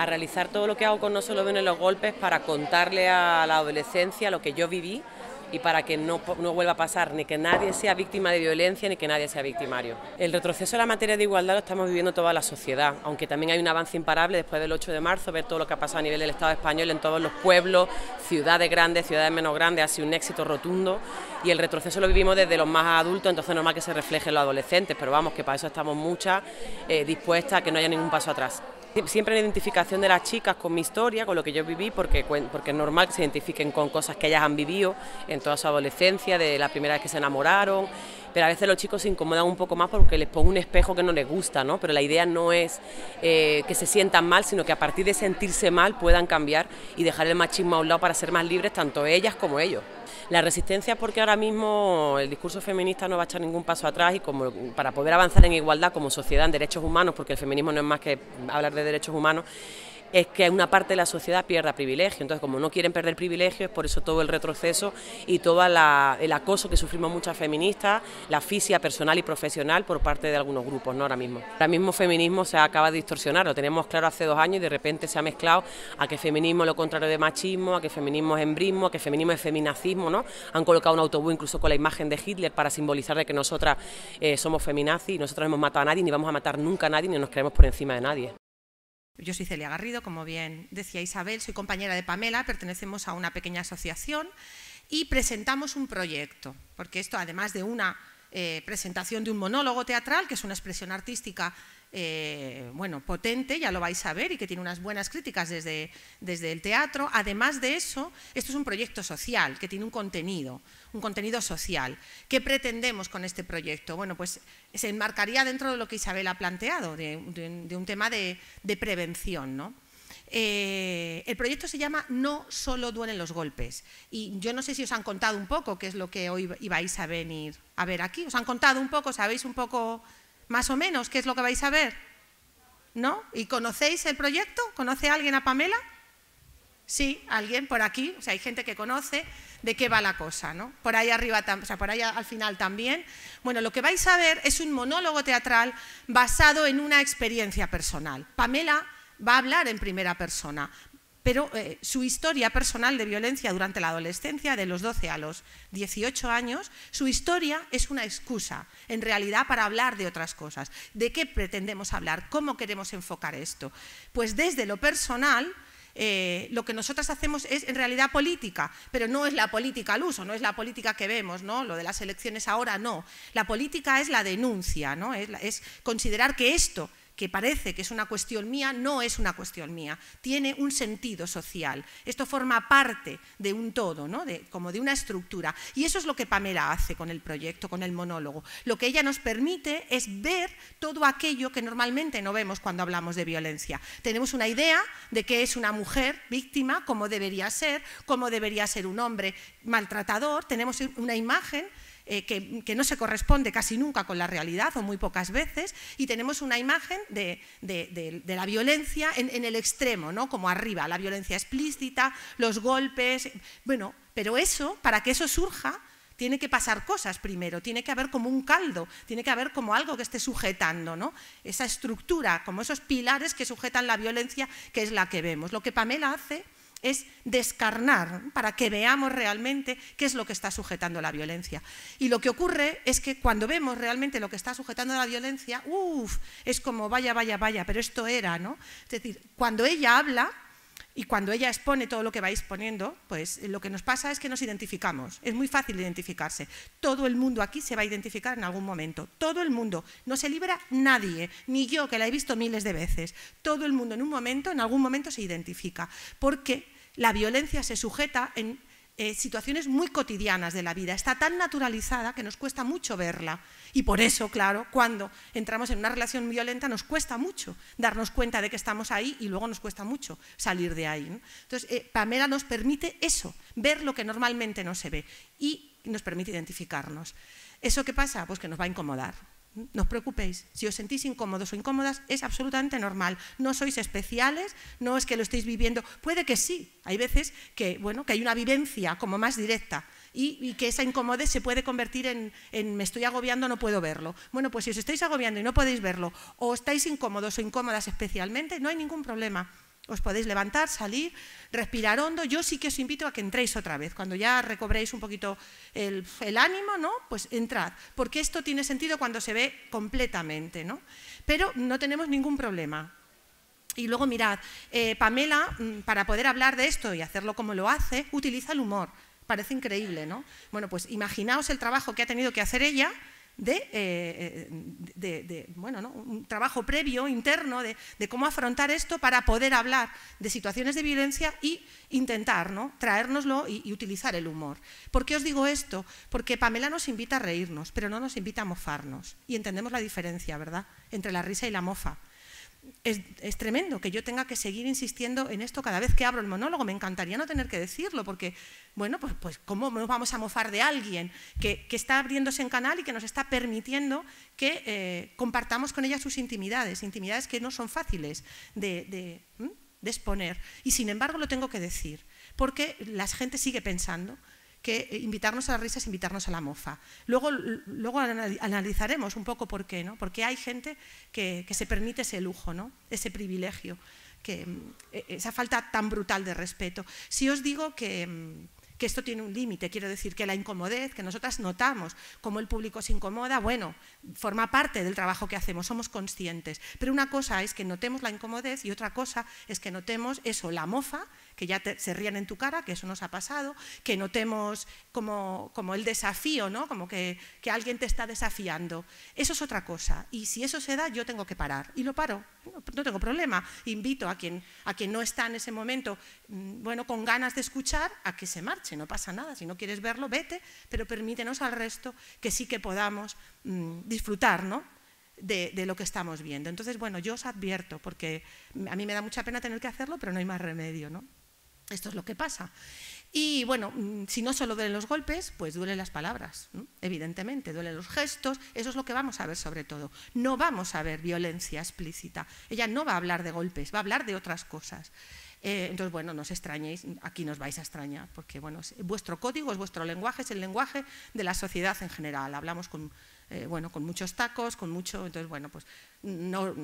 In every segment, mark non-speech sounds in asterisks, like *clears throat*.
a realizar todo lo que hago con No Solo Ven en los Golpes para contarle a la adolescencia lo que yo viví y para que no, no, vuelva a pasar ni que nadie sea víctima de violencia ni que nadie sea victimario. El retroceso en la materia de igualdad lo estamos viviendo toda la sociedad, aunque también hay un avance imparable después del 8 de marzo, ver todo lo que ha pasado a nivel del Estado español en todos los pueblos, ciudades grandes, ciudades menos grandes, ha sido un éxito rotundo y el retroceso lo vivimos desde los más adultos, entonces normal que se refleje en los adolescentes, pero vamos, que para eso estamos muchas eh, dispuestas a que no haya ningún paso atrás. Siempre la identificación de las chicas con mi historia, con lo que yo viví, porque, porque es normal que se identifiquen con cosas que ellas han vivido en toda su adolescencia, de la primera vez que se enamoraron, pero a veces los chicos se incomodan un poco más porque les pongo un espejo que no les gusta, ¿no? Pero la idea no es eh, que se sientan mal, sino que a partir de sentirse mal puedan cambiar y dejar el machismo a un lado para ser más libres tanto ellas como ellos. La resistencia porque ahora mismo el discurso feminista no va a echar ningún paso atrás y como para poder avanzar en igualdad como sociedad en derechos humanos, porque el feminismo no es más que hablar de derechos humanos, es que una parte de la sociedad pierda privilegio. Entonces, como no quieren perder privilegio, es por eso todo el retroceso y todo el acoso que sufrimos muchas feministas, la asfixia personal y profesional por parte de algunos grupos, ¿no? Ahora mismo. Ahora mismo feminismo se acaba de distorsionar, lo tenemos claro hace dos años y de repente se ha mezclado a que feminismo es lo contrario de machismo, a que feminismo es embrismo, a que feminismo es feminazismo. ¿no? Han colocado un autobús incluso con la imagen de Hitler para simbolizar de que nosotras eh, somos feminazis y nosotros no hemos matado a nadie, ni vamos a matar nunca a nadie, ni nos creemos por encima de nadie. Yo soy Celia Garrido, como bien decía Isabel, soy compañera de Pamela, pertenecemos a una pequeña asociación y presentamos un proyecto, porque esto además de una eh, presentación de un monólogo teatral, que es una expresión artística eh, bueno, potente, ya lo vais a ver, y que tiene unas buenas críticas desde el teatro. Además de eso, esto es un proyecto social que tiene un contenido un contenido social. ¿Qué pretendemos con este proyecto? Bueno, pues se enmarcaría dentro de lo que Isabel ha planteado, de, un tema de, prevención, eh, el proyecto se llama No solo duelen los golpes. Y yo no sé si os han contado un poco qué es lo que hoy ibais a venir a ver aquí. ¿Os han contado un poco? ¿Sabéis un poco más o menos qué es lo que vais a ver? ¿No? ¿Y conocéis el proyecto? ¿Conoce alguien a Pamela? Sí, alguien por aquí. O sea, hay gente que conoce de qué va la cosa, ¿no? Por ahí arriba, o sea, por ahí al final también. Bueno, lo que vais a ver es un monólogo teatral basado en una experiencia personal. Pamela va a hablar en primera persona, pero eh, su historia personal de violencia durante la adolescencia, de los 12 a los 18 años, su historia es una excusa, en realidad, para hablar de otras cosas. ¿De qué pretendemos hablar? ¿Cómo queremos enfocar esto? Pues desde lo personal eh, lo que nosotras hacemos es en realidad política, pero no es la política al uso, no es la política que vemos, ¿no? Lo de las elecciones ahora no. La política es la denuncia, ¿no? es considerar que esto que parece que es una cuestión mía, no es una cuestión mía, tiene un sentido social. Esto forma parte de un todo, como de una estructura. Y eso es lo que Pamela hace con el proyecto, con el monólogo. Lo que ella nos permite es ver todo aquello que normalmente no vemos cuando hablamos de violencia. Tenemos una idea de qué es una mujer víctima, cómo debería ser, cómo debería ser un hombre maltratador, tenemos una imagen eh, que, no se corresponde casi nunca con la realidad o muy pocas veces, y tenemos una imagen de, la violencia en, el extremo, ¿no? como arriba, la violencia explícita, los golpes, bueno, pero eso, para que eso surja, tiene que pasar cosas primero, tiene que haber como un caldo, tiene que haber como algo que esté sujetando, ¿no? Esa estructura, como esos pilares que sujetan la violencia, que es la que vemos. Lo que Pamela hace es descarnar para que veamos realmente qué es lo que está sujetando la violencia. Y lo que ocurre es que cuando vemos realmente lo que está sujetando la violencia, uff, es como vaya, vaya, vaya, pero esto era, ¿no? Es decir, cuando ella habla y cuando ella expone todo lo que va exponiendo, pues lo que nos pasa es que nos identificamos. Es muy fácil identificarse. Todo el mundo aquí se va a identificar en algún momento. Todo el mundo. No se libra nadie, ni yo que la he visto miles de veces. Todo el mundo en un momento, en algún momento se identifica. porque la violencia se sujeta en eh, situaciones muy cotidianas de la vida. Está tan naturalizada que nos cuesta mucho verla. Y por eso, claro, cuando entramos en una relación violenta nos cuesta mucho darnos cuenta de que estamos ahí y luego nos cuesta mucho salir de ahí. Entonces, eh, Pamela nos permite eso, ver lo que normalmente no se ve y nos permite identificarnos. ¿Eso qué pasa? Pues que nos va a incomodar, no os preocupéis, si os sentís incómodos o incómodas es absolutamente normal. No sois especiales, no es que lo estéis viviendo. Puede que sí, hay veces que, bueno, que hay una vivencia como más directa y, que esa incomodidad se puede convertir en, en, me estoy agobiando, no puedo verlo. Bueno, pues si os estáis agobiando y no podéis verlo o estáis incómodos o incómodas especialmente, no hay ningún problema os podéis levantar, salir, respirar hondo. Yo sí que os invito a que entréis otra vez. Cuando ya recobréis un poquito el, ánimo, ¿no? Pues entrad, porque esto tiene sentido cuando se ve completamente, ¿no? Pero no tenemos ningún problema. Y luego mirad, eh, Pamela, mm, para poder hablar de esto y hacerlo como lo hace, utiliza el humor. Parece increíble, ¿no? Bueno, pues imaginaos el trabajo que ha tenido que hacer ella eh, eh, de, bueno, un trabajo previo, interno, de, cómo afrontar esto para poder hablar de situaciones de violencia y intentar traérnoslo y, y utilizar el humor. ¿Por qué os digo esto? Porque Pamela nos invita a reírnos, pero no nos invita a mofarnos. Y entendemos la diferencia, ¿verdad?, entre la risa y la mofa es, tremendo que yo tenga que seguir insistiendo en esto cada vez que abro el monólogo. Me encantaría no tener que decirlo, porque, bueno, pues, pues ¿cómo nos vamos a mofar de alguien que, está abriéndose en canal y que nos está permitiendo que eh, compartamos con ella sus intimidades, intimidades que no son fáciles de exponer? Y sin embargo lo tengo que decir, porque la gente sigue pensando que invitarnos a risa es invitarnos a la mofa. Luego, luego analizaremos un poco por qué, ¿no? Porque hay gente que, se permite ese lujo, ¿no? Ese privilegio, mm, e-, esa falta tan brutal de respeto. Si os digo que mm, que esto tiene un límite, quiero decir que la incomodez, que nosotras notamos cómo el público se incomoda, bueno, forma parte del trabajo que hacemos, somos conscientes. Pero una cosa es que notemos la incomodez y otra cosa es que notemos eso, la mofa que ya se rían en tu cara, que eso nos ha pasado, que notemos como, el desafío, como que, alguien te está desafiando. Eso es otra cosa. Y si eso se da, yo tengo que parar. Y lo paro, no, tengo problema. Invito a quien, a quien no está en ese momento, mm, bueno, con ganas de escuchar, a que se marche. No pasa nada. Si no quieres verlo, vete, pero permítenos al resto que sí que podamos mm, disfrutar, De, de, lo que estamos viendo. Entonces, bueno, yo os advierto, porque a mí me da mucha pena tener que hacerlo, pero no hay más remedio, ¿no? Esto es lo que pasa. Y bueno, mm, si no solo duelen los golpes, pues duelen las palabras, evidentemente, duelen los gestos, eso es lo que vamos a ver sobre todo. No vamos a ver violencia explícita. Ella no va a hablar de golpes, va a hablar de otras cosas. Eh, entonces, bueno, no os extrañéis, aquí nos vais a extrañar, porque bueno, vuestro código es vuestro lenguaje, es el lenguaje de la sociedad en general. Hablamos con, eh, bueno, con muchos tacos, con mucho, entonces, bueno, pues no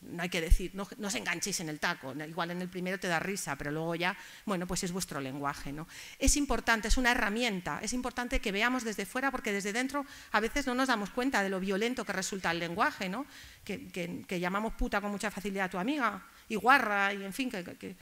no hay que decir, no, os enganchéis en el taco, igual en el primero te da risa, pero luego ya, bueno, pues es vuestro lenguaje. ¿no? Es importante, es una herramienta, es importante que veamos desde fuera, porque desde dentro a veces no nos damos cuenta de lo violento que resulta el lenguaje, ¿no? que, llamamos puta con mucha facilidad a tu amiga, y guarra, y en fin, que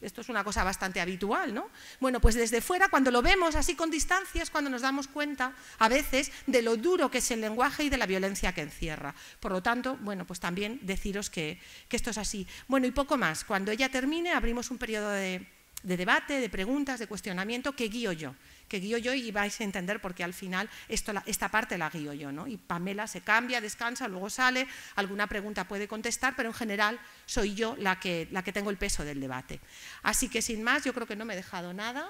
esto es una cosa bastante habitual, ¿no? Bueno, pues desde fuera, cuando lo vemos así con distancias, cuando nos damos cuenta a veces de lo duro que es el lenguaje y de la violencia que encierra. Por lo tanto, bueno, pues también deciros que, esto es así. Bueno, y poco más. Cuando ella termine, abrimos un periodo de, de debate, de preguntas, de cuestionamiento que guío yo que guío yo y vais a entender porque al final esta parte la guío yo, ¿no? Y Pamela se cambia, descansa, luego sale, alguna pregunta puede contestar, pero en general soy yo la que, la que tengo el peso del debate. Así que sin más, yo creo que no me he dejado nada.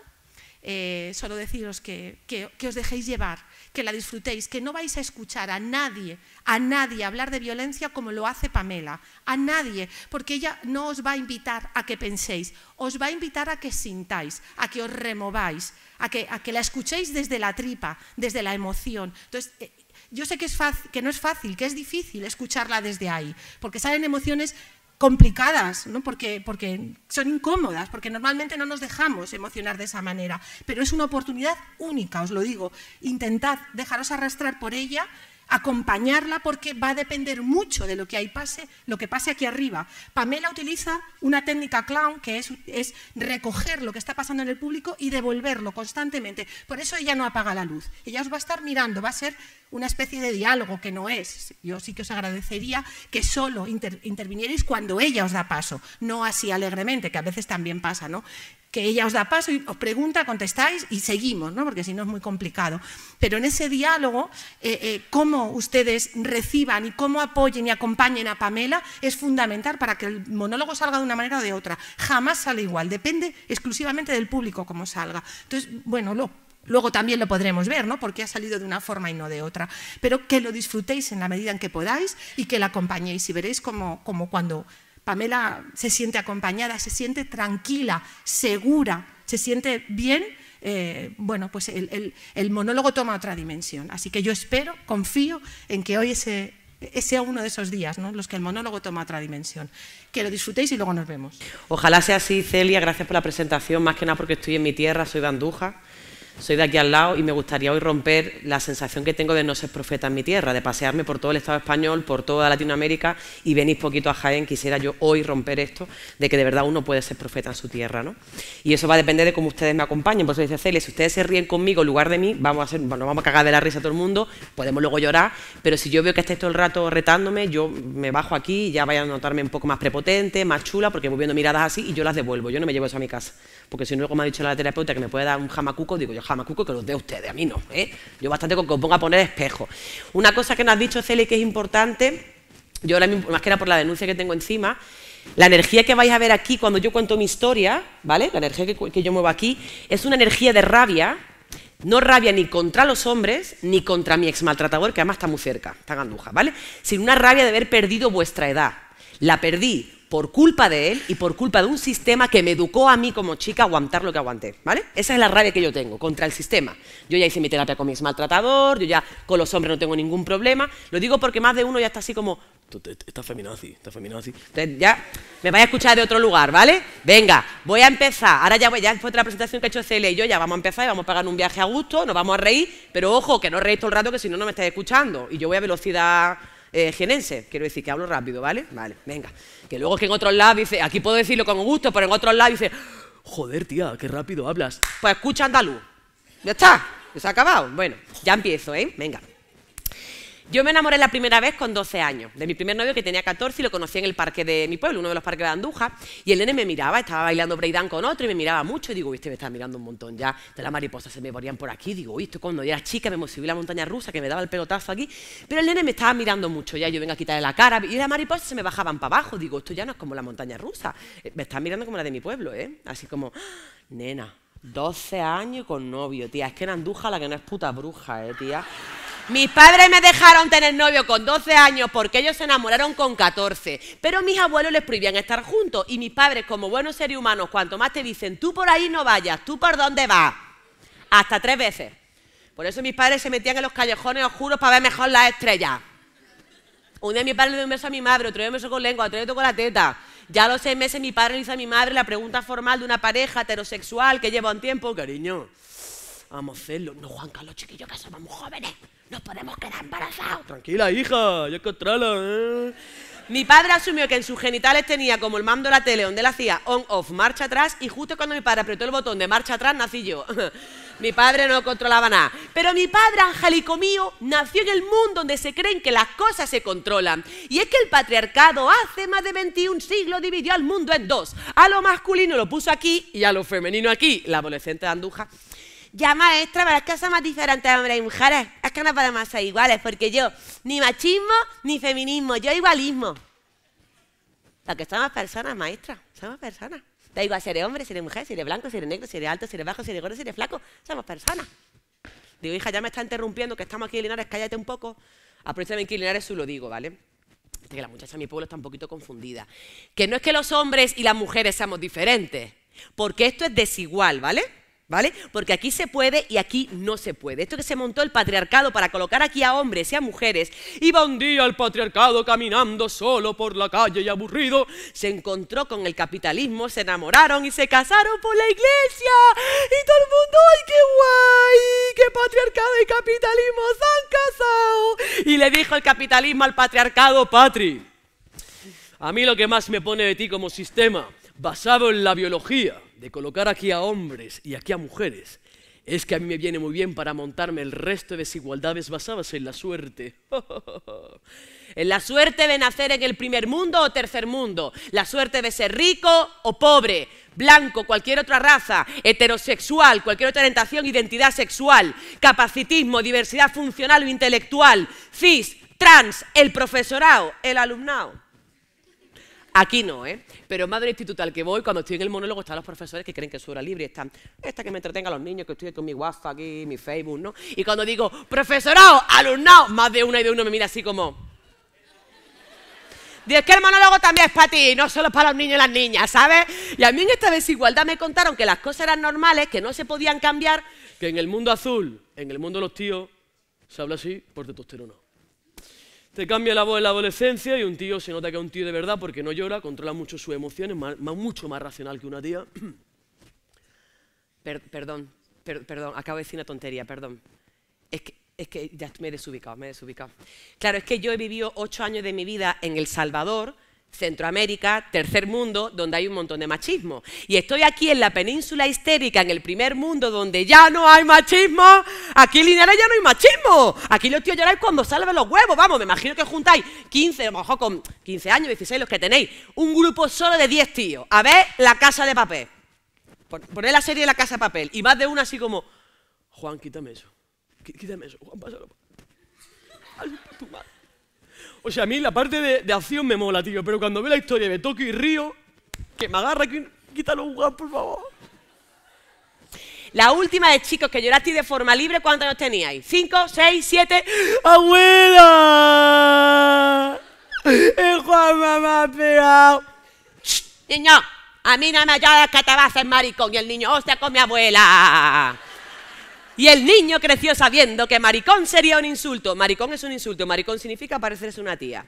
Eh, solo deciros que, que, os dejéis llevar, que la disfrutéis, que no vais a escuchar a nadie, a nadie hablar de violencia como lo hace Pamela, a nadie, porque ella no os va a invitar a que penséis, os va a invitar a que sintáis, a que os remováis, a que, la escuchéis desde la tripa, desde la emoción. Entonces, eh, yo sé que, es que no es fácil, que es difícil escucharla desde ahí, porque salen emociones complicadas, ¿no? porque, porque son incómodas, porque normalmente no nos dejamos emocionar de esa manera, pero es una oportunidad única, os lo digo. Intentad dejaros arrastrar por ella acompañarla porque va a depender mucho de lo que ahí pase, lo que pase aquí arriba. Pamela utiliza una técnica clown que es, es, recoger lo que está pasando en el público y devolverlo constantemente. Por eso ella no apaga la luz. Ella os va a estar mirando, va a ser una especie de diálogo que no es. Yo sí que os agradecería que solo intervinierais cuando ella os da paso, no así alegremente, que a veces también pasa, ¿no? que ella os da paso y os pregunta, contestáis y seguimos, ¿no? porque si no es muy complicado. Pero en ese diálogo, eh, eh, cómo ustedes reciban y cómo apoyen y acompañen a Pamela es fundamental para que el monólogo salga de una manera o de otra. Jamás sale igual, depende exclusivamente del público cómo salga. Entonces, bueno, Luego también lo podremos ver, ¿no? Porque ha salido de una forma y no de otra. Pero que lo disfrutéis en la medida en que podáis y que la acompañéis. Y veréis cómo, como cuando Pamela se siente acompañada, se siente tranquila, segura, se siente bien, eh, bueno, pues el, monólogo toma otra dimensión. Así que yo espero, confío en que hoy sea uno de esos días, los que el monólogo toma otra dimensión. Que lo disfrutéis y luego nos vemos. Ojalá sea así, Celia. Gracias por la presentación, más que nada porque estoy en mi tierra, soy de Anduja soy de aquí al lado y me gustaría hoy romper la sensación que tengo de no ser profeta en mi tierra, de pasearme por todo el Estado español, por toda Latinoamérica y venir poquito a Jaén. Quisiera yo hoy romper esto de que de verdad uno puede ser profeta en su tierra. ¿no? Y eso va a depender de cómo ustedes me acompañen. Por eso dice Celia, si ustedes se ríen conmigo en lugar de mí, vamos a vamos a cagar de la risa a todo el mundo, podemos luego llorar, pero si yo veo que estáis todo el rato retándome, yo me bajo aquí y ya vayan a notarme un poco más prepotente, más chula, porque voy viendo miradas así y yo las devuelvo. Yo no me llevo eso a mi casa porque si no, como ha dicho la terapeuta, que me puede dar un jamacuco, digo yo jamacuco que los dé ustedes, a mí no. ¿eh? Yo bastante con que os ponga a poner espejo. Una cosa que nos ha dicho, Celi, que es importante, yo ahora mismo, más que era por la denuncia que tengo encima, la energía que vais a ver aquí cuando yo cuento mi historia, ¿vale? La energía que, yo muevo aquí, es una energía de rabia, no rabia ni contra los hombres, ni contra mi ex maltratador, que además está muy cerca, está ganduja, ¿vale? Sino una rabia de haber perdido vuestra edad. La perdí por culpa de él y por culpa de un sistema que me educó a mí como chica a aguantar lo que aguanté, ¿vale? Esa es la rabia que yo tengo contra el sistema. Yo ya hice mi terapia con mis maltratador, yo ya con los hombres no tengo ningún problema. Lo digo porque más de uno ya está así como, estás feminazi, estás feminazi. así. ya me vaya a escuchar de otro lugar, ¿vale? Venga, voy a empezar. Ahora ya voy, después de la presentación que ha hecho CL y yo, ya vamos a empezar y vamos a pagar un viaje a gusto, nos vamos a reír, pero ojo, que no reís todo el rato que si no, no me estáis escuchando. Y yo voy a velocidad genense, eh, quiero decir que hablo rápido, ¿vale? Vale, venga. Que luego es que en otros lados dice, aquí puedo decirlo con gusto, pero en otros lados dice, joder, tía, qué rápido hablas. Pues escucha andaluz. Ya está, se ha acabado. Bueno, ya empiezo, ¿eh? Venga. Yo me enamoré la primera vez con 12 años, de mi primer novio que tenía 14 y lo conocí en el parque de mi pueblo, uno de los parques de Anduja, y el nene me miraba, estaba bailando breakdance con otro y me miraba mucho y digo, viste me está mirando un montón ya, de las mariposas se me morían por aquí, digo, viste, cuando yo era chica me subí la montaña rusa que me daba el pelotazo aquí, pero el nene me estaba mirando mucho ya, yo vengo a quitarle la cara y las mariposas se me bajaban para abajo, digo, esto ya no es como la montaña rusa, eh, me está mirando como la de mi pueblo, ¿eh? Así como, ah, nena, 12 años con novio, tía, es que en Anduja la que no es puta bruja, ¿eh, tía? Mis padres me dejaron tener novio con 12 años porque ellos se enamoraron con 14, pero mis abuelos les prohibían estar juntos y mis padres, como buenos seres humanos, cuanto más te dicen, tú por ahí no vayas, tú por dónde vas, hasta tres veces. Por eso mis padres se metían en los callejones oscuros para ver mejor las estrellas. Un día mi padre le dio un beso a mi madre, otro día un beso con lengua, otro día tocó la teta. Ya a los seis meses mi padre le hizo a mi madre la pregunta formal de una pareja heterosexual que lleva un tiempo, cariño, vamos a hacerlo. No, Juan Carlos, chiquillo, que somos jóvenes nos podemos quedar embarazados. Tranquila, hija, yo controlo, ¿eh? Mi padre asumió que en sus genitales tenía como el mando de la tele donde la hacía on-off, marcha atrás, y justo cuando mi padre apretó el botón de marcha atrás, nací yo. *laughs* mi padre no controlaba nada. Pero mi padre, angélico mío, nació en el mundo donde se creen que las cosas se controlan. Y es que el patriarcado hace más de 21 siglos dividió al mundo en dos. A lo masculino lo puso aquí y a lo femenino aquí. La adolescente de Anduja ya maestra, para es que más diferentes hombres y mujeres. Es que no podemos ser iguales, porque yo ni machismo ni feminismo, yo igualismo. que somos personas, maestra, somos personas. Da igual si eres hombre, si eres mujer, si eres blanco, si eres negro, si eres alto, si eres bajo, si eres gordo, si eres flaco, somos personas. Digo, hija, ya me está interrumpiendo, que estamos aquí en Linares, cállate un poco. Aprovechame que en Linares lo digo, ¿vale? Este, que la muchacha de mi pueblo está un poquito confundida. Que no es que los hombres y las mujeres seamos diferentes, porque esto es desigual, ¿vale? Porque aquí se puede y aquí no se puede. Esto que se montó el patriarcado para colocar aquí a hombres y a mujeres, iba un día el patriarcado caminando solo por la calle y aburrido, se encontró con el capitalismo, se enamoraron y se casaron por la iglesia. Y todo el mundo, ¡ay, qué guay! ¡Qué patriarcado y capitalismo se han casado! Y le dijo el capitalismo al patriarcado, Patri, a mí lo que más me pone de ti como sistema, basado en la biología, de colocar aquí a hombres y aquí a mujeres es que a mí me viene muy bien para montarme el resto de desigualdades basadas en la suerte. *laughs* en la suerte de nacer en el primer mundo o tercer mundo, la suerte de ser rico o pobre, blanco, cualquier otra raza, heterosexual, cualquier otra orientación, identidad sexual, capacitismo, diversidad funcional o intelectual, cis, trans, el profesorado, el alumnado. Aquí no, ¿eh? Pero más del instituto al que voy, cuando estoy en el monólogo, están los profesores que creen que es su hora libre. Están, esta que me entretenga a los niños, que estoy con mi WhatsApp aquí, mi Facebook, ¿no? Y cuando digo, profesorado, alumnado, más de una y de uno me mira así como... Dios, que el monólogo también es para ti, no solo para los niños y las niñas, ¿sabes? Y a mí en esta desigualdad me contaron que las cosas eran normales, que no se podían cambiar, que en el mundo azul, en el mundo de los tíos, se habla así por testosterona. Te cambia la voz en la adolescencia y un tío se nota que es un tío de verdad porque no llora, controla mucho sus emociones, es mucho más racional que una tía. perdón, perdón, acabo de decir una tontería, perdón. Es que, es que ya me he desubicado, me he desubicado. Claro, es que yo he vivido ocho años de mi vida en El Salvador, Centroamérica, tercer mundo, donde hay un montón de machismo. Y estoy aquí en la península histérica, en el primer mundo, donde ya no hay machismo. Aquí en Linares ya no hay machismo. Aquí los tíos lloráis cuando salven los huevos. Vamos, me imagino que juntáis 15, a lo mejor con 15 años, 16, los que tenéis. Un grupo solo de 10 tíos. A ver, la casa de papel. Poner la serie de la casa de papel. Y más de una así como, Juan, quítame eso. Quítame eso. Juan, pásalo. O sea, a mí la parte de, acción me mola, tío, pero cuando veo la historia de Tokio y Río, que me agarra, quita quítalo, Juan, por favor. La última de chicos que llorasteis de forma libre, ¿cuántos años teníais? ¿Cinco, seis, siete? ¡Abuela! ¡El Juan me ha pegado! Niño, a mí no me que te vas a hacer maricón y el niño, hostia, con mi abuela. Y el niño creció sabiendo que maricón sería un insulto. Maricón es un insulto. Maricón significa parecerse una tía.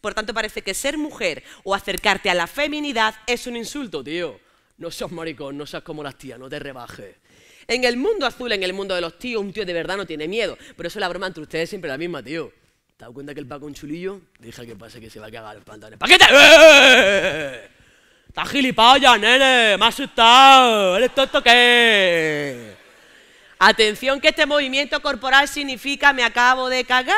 Por tanto, parece que ser mujer o acercarte a la feminidad es un insulto, tío. No seas maricón, no seas como las tías, no te rebajes. En el mundo azul, en el mundo de los tíos, un tío de verdad no tiene miedo. Por eso la broma entre ustedes es siempre la misma, tío. ¿Te dado cuenta que el Paco un chulillo? Dije que pase, que se va a cagar los pantalones. ¡Paquete! ¡Eh! ¡Estás gilipollas, nene! ¡Me has asustado! ¿Eres tonto que... Atención que este movimiento corporal significa me acabo de cagar.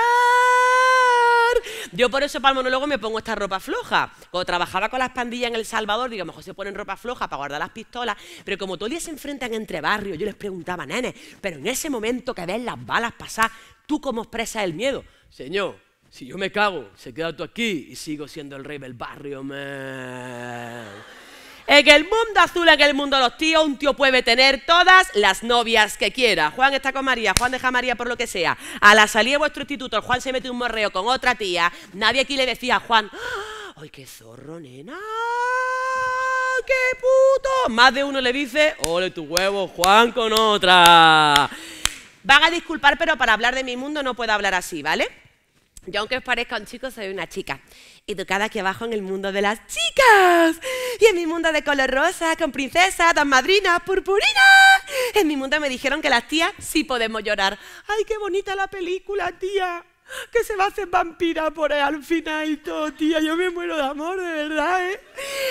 Yo por eso para el monólogo me pongo esta ropa floja. Cuando trabajaba con las pandillas en El Salvador, digo, mejor se ponen ropa floja para guardar las pistolas, pero como todos se enfrentan entre barrios, yo les preguntaba, nene, pero en ese momento que ves las balas pasar, ¿tú cómo expresas el miedo? Señor, si yo me cago, se queda tú aquí y sigo siendo el rey del barrio, man. En el mundo azul, en el mundo de los tíos, un tío puede tener todas las novias que quiera. Juan está con María, Juan deja a María por lo que sea. A la salida de vuestro instituto, Juan se mete un morreo con otra tía. Nadie aquí le decía a Juan, ah, ¡ay, qué zorro, nena! ¡Qué puto! Más de uno le dice, ¡ole tu huevo, Juan con otra! Van a disculpar, pero para hablar de mi mundo no puedo hablar así, ¿vale? Yo aunque os parezca un chico, soy una chica educada aquí abajo en el mundo de las chicas. Y en mi mundo de color rosa, con princesa, dos madrinas, purpurinas. En mi mundo me dijeron que las tías sí podemos llorar. ¡Ay, qué bonita la película, tía! que se va a hacer vampira por ahí al final y todo, tía. Yo me muero de amor, de verdad, ¿eh?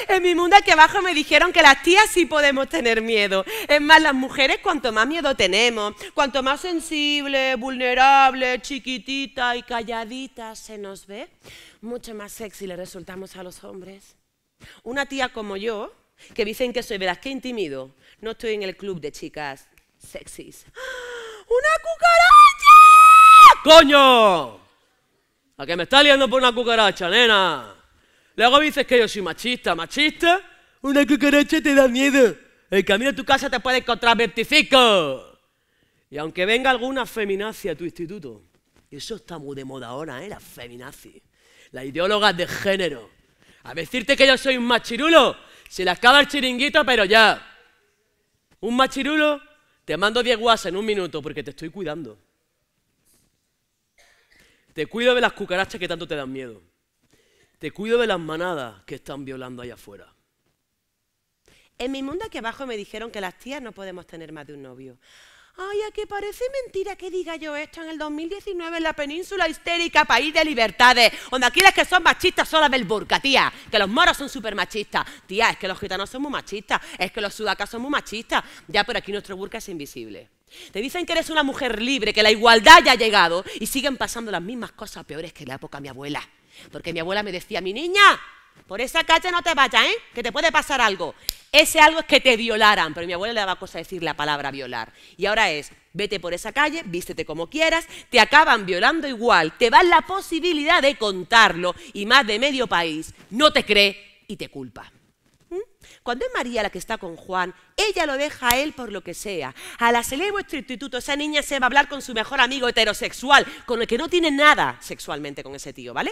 En mi mundo aquí abajo me dijeron que las tías sí podemos tener miedo. Es más, las mujeres cuanto más miedo tenemos, cuanto más sensible, vulnerable, chiquitita y calladita se nos ve, mucho más sexy le resultamos a los hombres. Una tía como yo, que dicen que soy, ¿verdad? qué intimido, no estoy en el club de chicas sexys. ¡Ah! ¡Una cucaracha! ¡Coño! ¿A qué me está liando por una cucaracha, nena? Luego dices que yo soy machista. ¿Machista? Una cucaracha te da miedo. El camino a tu casa te puede encontrar 25. Y aunque venga alguna feminacia a tu instituto, eso está muy de moda ahora, ¿eh? La feminacia la ideóloga de género. A decirte que yo soy un machirulo, se le acaba el chiringuito, pero ya. Un machirulo, te mando 10 guas en un minuto porque te estoy cuidando. Te cuido de las cucarachas que tanto te dan miedo. Te cuido de las manadas que están violando allá afuera. En mi mundo aquí abajo me dijeron que las tías no podemos tener más de un novio. Ay, a que parece mentira que diga yo esto en el 2019 en la península histérica, país de libertades, donde aquí las que son machistas son las del burka, tía, que los moros son súper machistas, tía, es que los gitanos son muy machistas, es que los sudacas son muy machistas, ya, por aquí nuestro burka es invisible. Te dicen que eres una mujer libre, que la igualdad ya ha llegado y siguen pasando las mismas cosas peores que en la época de mi abuela. Porque mi abuela me decía, mi niña, por esa calle no te vayas, ¿eh? Que te puede pasar algo. Ese algo es que te violaran, pero mi abuela le daba cosa decir la palabra violar. Y ahora es, vete por esa calle, vístete como quieras, te acaban violando igual, te van la posibilidad de contarlo y más de medio país no te cree y te culpa. ¿Mm? Cuando es María la que está con Juan, ella lo deja a él por lo que sea. A la se vuestro instituto, esa niña se va a hablar con su mejor amigo heterosexual, con el que no tiene nada sexualmente con ese tío, ¿vale?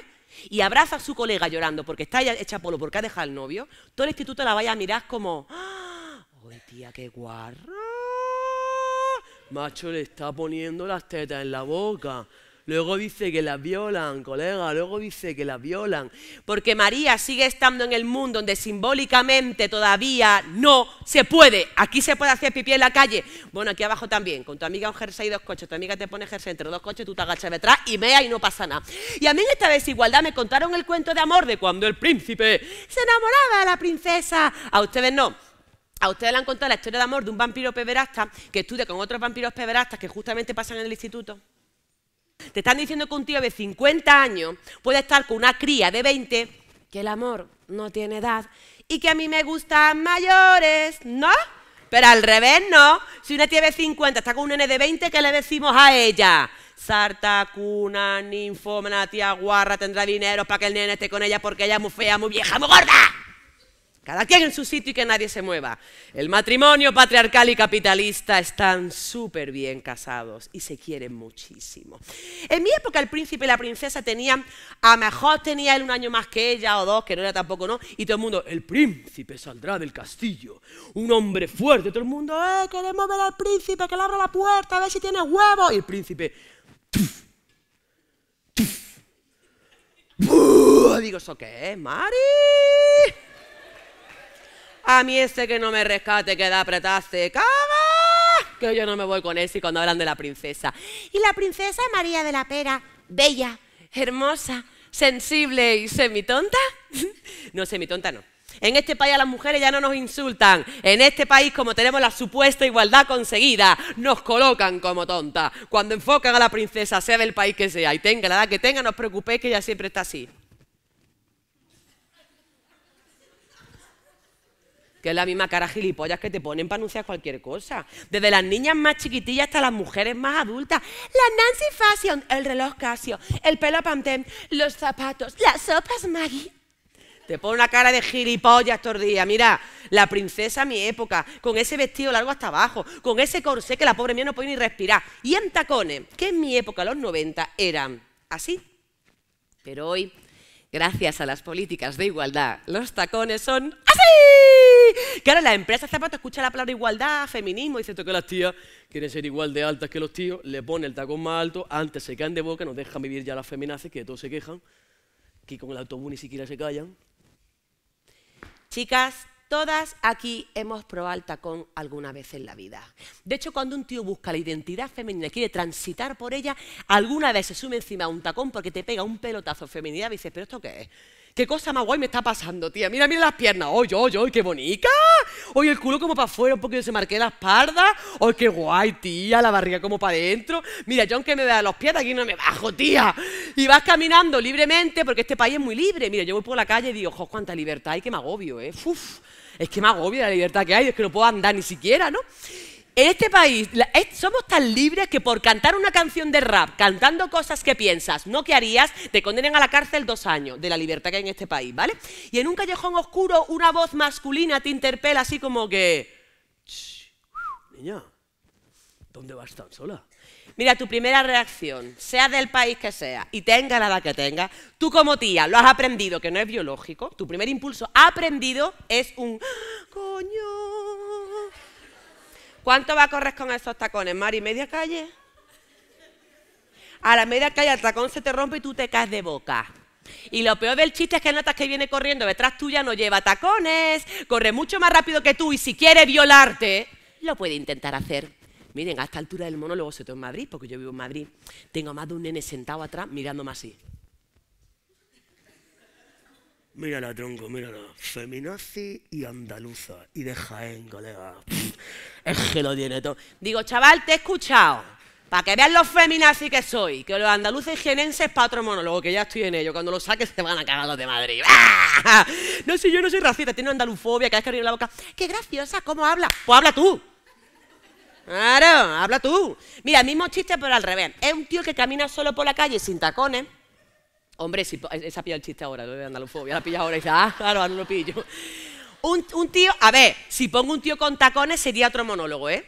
y abraza a su colega llorando porque está hecha polo porque ha dejado el novio, todo el instituto la vaya a mirar como, ¡Ah! ¡ay, tía, qué guarro! Macho le está poniendo las tetas en la boca luego dice que la violan, colega, luego dice que la violan. Porque María sigue estando en el mundo donde simbólicamente todavía no se puede. Aquí se puede hacer pipí en la calle. Bueno, aquí abajo también, con tu amiga un jersey y dos coches, tu amiga te pone jersey entre dos coches, tú te agachas detrás y mea y no pasa nada. Y a mí en esta desigualdad me contaron el cuento de amor de cuando el príncipe se enamoraba de la princesa. A ustedes no. A ustedes le han contado la historia de amor de un vampiro peverasta que estudia con otros vampiros peverastas que justamente pasan en el instituto. Te están diciendo que un tío de 50 años puede estar con una cría de 20, que el amor no tiene edad y que a mí me gustan mayores, ¿no? Pero al revés no. Si una tía de 50 está con un nene de 20, ¿qué le decimos a ella? Sarta, cuna, ninfómana, tía guarra, tendrá dinero para que el nene esté con ella porque ella es muy fea, muy vieja, muy gorda. Cada quien en su sitio y que nadie se mueva. El matrimonio patriarcal y capitalista están súper bien casados y se quieren muchísimo. En mi época el príncipe y la princesa tenían, a mejor tenía él un año más que ella o dos, que no era tampoco, ¿no? Y todo el mundo, el príncipe saldrá del castillo, un hombre fuerte, todo el mundo, ¡eh, queremos ver al príncipe, que le abra la puerta, a ver si tiene huevos! Y el príncipe, Digo, ¿eso qué es, Mari? A mí ese que no me rescate, que da apretaste, cama. Que yo no me voy con ese cuando hablan de la princesa. Y la princesa María de la Pera, bella, hermosa, sensible y semitonta. *laughs* no, semitonta no. En este país a las mujeres ya no nos insultan. En este país, como tenemos la supuesta igualdad conseguida, nos colocan como tonta. Cuando enfocan a la princesa, sea del país que sea y tenga la edad que tenga, no os preocupéis que ella siempre está así. que es la misma cara gilipollas que te ponen para anunciar cualquier cosa. Desde las niñas más chiquitillas hasta las mujeres más adultas. La Nancy Fashion, el reloj Casio, el pelo Pantene, los zapatos, las sopas Maggie. Te pone una cara de gilipollas días. Mira, la princesa mi época, con ese vestido largo hasta abajo, con ese corsé que la pobre mía no puede ni respirar. Y en tacones, que en mi época, los 90, eran así. Pero hoy gracias a las políticas de igualdad, los tacones son así. Claro, la empresa zapato zapatos escucha la palabra igualdad, feminismo, y dice que las tías quieren ser igual de altas que los tíos, le pone el tacón más alto, antes se caen de boca, nos dejan vivir ya las feminaces, que todos se quejan, que con el autobús ni siquiera se callan. Chicas, Todas aquí hemos probado el tacón alguna vez en la vida. De hecho, cuando un tío busca la identidad femenina y quiere transitar por ella, alguna vez se sube encima a un tacón porque te pega un pelotazo femenina y dices, ¿pero esto qué es? ¿Qué cosa más guay me está pasando, tía? Mira, mira las piernas. ¡Oye, yo, yo! qué bonita! Oye, el culo como para afuera, un poquito se marqué la espalda. hoy qué guay, tía! La barriga como para adentro. Mira, yo aunque me vea los pies, aquí no me bajo, tía. Y vas caminando libremente, porque este país es muy libre. Mira, yo voy por la calle y digo, ¡jo, cuánta libertad! ¡Ay, qué me agobio, eh! ¡Uf! es que me agobia la libertad que hay, es que no puedo andar ni siquiera, ¿no? En este país somos tan libres que por cantar una canción de rap, cantando cosas que piensas, no que harías, te condenen a la cárcel dos años de la libertad que hay en este país, ¿vale? Y en un callejón oscuro una voz masculina te interpela así como que... Niña, ¿dónde vas tan sola? Mira, tu primera reacción, sea del país que sea y tenga la edad que tenga, tú como tía lo has aprendido que no es biológico, tu primer impulso aprendido es un coño. ¿Cuánto va a correr con esos tacones, Mari? ¿Media calle? A la media calle el tacón se te rompe y tú te caes de boca. Y lo peor del chiste es que notas que viene corriendo detrás tuya, no lleva tacones, corre mucho más rápido que tú y si quiere violarte, lo puede intentar hacer. Miren, a esta altura del monólogo, se todo en Madrid, porque yo vivo en Madrid, tengo más de un nene sentado atrás mirándome así. Mírala, tronco, mírala. Feminazi y andaluza. Y de Jaén, colega. Es que lo tiene todo. Digo, chaval, te he escuchado. Para que vean los feminazis que soy. Que los andaluces y jienenses para otro monólogo, que ya estoy en ello. Cuando lo saques te van a cagar los de Madrid. *laughs* ¡Ah! No sé, yo no soy racista. Tiene andalufobia, que hay que la boca. ¡Qué graciosa! ¿Cómo habla? Pues habla tú. Claro, habla tú. Mira, mismo chiste, pero al revés. Es un tío que camina solo por la calle sin tacones. Hombre, si, e, esa ha pillado el chiste ahora, lo de andalufobia, la pilla ahora y dice, ah, claro, ahora no lo pillo. Un, tío, a ver, si pongo un tío con tacones sería otro monólogo, ¿eh?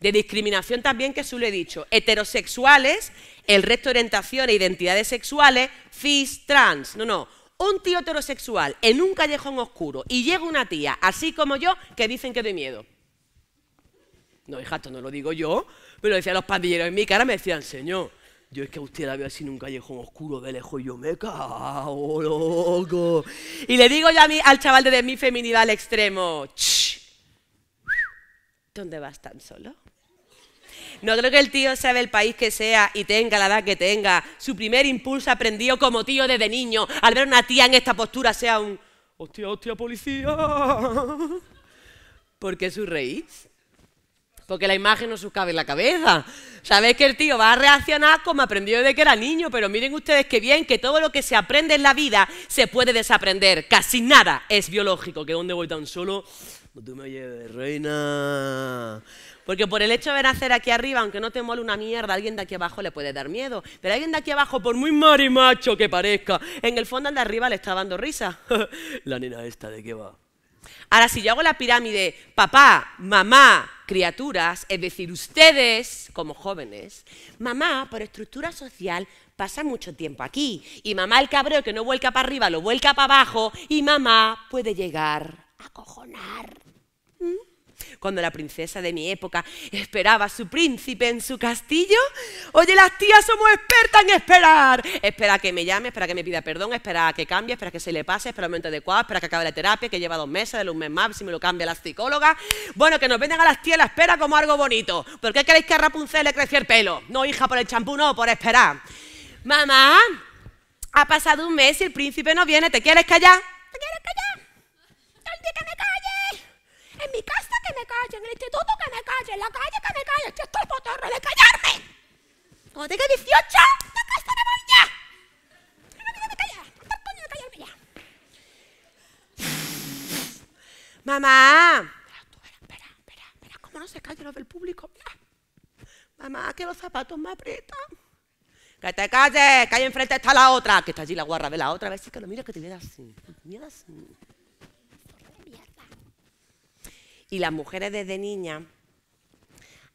de discriminación también que suele he dicho, heterosexuales, el resto de e identidades sexuales, cis, trans, no, no, un tío heterosexual en un callejón oscuro y llega una tía, así como yo, que dicen que doy miedo. No, hija, esto no lo digo yo, pero decía decían los pandilleros en mi cara, me decían, señor, yo es que a usted la veo así en un callejón oscuro de lejos y yo me cago, loco. Y le digo yo a mí, al chaval de mi feminidad al extremo, Shh. ¿dónde vas tan solo? No creo que el tío sea del país que sea y tenga la edad que tenga. Su primer impulso aprendido como tío desde niño, al ver a una tía en esta postura, sea un hostia, hostia, policía. ¿Por qué su raíz? porque la imagen no se cabe en la cabeza. sabes que el tío va a reaccionar como aprendió de que era niño, pero miren ustedes qué bien que todo lo que se aprende en la vida se puede desaprender. Casi nada es biológico, que dónde voy tan solo, tú me lleves, reina. Porque por el hecho de nacer aquí arriba, aunque no te mole una mierda, alguien de aquí abajo le puede dar miedo. Pero alguien de aquí abajo, por muy marimacho que parezca, en el fondo al de arriba le está dando risa. *laughs* la nena esta, ¿de qué va? Ahora, si yo hago la pirámide papá, mamá, criaturas, es decir, ustedes como jóvenes, mamá, por estructura social, pasa mucho tiempo aquí. Y mamá, el cabreo que no vuelca para arriba, lo vuelca para abajo. Y mamá puede llegar a cojonar. ¿Mm? cuando la princesa de mi época esperaba a su príncipe en su castillo? Oye, las tías somos expertas en esperar. Espera que me llame, espera que me pida perdón, espera que cambie, espera que se le pase, espera el momento adecuado, espera que acabe la terapia, que lleva dos meses, de un mes más, si me lo cambia la psicóloga. Bueno, que nos vengan a las tías la espera como algo bonito. ¿Por qué queréis que a Rapunzel le creciera el pelo? No, hija, por el champú, no, por esperar. Mamá, ha pasado un mes y el príncipe no viene, ¿te quieres callar? ¿Te quieres callar? día que me calle! En mi casa que me calle, en el instituto que me calle, en la calle que me calle. Yo estoy potorro de callarme. Cuando tenga 18, la casa me voy ya. me de Mamá. Espera, espera, espera. ¿Cómo no se callan los del público? Mamá, que los zapatos me aprietan. Que te calles, que ahí enfrente está la otra. Que está allí la guarra de la otra. A ver si que lo mira que te viene así. así. y las mujeres desde niña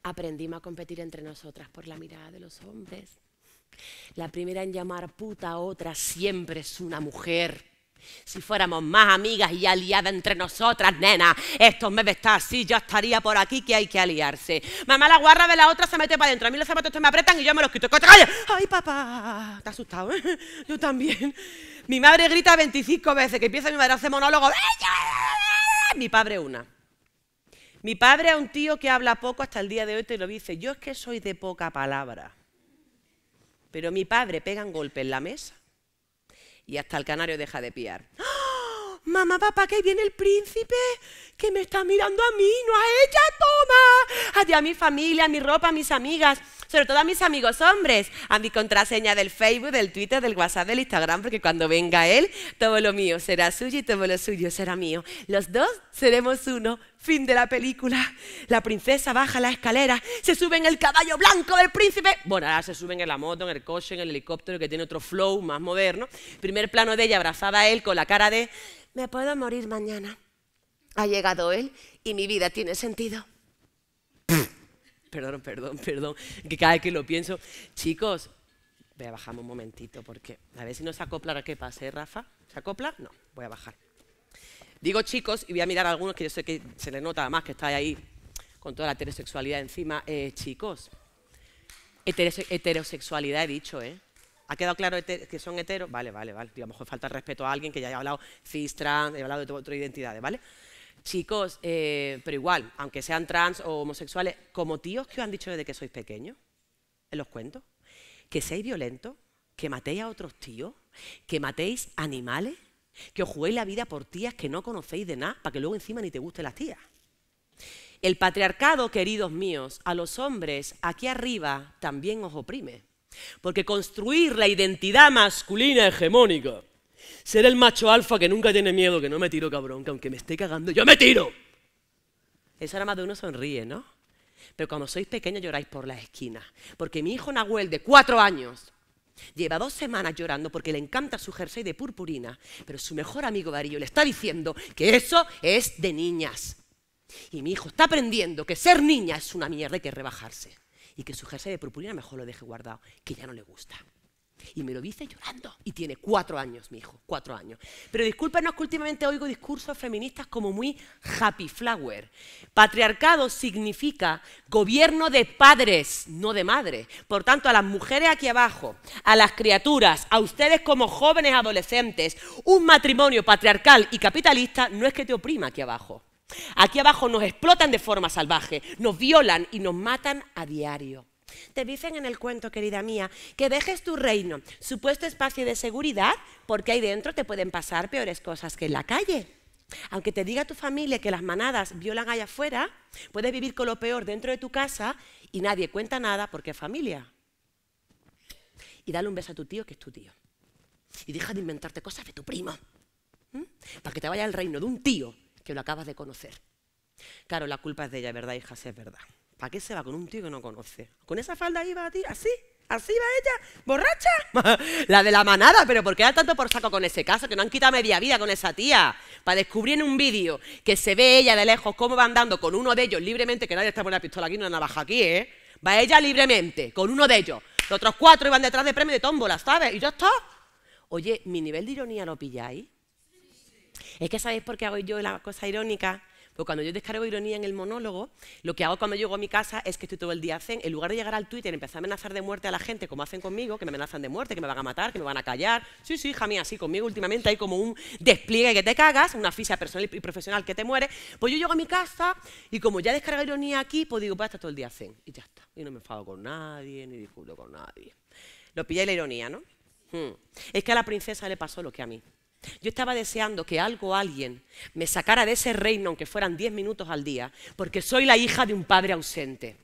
aprendimos a competir entre nosotras por la mirada de los hombres. La primera en llamar puta a otra siempre es una mujer. Si fuéramos más amigas y aliadas entre nosotras, nena, estos me está así, yo estaría por aquí que hay que aliarse. Mamá, la guarra de la otra se mete para adentro. A mí los zapatos me apretan y yo me los quito. ¡Ay, papá! ¿Te has asustado? ¿eh? Yo también. Mi madre grita 25 veces, que empieza mi madre a hacer monólogo. Mi padre una. Mi padre a un tío que habla poco hasta el día de hoy te lo dice, yo es que soy de poca palabra. Pero mi padre pega un golpe en la mesa y hasta el canario deja de piar. ¡Ah! Mamá, papá, que viene el príncipe que me está mirando a mí, no a ella, toma. Adiós a mi familia, a mi ropa, a mis amigas sobre todo a mis amigos hombres, a mi contraseña del Facebook, del Twitter, del WhatsApp, del Instagram, porque cuando venga él, todo lo mío será suyo y todo lo suyo será mío. Los dos seremos uno. Fin de la película. La princesa baja la escalera, se sube en el caballo blanco del príncipe. Bueno, ahora se suben en la moto, en el coche, en el helicóptero, que tiene otro flow más moderno. Primer plano de ella abrazada a él con la cara de, me puedo morir mañana. Ha llegado él y mi vida tiene sentido perdón, perdón, *laughs* perdón, que cada vez que lo pienso, chicos, voy a bajarme un momentito porque a ver si no se acopla ahora que pase, Rafa. ¿Se acopla? No, voy a bajar. Digo chicos y voy a mirar a algunos que yo sé que se les nota más, que está ahí con toda la heterosexualidad encima. Eh, chicos, heterosexualidad he dicho, ¿eh? ¿Ha quedado claro que son heteros? Vale, vale, vale. a lo mejor falta respeto a alguien que ya haya hablado cis, trans, haya hablado de otras identidades, ¿vale? Chicos, eh, pero igual, aunque sean trans o homosexuales, como tíos que os han dicho desde que sois pequeños, en los cuento: que seáis violentos, que matéis a otros tíos, que matéis animales, que os juguéis la vida por tías que no conocéis de nada, para que luego encima ni te gusten las tías. El patriarcado, queridos míos, a los hombres aquí arriba también os oprime, porque construir la identidad masculina hegemónica ser el macho alfa que nunca tiene miedo, que no me tiro, cabrón, que aunque me esté cagando, yo me tiro. Eso era más de uno sonríe, ¿no? Pero cuando sois pequeños lloráis por las esquinas. Porque mi hijo Nahuel, de cuatro años, lleva dos semanas llorando porque le encanta su jersey de purpurina, pero su mejor amigo Darío le está diciendo que eso es de niñas. Y mi hijo está aprendiendo que ser niña es una mierda y que rebajarse. Y que su jersey de purpurina mejor lo deje guardado, que ya no le gusta. Y me lo dice llorando. Y tiene cuatro años, mi hijo, cuatro años. Pero discúlpenos que últimamente oigo discursos feministas como muy happy flower. Patriarcado significa gobierno de padres, no de madres. Por tanto, a las mujeres aquí abajo, a las criaturas, a ustedes como jóvenes adolescentes, un matrimonio patriarcal y capitalista no es que te oprima aquí abajo. Aquí abajo nos explotan de forma salvaje, nos violan y nos matan a diario te dicen en el cuento, querida mía, que dejes tu reino, supuesto espacio de seguridad, porque ahí dentro te pueden pasar peores cosas que en la calle. Aunque te diga tu familia que las manadas violan allá afuera, puedes vivir con lo peor dentro de tu casa y nadie cuenta nada porque es familia. Y dale un beso a tu tío, que es tu tío. Y deja de inventarte cosas de tu primo. Para que te vaya al reino de un tío que lo acabas de conocer. Claro, la culpa es de ella, ¿verdad, hija? Sí, es verdad. ¿Para qué se va con un tío que no conoce? ¿Con esa falda iba a ti? ¿Así? ¿Así va ella? ¿Borracha? *laughs* la de la manada, pero ¿por qué da tanto por saco con ese caso? Que no han quitado media vida con esa tía. Para descubrir en un vídeo que se ve ella de lejos cómo va andando con uno de ellos libremente, que nadie está poniendo la pistola aquí, una navaja aquí, ¿eh? Va ella libremente, con uno de ellos. Los otros cuatro iban detrás de premio de tómbola, ¿sabes? Y yo está. Oye, mi nivel de ironía lo pilláis. Es que ¿sabéis por qué hago yo la cosa irónica? o pues cuando yo descargo ironía en el monólogo, lo que hago cuando llego a mi casa es que estoy todo el día zen. En lugar de llegar al Twitter y empezar a amenazar de muerte a la gente, como hacen conmigo, que me amenazan de muerte, que me van a matar, que me van a callar. Sí, sí, hija mía, sí, conmigo últimamente hay como un despliegue que te cagas, una ficha personal y profesional que te muere. Pues yo llego a mi casa y como ya descargo ironía aquí, pues digo, pues hasta todo el día zen. Y ya está. Y no me enfado con nadie, ni discuto con nadie. Lo pilláis la ironía, ¿no? Hmm. Es que a la princesa le pasó lo que a mí. Yo estaba deseando que algo, alguien, me sacara de ese reino, aunque fueran 10 minutos al día, porque soy la hija de un padre ausente.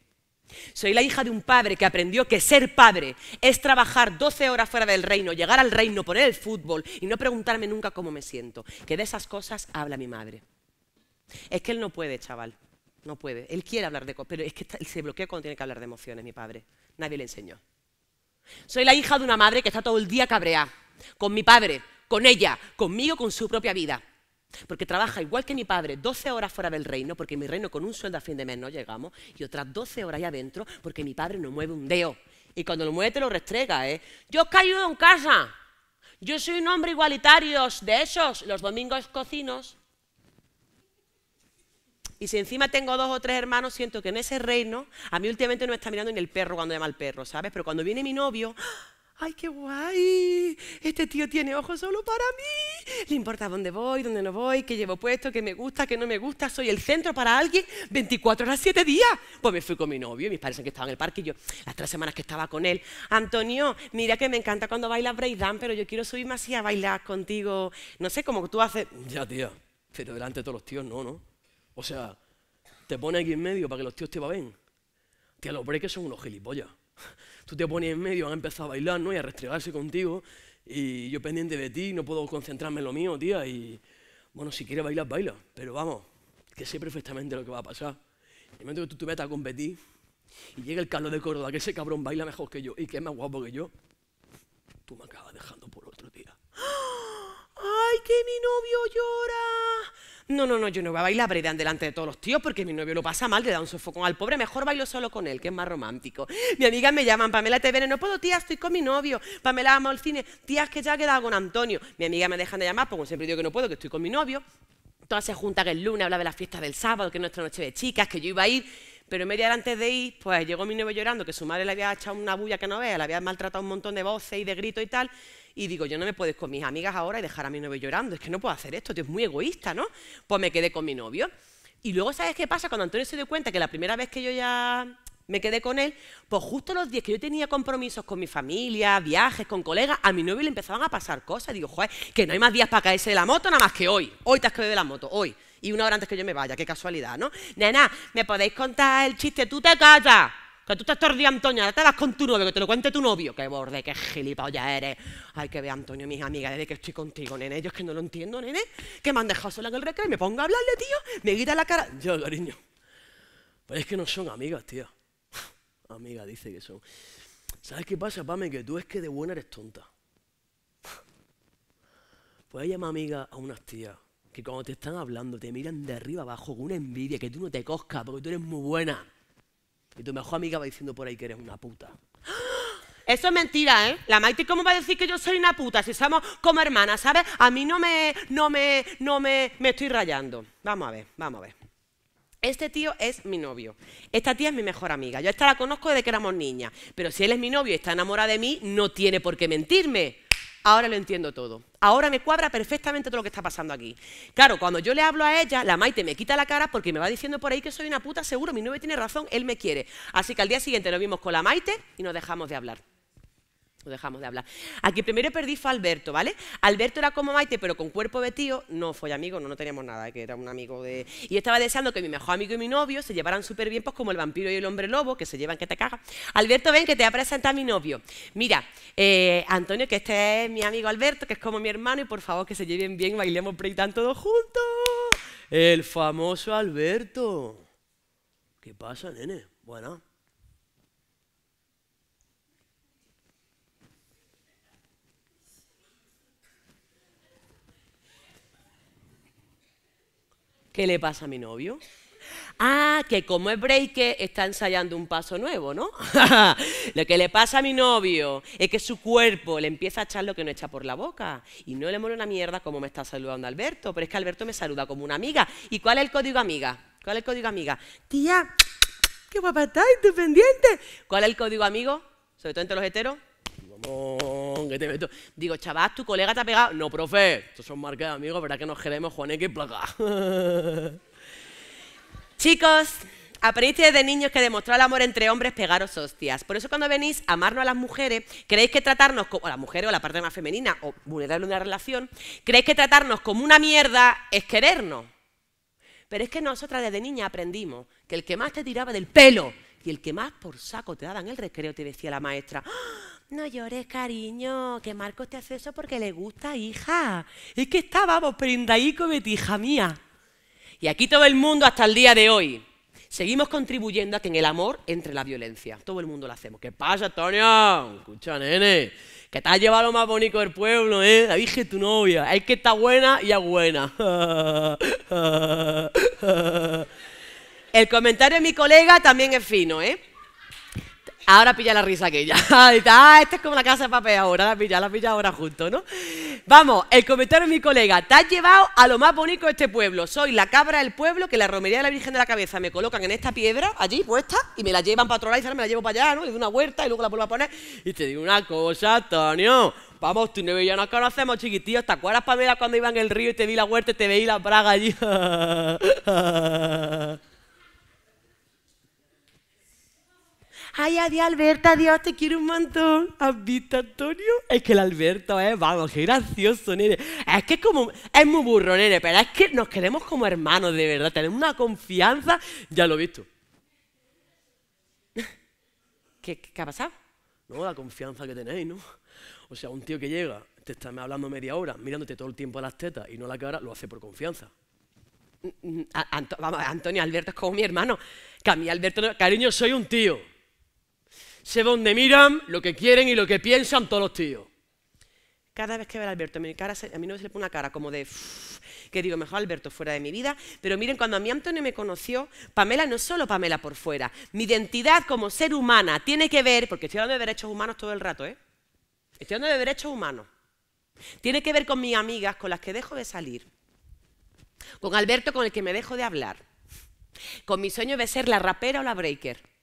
Soy la hija de un padre que aprendió que ser padre es trabajar 12 horas fuera del reino, llegar al reino, poner el fútbol y no preguntarme nunca cómo me siento. Que de esas cosas habla mi madre. Es que él no puede, chaval. No puede. Él quiere hablar de cosas, pero es que se bloquea cuando tiene que hablar de emociones, mi padre. Nadie le enseñó. Soy la hija de una madre que está todo el día cabreada con mi padre, con ella, conmigo, con su propia vida. Porque trabaja igual que mi padre, 12 horas fuera del reino, porque mi reino con un sueldo a fin de mes no llegamos, y otras 12 horas allá adentro, porque mi padre no mueve un dedo. Y cuando lo mueve te lo restrega, ¿eh? Yo os en casa. Yo soy un hombre igualitario de esos, los domingos cocinos. Y si encima tengo dos o tres hermanos, siento que en ese reino, a mí últimamente no me está mirando ni el perro cuando llama al perro, ¿sabes? Pero cuando viene mi novio, ¡Ay, qué guay! Este tío tiene ojos solo para mí. Le importa dónde voy, dónde no voy, qué llevo puesto, qué me gusta, qué no me gusta. Soy el centro para alguien 24 horas, 7 días. Pues me fui con mi novio y mis padres que estaban en el parque y yo, las tres semanas que estaba con él, Antonio, mira que me encanta cuando bailas breakdance, pero yo quiero subirme así a bailar contigo. No sé, cómo tú haces... Ya, tía, pero delante de todos los tíos no, ¿no? O sea, te pone aquí en medio para que los tíos te ver? Tía, los breakers son unos gilipollas tú te pones en medio, han empezado a bailar, ¿no? Y a restregarse contigo. Y yo pendiente de ti, no puedo concentrarme en lo mío, tía. Y bueno, si quieres bailar, baila. Pero vamos, que sé perfectamente lo que va a pasar. En el momento que tú te metas a Betty y llega el Carlos de Córdoba, que ese cabrón baila mejor que yo y que es más guapo que yo, tú me acabas dejando por otro, tía. *gasps* *gasps* ¡Ah! ¡Ay, que mi novio llora! No, no, no, yo no voy a bailar Bredan delante de todos los tíos porque mi novio lo pasa mal, le da un sofocón al pobre, mejor bailo solo con él, que es más romántico. Mi amiga me llaman, Pamela TVN, no puedo, tía, estoy con mi novio. Pamela, vamos al cine, tía, que ya he quedado con Antonio. Mi amiga me dejan de llamar porque siempre digo que no puedo, que estoy con mi novio. Todas se juntan el lunes, habla de las fiestas del sábado, que es nuestra noche de chicas, que yo iba a ir. Pero media hora antes de ir, pues llegó mi novio llorando, que su madre le había echado una bulla que no vea, le había maltratado un montón de voces y de gritos y tal. Y digo, yo no me puedo ir con mis amigas ahora y dejar a mi novio llorando, es que no puedo hacer esto, tío, es muy egoísta, ¿no? Pues me quedé con mi novio. Y luego, ¿sabes qué pasa? Cuando Antonio se dio cuenta que la primera vez que yo ya me quedé con él, pues justo los días que yo tenía compromisos con mi familia, viajes, con colegas, a mi novio le empezaban a pasar cosas. Digo, joder, que no hay más días para caerse de la moto nada más que hoy. Hoy te has caído de la moto, hoy. Y una hora antes que yo me vaya, qué casualidad, ¿no? Nena, ¿me podéis contar el chiste? ¡Tú te callas! Que tú estás has Antonio, día, te vas con tu novio, que te lo cuente tu novio. Qué borde, qué gilipollas eres. Ay, que ver Antonio, mis amigas, desde que estoy contigo, nene. Yo es que no lo entiendo, nene. Que me han dejado sola en el recreo y me pongo a hablarle, tío. Me quita la cara. Yo, cariño. pues es que no son amigas, tío. *laughs* Amiga, dice que son. ¿Sabes qué pasa, Pame? Que tú es que de buena eres tonta. Pues ella me amiga a unas tías que cuando te están hablando te miran de arriba abajo con una envidia que tú no te coscas porque tú eres muy buena. Y tu mejor amiga va diciendo por ahí que eres una puta. Eso es mentira, ¿eh? La Maite, ¿cómo va a decir que yo soy una puta? Si somos como hermanas, ¿sabes? A mí no me, no me, no me, estoy rayando. Vamos a ver, vamos a ver. Este tío es mi novio. Esta tía es mi mejor amiga. Yo esta la conozco desde que éramos niñas. Pero si él es mi novio y está enamorada de mí, no tiene por qué mentirme ahora lo entiendo todo. Ahora me cuadra perfectamente todo lo que está pasando aquí. Claro, cuando yo le hablo a ella, la Maite me quita la cara porque me va diciendo por ahí que soy una puta, seguro, mi novio tiene razón, él me quiere. Así que al día siguiente nos vimos con la Maite y nos dejamos de hablar. Pues dejamos de hablar. Aquí primero perdí fue Alberto, ¿vale? Alberto era como Maite, pero con cuerpo de tío. No, fue amigo, no, no teníamos nada, que era un amigo de... Y estaba deseando que mi mejor amigo y mi novio se llevaran súper bien, pues como el vampiro y el hombre lobo, que se llevan que te caga. Alberto, ven, que te voy a presentar mi novio. Mira, eh, Antonio, que este es mi amigo Alberto, que es como mi hermano, y por favor que se lleven bien, bailemos breakdance todos juntos. El famoso Alberto. ¿Qué pasa, nene? Bueno. ¿Qué le pasa a mi novio? Ah, que como es breaker, está ensayando un paso nuevo, ¿no? *laughs* lo que le pasa a mi novio es que su cuerpo le empieza a echar lo que no echa por la boca. Y no le mola una mierda como me está saludando Alberto, pero es que Alberto me saluda como una amiga. ¿Y cuál es el código amiga? ¿Cuál es el código amiga? Tía, qué guapa está independiente. ¿Cuál es el código amigo? Sobre todo entre los heteros que te meto. Digo, chaval, tu colega te ha pegado. No, profe, estos son marcas de amigos, ¿verdad que nos queremos, Juaneque? Placa. *laughs* Chicos, aprendiste desde niños que demostrar el amor entre hombres pegaros hostias. Por eso cuando venís a amarnos a las mujeres, creéis que tratarnos como a las mujeres o la parte más femenina o vulnerable una relación, creéis que tratarnos como una mierda es querernos. Pero es que nosotras desde niña aprendimos que el que más te tiraba del pelo y el que más por saco te daba en el recreo te decía la maestra, ¡Ah! No llores, cariño, que Marcos te hace eso porque le gusta, hija. Es que estábamos prendaíco, hija mía. Y aquí todo el mundo hasta el día de hoy. Seguimos contribuyendo a que en el amor entre la violencia. Todo el mundo lo hacemos. ¿Qué pasa, Antonio? Escucha, nene. Que te has llevado lo más bonito del pueblo, ¿eh? La dije tu novia. Es que está buena y es buena. *laughs* el comentario de mi colega también es fino, ¿eh? Ahora pilla la risa aquella. *laughs* ah, esta es como la casa de papel ahora, la pilla, la pilla ahora junto, ¿no? Vamos, el comentario de mi colega. Te has llevado a lo más bonito de este pueblo. Soy la cabra del pueblo que la romería de la Virgen de la Cabeza me colocan en esta piedra, allí puesta, y me la llevan para otro y ahora me la llevo para allá, ¿no? Le una huerta y luego la vuelvo a poner. Y te digo una cosa, Antonio. Vamos, tú y yo nos conocemos, chiquitito ¿Te acuerdas, Pamela, cuando iba en el río y te vi la huerta y te veí la praga allí? *laughs* *laughs* ay, adiós Alberto, Dios, ah, te quiero un montón. ¿Has visto, Antonio? Es que el Alberto es, eh, vamos, qué gracioso, nene. Es que es como, es muy burro, nene, pero es que nos queremos como hermanos, de verdad. Tenemos una confianza, ya lo he visto. *laughs* ¿Qué, ha pasado? No, la confianza que tenéis, ¿no? O sea, un tío que llega, te está hablando media hora, mirándote todo el tiempo a las tetas y no a la cara, lo hace por confianza. Mm, mm, vamos, Antonio Alberto es como mi hermano. Que mí Alberto, cariño, soy un tío. Sé dónde miran, lo que quieren y lo que piensan todos los tíos. Cada vez que veo a Alberto, a mi, mí no se le pone una cara como de... que digo, mejor Alberto fuera de mi vida. Pero miren, cuando a mí Antonio me conoció, Pamela no es solo Pamela por fuera. Mi identidad como ser humana tiene que ver, porque estoy hablando de derechos humanos todo el rato, ¿eh? Estoy hablando de derechos humanos. Tiene que ver con mis amigas con las que dejo de salir. Con Alberto con el que me dejo de hablar. Con mi sueño de ser la rapera o la breaker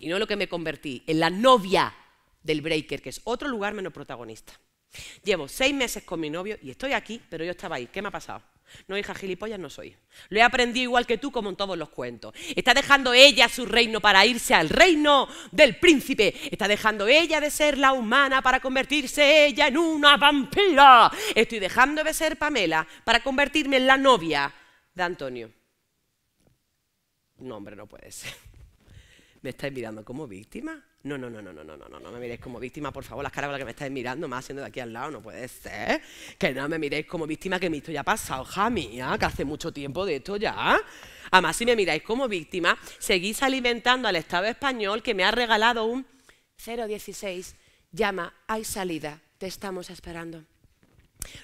y no lo que me convertí, en la novia del breaker, que es otro lugar menos protagonista. Llevo seis meses con mi novio y estoy aquí, pero yo estaba ahí. ¿Qué me ha pasado? No, hija, gilipollas no soy. Lo he aprendido igual que tú, como en todos los cuentos. Está dejando ella su reino para irse al reino del príncipe. Está dejando ella de ser la humana para convertirse ella en una vampira. Estoy dejando de ser Pamela para convertirme en la novia de Antonio. No, hombre, no puede ser. ¿Me estáis mirando como víctima? No, no, no, no, no, no, no, no, no me miréis como víctima, por favor, las caras con las que me estáis mirando, más siendo de aquí al lado, no puede ser. Que no me miréis como víctima, que esto ya ha pasado, ja, mía, que hace mucho tiempo de esto ya. Además, si me miráis como víctima, seguís alimentando al Estado español que me ha regalado un 016. Llama, hay salida, te estamos esperando.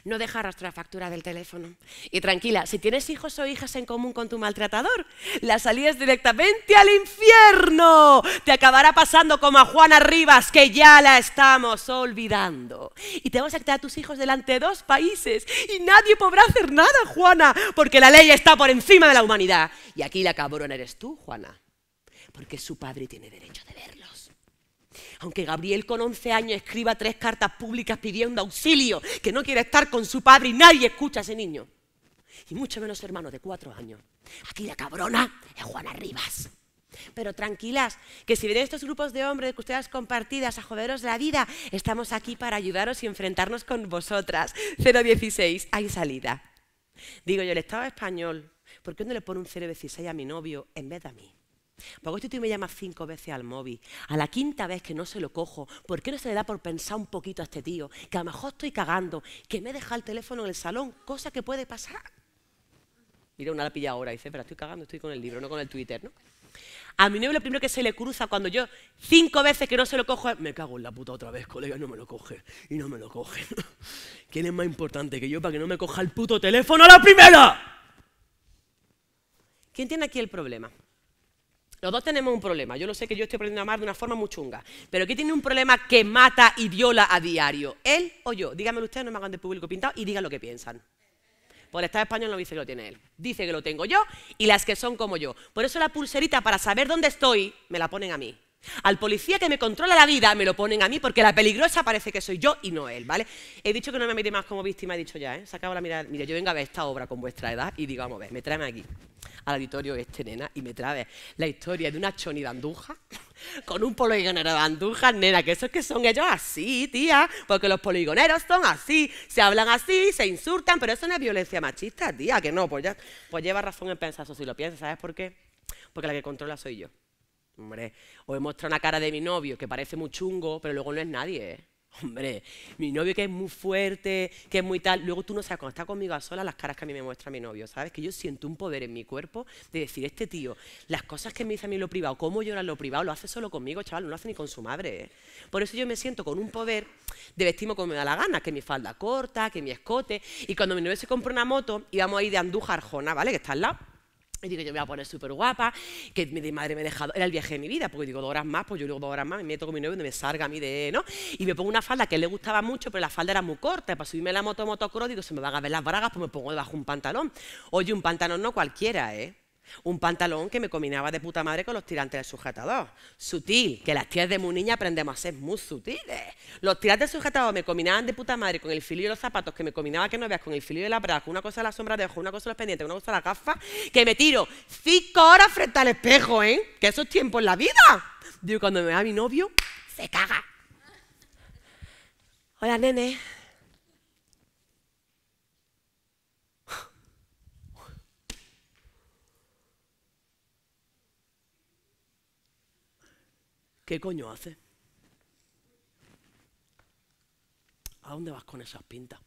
No deja arrastrar factura del teléfono. Y tranquila, si tienes hijos o hijas en común con tu maltratador, la salida directamente al infierno. Te acabará pasando como a Juana Rivas, que ya la estamos olvidando. Y te vas a quitar a tus hijos delante de dos países y nadie podrá hacer nada, Juana, porque la ley está por encima de la humanidad. Y aquí la cabrona eres tú, Juana, porque su padre tiene derecho de ver. Aunque Gabriel con 11 años escriba tres cartas públicas pidiendo auxilio, que no quiere estar con su padre y nadie escucha a ese niño. Y mucho menos su hermano de cuatro años. Aquí la cabrona es Juana Rivas. Pero tranquilas, que si ven estos grupos de hombres de ustedes compartidas a joderos la vida, estamos aquí para ayudaros y enfrentarnos con vosotras. 016, hay salida. Digo yo, el Estado español, ¿por qué no le pone un 016 a mi novio en vez de a mí? Porque este tío me llama cinco veces al móvil. A la quinta vez que no se lo cojo, ¿por qué no se le da por pensar un poquito a este tío? Que a lo mejor estoy cagando, que me dejado el teléfono en el salón, cosa que puede pasar. Mira, una la pilla ahora y dice, pero estoy cagando, estoy con el libro, no con el Twitter, ¿no? A mi novio lo primero que se le cruza cuando yo cinco veces que no se lo cojo es, me cago en la puta otra vez, colega, no me lo coge. Y no me lo coge. *laughs* ¿Quién es más importante que yo para que no me coja el puto teléfono a la primera? ¿Quién tiene aquí el problema? Los dos tenemos un problema. Yo lo sé que yo estoy aprendiendo a amar de una forma muy chunga. Pero aquí tiene un problema que mata y viola a diario? ¿Él o yo? Dígamelo ustedes, no me hagan de público pintado y digan lo que piensan. Por estar español no dice que lo tiene él. Dice que lo tengo yo y las que son como yo. Por eso la pulserita para saber dónde estoy me la ponen a mí. Al policía que me controla la vida me lo ponen a mí porque la peligrosa parece que soy yo y no él, ¿vale? He dicho que no me mire más como víctima, he dicho ya, ¿eh? sacado la mirada. Mire, yo venga a ver esta obra con vuestra edad y digo, vamos a ver, me traen aquí al auditorio este, nena, y me trae la historia de una choni de anduja *laughs* con un poligonero de anduja, nena, que esos que son ellos así, tía, porque los poligoneros son así, se hablan así, se insultan, pero eso no es violencia machista, tía, que no, pues, ya, pues lleva razón en pensar eso si lo piensas, ¿sabes por qué? Porque la que controla soy yo. Hombre, os he mostrado una cara de mi novio que parece muy chungo, pero luego no es nadie, ¿eh? Hombre, mi novio que es muy fuerte, que es muy tal. Luego tú no sabes, cuando está conmigo a solas, las caras que a mí me muestra mi novio, ¿sabes? Que yo siento un poder en mi cuerpo de decir, este tío, las cosas que me dice a mí lo privado, cómo llora en lo privado, lo hace solo conmigo, chaval, no lo hace ni con su madre. ¿eh? Por eso yo me siento con un poder de vestirme como me da la gana, que mi falda corta, que mi escote. Y cuando mi novio se compra una moto, íbamos ahí de Andújar Jona, ¿vale? Que está al lado y digo, yo me voy a poner súper guapa, que mi madre me ha dejado, era el viaje de mi vida, porque digo, dos horas más, pues yo digo, dos horas más, me meto con mi novio donde me salga a mí de, ¿no? Y me pongo una falda que a él le gustaba mucho, pero la falda era muy corta, para subirme la moto motocross, digo, se me van a ver las bragas, pues me pongo debajo un pantalón. Oye, un pantalón no cualquiera, ¿eh? Un pantalón que me combinaba de puta madre con los tirantes del sujetador. Sutil, que las tías de muy niña aprendemos a ser muy sutiles. Los tirantes del sujetador me combinaban de puta madre con el filo de los zapatos, que me combinaba que no veas con el filo de la braja, una cosa de la sombra de ojo, una cosa de los pendientes, una cosa de la gafa, que me tiro cinco horas frente al espejo, ¿eh? Que es tiempo en la vida. Digo, cuando me vea mi novio, se caga. Hola, nene. ¿qué coño haces? ¿A dónde vas con esas pintas?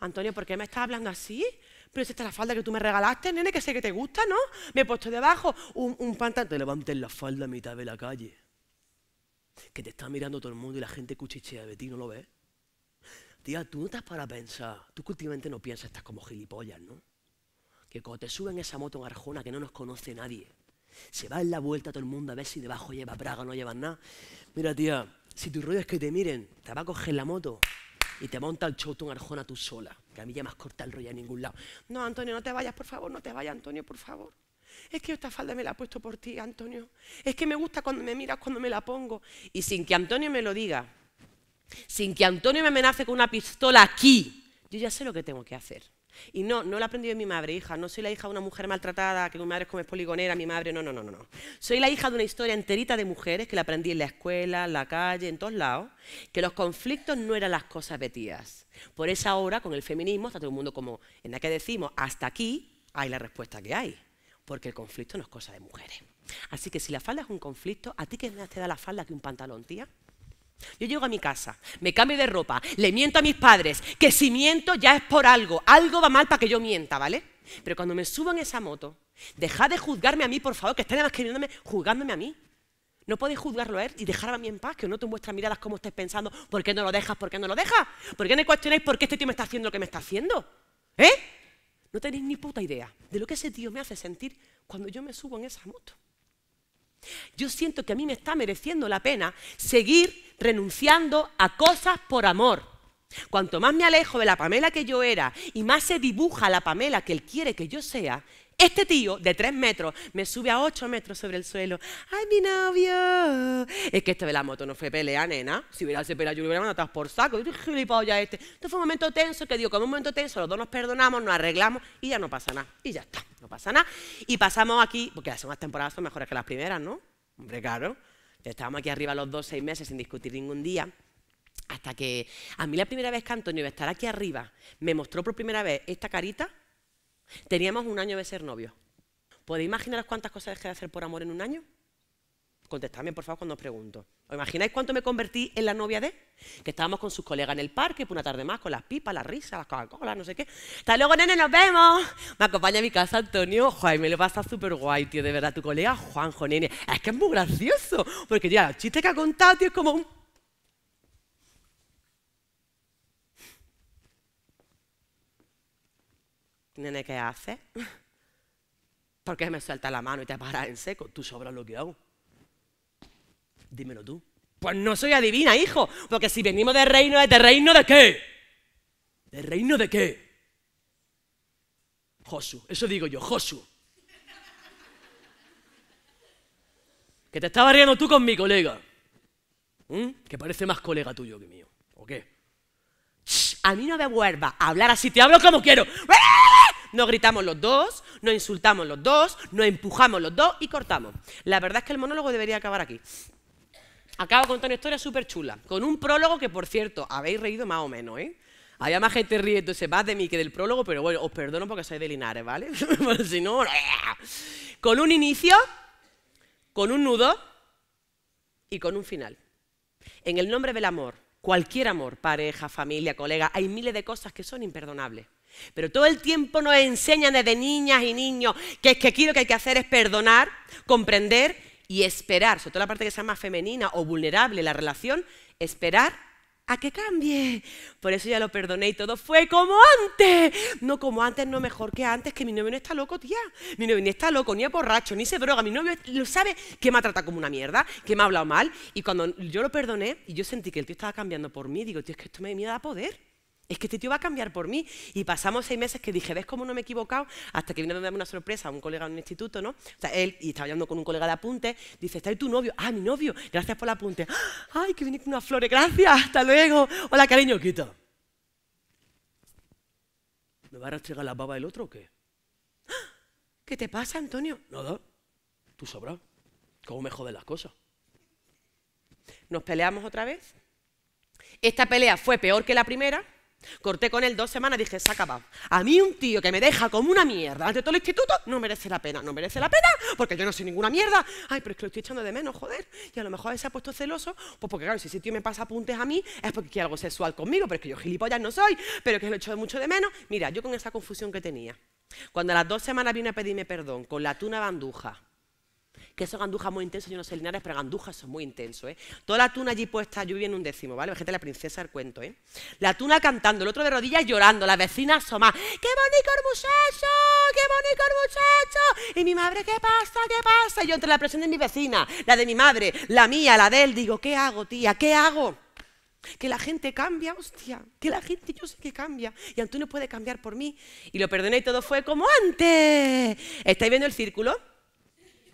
Antonio, ¿por qué me estás hablando así? Pero es esta es la falda que tú me regalaste, nene, que sé que te gusta, ¿no? Me he puesto debajo un, un pantalón. Te levantes la falda a mitad de la calle. Que te está mirando todo el mundo y la gente cuchichea de ti, ¿no lo ves? Tía, tú no estás para pensar. Tú últimamente no piensas, estás como gilipollas, ¿no? Que cuando te suben esa moto en Arjona, que no nos conoce nadie, se va en la vuelta todo el mundo a ver si debajo lleva praga o no lleva nada. Mira, tía, si tu rollo es que te miren, te va a coger la moto y te monta el choto en Arjona tú sola, que a mí ya me has cortado el rollo a ningún lado. No, Antonio, no te vayas, por favor, no te vayas, Antonio, por favor. Es que esta falda me la he puesto por ti, Antonio. Es que me gusta cuando me miras, cuando me la pongo. Y sin que Antonio me lo diga, sin que Antonio me amenace con una pistola aquí, yo ya sé lo que tengo que hacer. Y no, no lo he aprendido de mi madre, hija. No soy la hija de una mujer maltratada, que mi madre es como poligonera, mi madre. No, no, no, no, Soy la hija de una historia enterita de mujeres que la aprendí en la escuela, en la calle, en todos lados. Que los conflictos no eran las cosas de tías. Por esa hora, con el feminismo, está todo el mundo como, en la que decimos, hasta aquí hay la respuesta que hay. Porque el conflicto no es cosa de mujeres. Así que si la falda es un conflicto, ¿a ti qué más te da la falda que un pantalón, tía? Yo llego a mi casa, me cambio de ropa, le miento a mis padres, que si miento ya es por algo, algo va mal para que yo mienta, ¿vale? Pero cuando me subo en esa moto, dejad de juzgarme a mí, por favor, que estén además queriéndome, juzgándome a mí. No podéis juzgarlo a él y dejarme a mí en paz, que no te vuestras miradas cómo estés pensando, ¿por qué no lo dejas? ¿Por qué no lo dejas? ¿Por qué no cuestionáis por qué este tío me está haciendo lo que me está haciendo? ¿Eh? No tenéis ni puta idea de lo que ese tío me hace sentir cuando yo me subo en esa moto. Yo siento que a mí me está mereciendo la pena seguir renunciando a cosas por amor. Cuanto más me alejo de la Pamela que yo era y más se dibuja la Pamela que él quiere que yo sea, este tío de 3 metros me sube a 8 metros sobre el suelo. ¡Ay, mi novio! Es que este de la moto no fue pelea, nena. Si hubiera sido pelea, yo lo hubiera mandado por saco. Yo gilipollas este. Entonces fue un momento tenso que digo, como un momento tenso, los dos nos perdonamos, nos arreglamos y ya no pasa nada. Y ya está, no pasa nada. Y pasamos aquí, porque las segundas temporadas son mejores que las primeras, ¿no? Hombre, claro. Estábamos aquí arriba los dos, seis meses sin discutir ningún día. Hasta que a mí la primera vez que Antonio iba a estar aquí arriba me mostró por primera vez esta carita, Teníamos un año de ser novios. ¿Podéis imaginaros cuántas cosas dejé de hacer por amor en un año? Contestadme, por favor, cuando os pregunto. ¿Os imagináis cuánto me convertí en la novia de? Que estábamos con sus colegas en el parque, por pues una tarde más, con las pipas, la risa, las Coca-Cola, no sé qué. ¡Hasta luego, nene, nos vemos! Me acompaña a mi casa Antonio. Joder, me lo pasa súper guay, tío, de verdad. Tu colega Juanjo, nene. Es que es muy gracioso. Porque, ya el chiste que ha contado, tío, es como un nene, ¿qué haces? *laughs* ¿Por qué me sueltas la mano y te paras en seco? Tú sobras lo que hago. Dímelo tú. Pues no soy adivina, hijo, porque si venimos de reino, de de reino de qué? ¿De reino de qué? Josu, eso digo yo, Josu. Que te estaba riendo tú con mi colega. ¿Mm? Que parece más colega tuyo que mío. ¿O qué? a mí no me vuelva hablar así, te hablo como quiero. No gritamos los dos, nos insultamos los dos, nos empujamos los dos y cortamos. La verdad es que el monólogo debería acabar aquí. Acabo contando una historia súper chula, con un prólogo que, por cierto, habéis reído más o menos, ¿eh? Había más gente riéndose más de mí que del prólogo, pero bueno, os perdono porque soy de Linares, ¿vale? *laughs* si no, ¡ah! con un inicio, con un nudo y con un final. En el nombre del amor, cualquier amor, pareja, familia, colega, hay miles de cosas que son imperdonables. Pero todo el tiempo nos enseñan desde niñas y niños que es que aquí lo que hay que hacer es perdonar, comprender y esperar, sobre todo la parte que sea más femenina o vulnerable, la relación, esperar a que cambie. Por eso ya lo perdoné y todo fue como antes. No como antes, no mejor que antes, que mi novio no está loco, tía. Mi novio ni está loco, ni es borracho, ni se droga. Mi novio lo sabe que me ha tratado como una mierda, que me ha hablado mal. Y cuando yo lo perdoné y yo sentí que el tío estaba cambiando por mí, digo, tío, es que esto me da poder es que este tío va a cambiar por mí. Y pasamos seis meses que dije, ¿ves cómo no me he equivocado? Hasta que vino a darme una sorpresa a un colega en un instituto, ¿no? O sea, él, y estaba hablando con un colega de apunte dice, ¿está ahí tu novio? Ah, mi novio, gracias por el apunte. Ah, ay, que viene con unas flores, gracias, hasta luego. Hola, cariño, quito. ¿Me va a rastrear la baba el otro o qué? Ah, ¿Qué te pasa, Antonio? Nada, tú sabrás. ¿Cómo me joden las cosas? ¿Nos peleamos otra vez? Esta pelea fue peor que la primera, Corté con él dos semanas y dije, se acabado. A mí un tío que me deja como una mierda ante todo el instituto no merece la pena. No merece la pena porque yo no soy ninguna mierda. Ay, pero es que lo estoy echando de menos, joder. Y a lo mejor se ha puesto celoso, pues porque claro, si ese tío me pasa apuntes a mí es porque quiere algo sexual conmigo, pero es que yo gilipollas no soy, pero que lo echo mucho de menos. Mira, yo con esa confusión que tenía. Cuando a las dos semanas vino a pedirme perdón con la tuna banduja, que esos gandujas muy intensos, yo no sé lineares, pero gandujas son muy intensos. ¿eh? Toda la tuna allí puesta, yo en un décimo, ¿vale? Gente la princesa del cuento, ¿eh? La tuna cantando, el otro de rodillas llorando, la vecina asomada. ¡Qué bonito el muchacho! ¡Qué bonito el muchacho! Y mi madre, ¿qué pasa? ¿Qué pasa? Y yo entre la presión de mi vecina, la de mi madre, la mía, la de él, digo, ¿qué hago, tía? ¿Qué hago? Que la gente cambia, hostia, que la gente yo sé que cambia y Antonio puede cambiar por mí. Y lo perdoné y todo fue como antes. ¿Estáis viendo el círculo?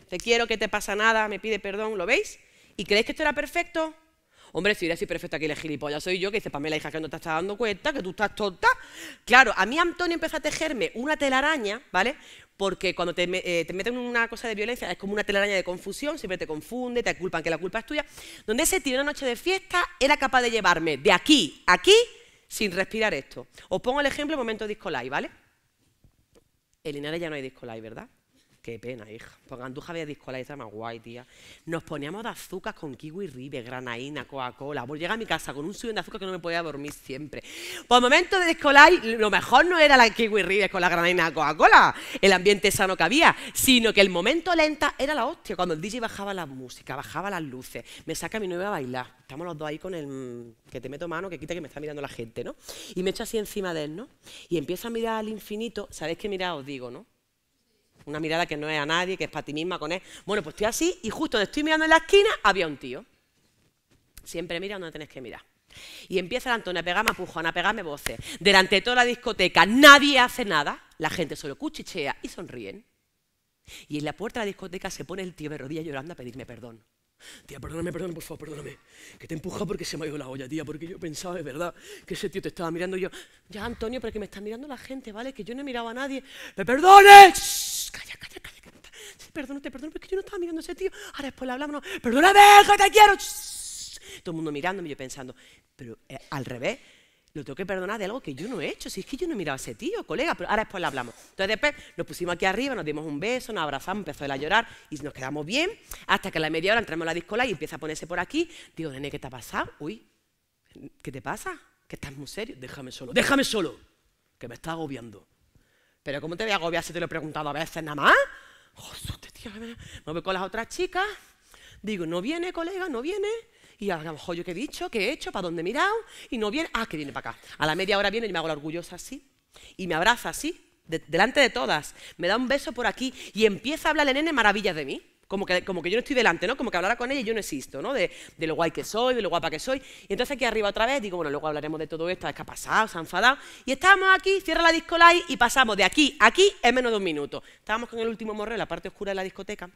te quiero, que te pasa nada, me pide perdón, ¿lo veis? ¿Y creéis que esto era perfecto? Hombre, si hubiera sido perfecto aquí, le gilipollas soy yo, que dice, Pamela, hija, que no te estás dando cuenta, que tú estás tonta. Claro, a mí Antonio empezó a tejerme una telaraña, ¿vale? Porque cuando te, eh, meten en una cosa de violencia es como una telaraña de confusión, siempre te confunde, te culpan que la culpa es tuya. Donde ese tiró una noche de fiesta, era capaz de llevarme de aquí a aquí sin respirar esto. Os pongo el ejemplo momento disco ¿vale? En Linares ya no hay disco ¿verdad? Qué pena, hija. Porque Andújar había disco y más guay, tía. Nos poníamos de azúcar con kiwi Ribes, granaína, Coca-Cola. Pues llega a mi casa con un suyo de azúcar que no me podía dormir siempre. Por momento de Discolay, lo mejor no era la kiwi ribe con la granaína Coca-Cola, el ambiente sano cabía sino que el momento lenta era la hostia. Cuando el DJ bajaba la música, bajaba las luces, me saca mi nueva a bailar. Estamos los dos ahí con el que te meto mano, que quita que me está mirando la gente, ¿no? Y me echo así encima de él, ¿no? Y empieza a mirar al infinito. ¿Sabéis qué mira, Os digo, ¿no? una mirada que no es a nadie, que es para ti misma con él. Bueno, pues estoy así y justo donde estoy mirando en la esquina había un tío. Siempre mira donde tenés que mirar. Y empieza el Antonio a pegarme a pujón, a pegarme voces. Delante de toda la discoteca nadie hace nada, la gente solo cuchichea y sonríen. Y en la puerta de la discoteca se pone el tío de rodillas llorando a pedirme perdón. Tía, perdóname, perdóname, por favor, perdóname. Que te empuja porque se me ha ido la olla, tía, porque yo pensaba es verdad que ese tío te estaba mirando y yo, ya Antonio, pero que me está mirando la gente, ¿vale? Que yo no he mirado a nadie. ¡Me perdones! calla, calla, Perdón, te porque yo no estaba mirando a ese tío. Ahora después le hablamos, perdóname, hijo, te quiero. Todo el mundo mirándome, yo pensando, pero eh, al revés, lo tengo que perdonar de algo que yo no he hecho. Si es que yo no he mirado a ese tío, colega, pero ahora después le hablamos. Entonces después nos pusimos aquí arriba, nos dimos un beso, nos abrazamos, empezó a llorar y nos quedamos bien hasta que a la media hora entramos a la discola y empieza a ponerse por aquí. Digo, nene, ¿qué te ha pasado? Uy, ¿qué te pasa? ¿Que estás muy serio? Déjame solo, déjame solo, que me está agobiando. Pero ¿cómo te voy a agobiar si te lo he preguntado a veces nada más? Joder, tío, me voy con las otras chicas, digo, no viene, colega, no viene. Y a lo yo qué he dicho, qué he hecho, para dónde he mirado, y no viene, ah, que viene para acá. A la media hora viene y me hago la orgullosa así, y me abraza así, delante de todas, me da un beso por aquí, y empieza a hablar el nene maravillas de mí. Como que, que yo no estoy delante, ¿no? Como que hablara con ella y yo no existo, ¿no? De, lo guay que soy, de lo guapa que soy. Y entonces aquí arriba otra vez digo, bueno, luego hablaremos de todo esto, es que ha pasado, se ha enfadado. Y estábamos aquí, cierra la disco y pasamos de aquí a aquí en menos de un minuto. Estábamos con el último morre la parte oscura de la discoteca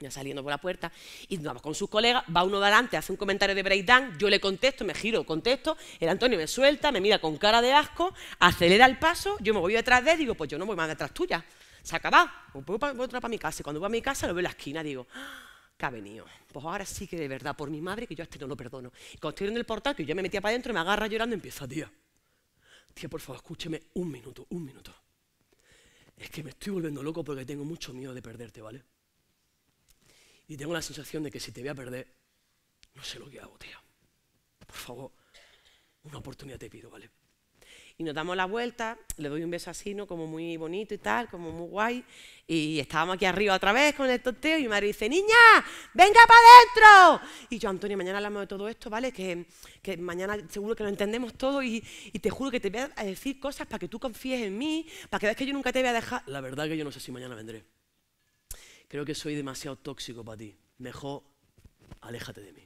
ya saliendo por la puerta, y vamos con sus colegas, va uno delante, hace un comentario de breakdown, yo le contesto, me giro, contesto, el Antonio me suelta, me mira con cara de asco, acelera el paso, yo me voy detrás de él y digo, pues yo no voy más detrás tuya se acaba, pues voy, para, otra para mi casa. Y cuando voy a mi casa lo veo en la esquina, digo, ah, ¡qué ha venido. Pues ahora sí que de verdad, por mi madre, que yo a este no lo perdono. Y cuando estoy en el portal, que yo me metía para adentro, me agarra llorando y empieza, tía, tía, por favor, escúcheme un minuto, un minuto. Es que me estoy volviendo loco porque tengo mucho miedo de perderte, ¿vale? Y tengo la sensación de que si te voy a perder, no sé lo que hago, tía. Por favor, una oportunidad te pido, ¿vale? Y nos damos la vuelta, le doy un beso así, ¿no? Como muy bonito y tal, como muy guay. Y estábamos aquí arriba otra vez con el tonteo y mi madre dice, niña, venga para adentro. Y yo, Antonio, mañana hablamos de todo esto, ¿vale? Que, mañana seguro que lo entendemos todo y, te juro que te voy a decir cosas para que tú confíes en mí, para que veas que yo nunca te voy a dejar. La verdad que yo no sé si mañana vendré. Creo que soy demasiado tóxico para ti. Mejor aléjate de mí.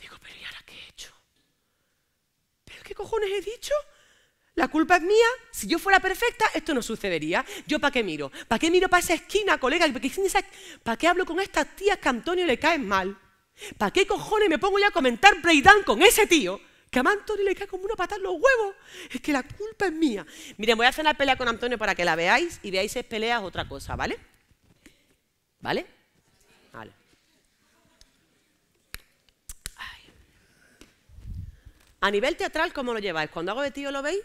Digo, pero ¿qué cojones he dicho? La culpa es mía. Si yo fuera perfecta, esto no sucedería. ¿Yo para qué miro? ¿Para qué miro para esa esquina, colega? ¿Para qué hablo con estas tías que a Antonio le caen mal? ¿Para qué cojones me pongo yo a comentar breakdown con ese tío? Que a Antonio le cae como una patada en los huevos. Es que la culpa es mía. Miren, voy a hacer una pelea con Antonio para que la veáis y veáis es peleas otra cosa, ¿vale? ¿Vale? A nivel teatral, ¿cómo lo lleváis? ¿Cuando hago de tío lo veis?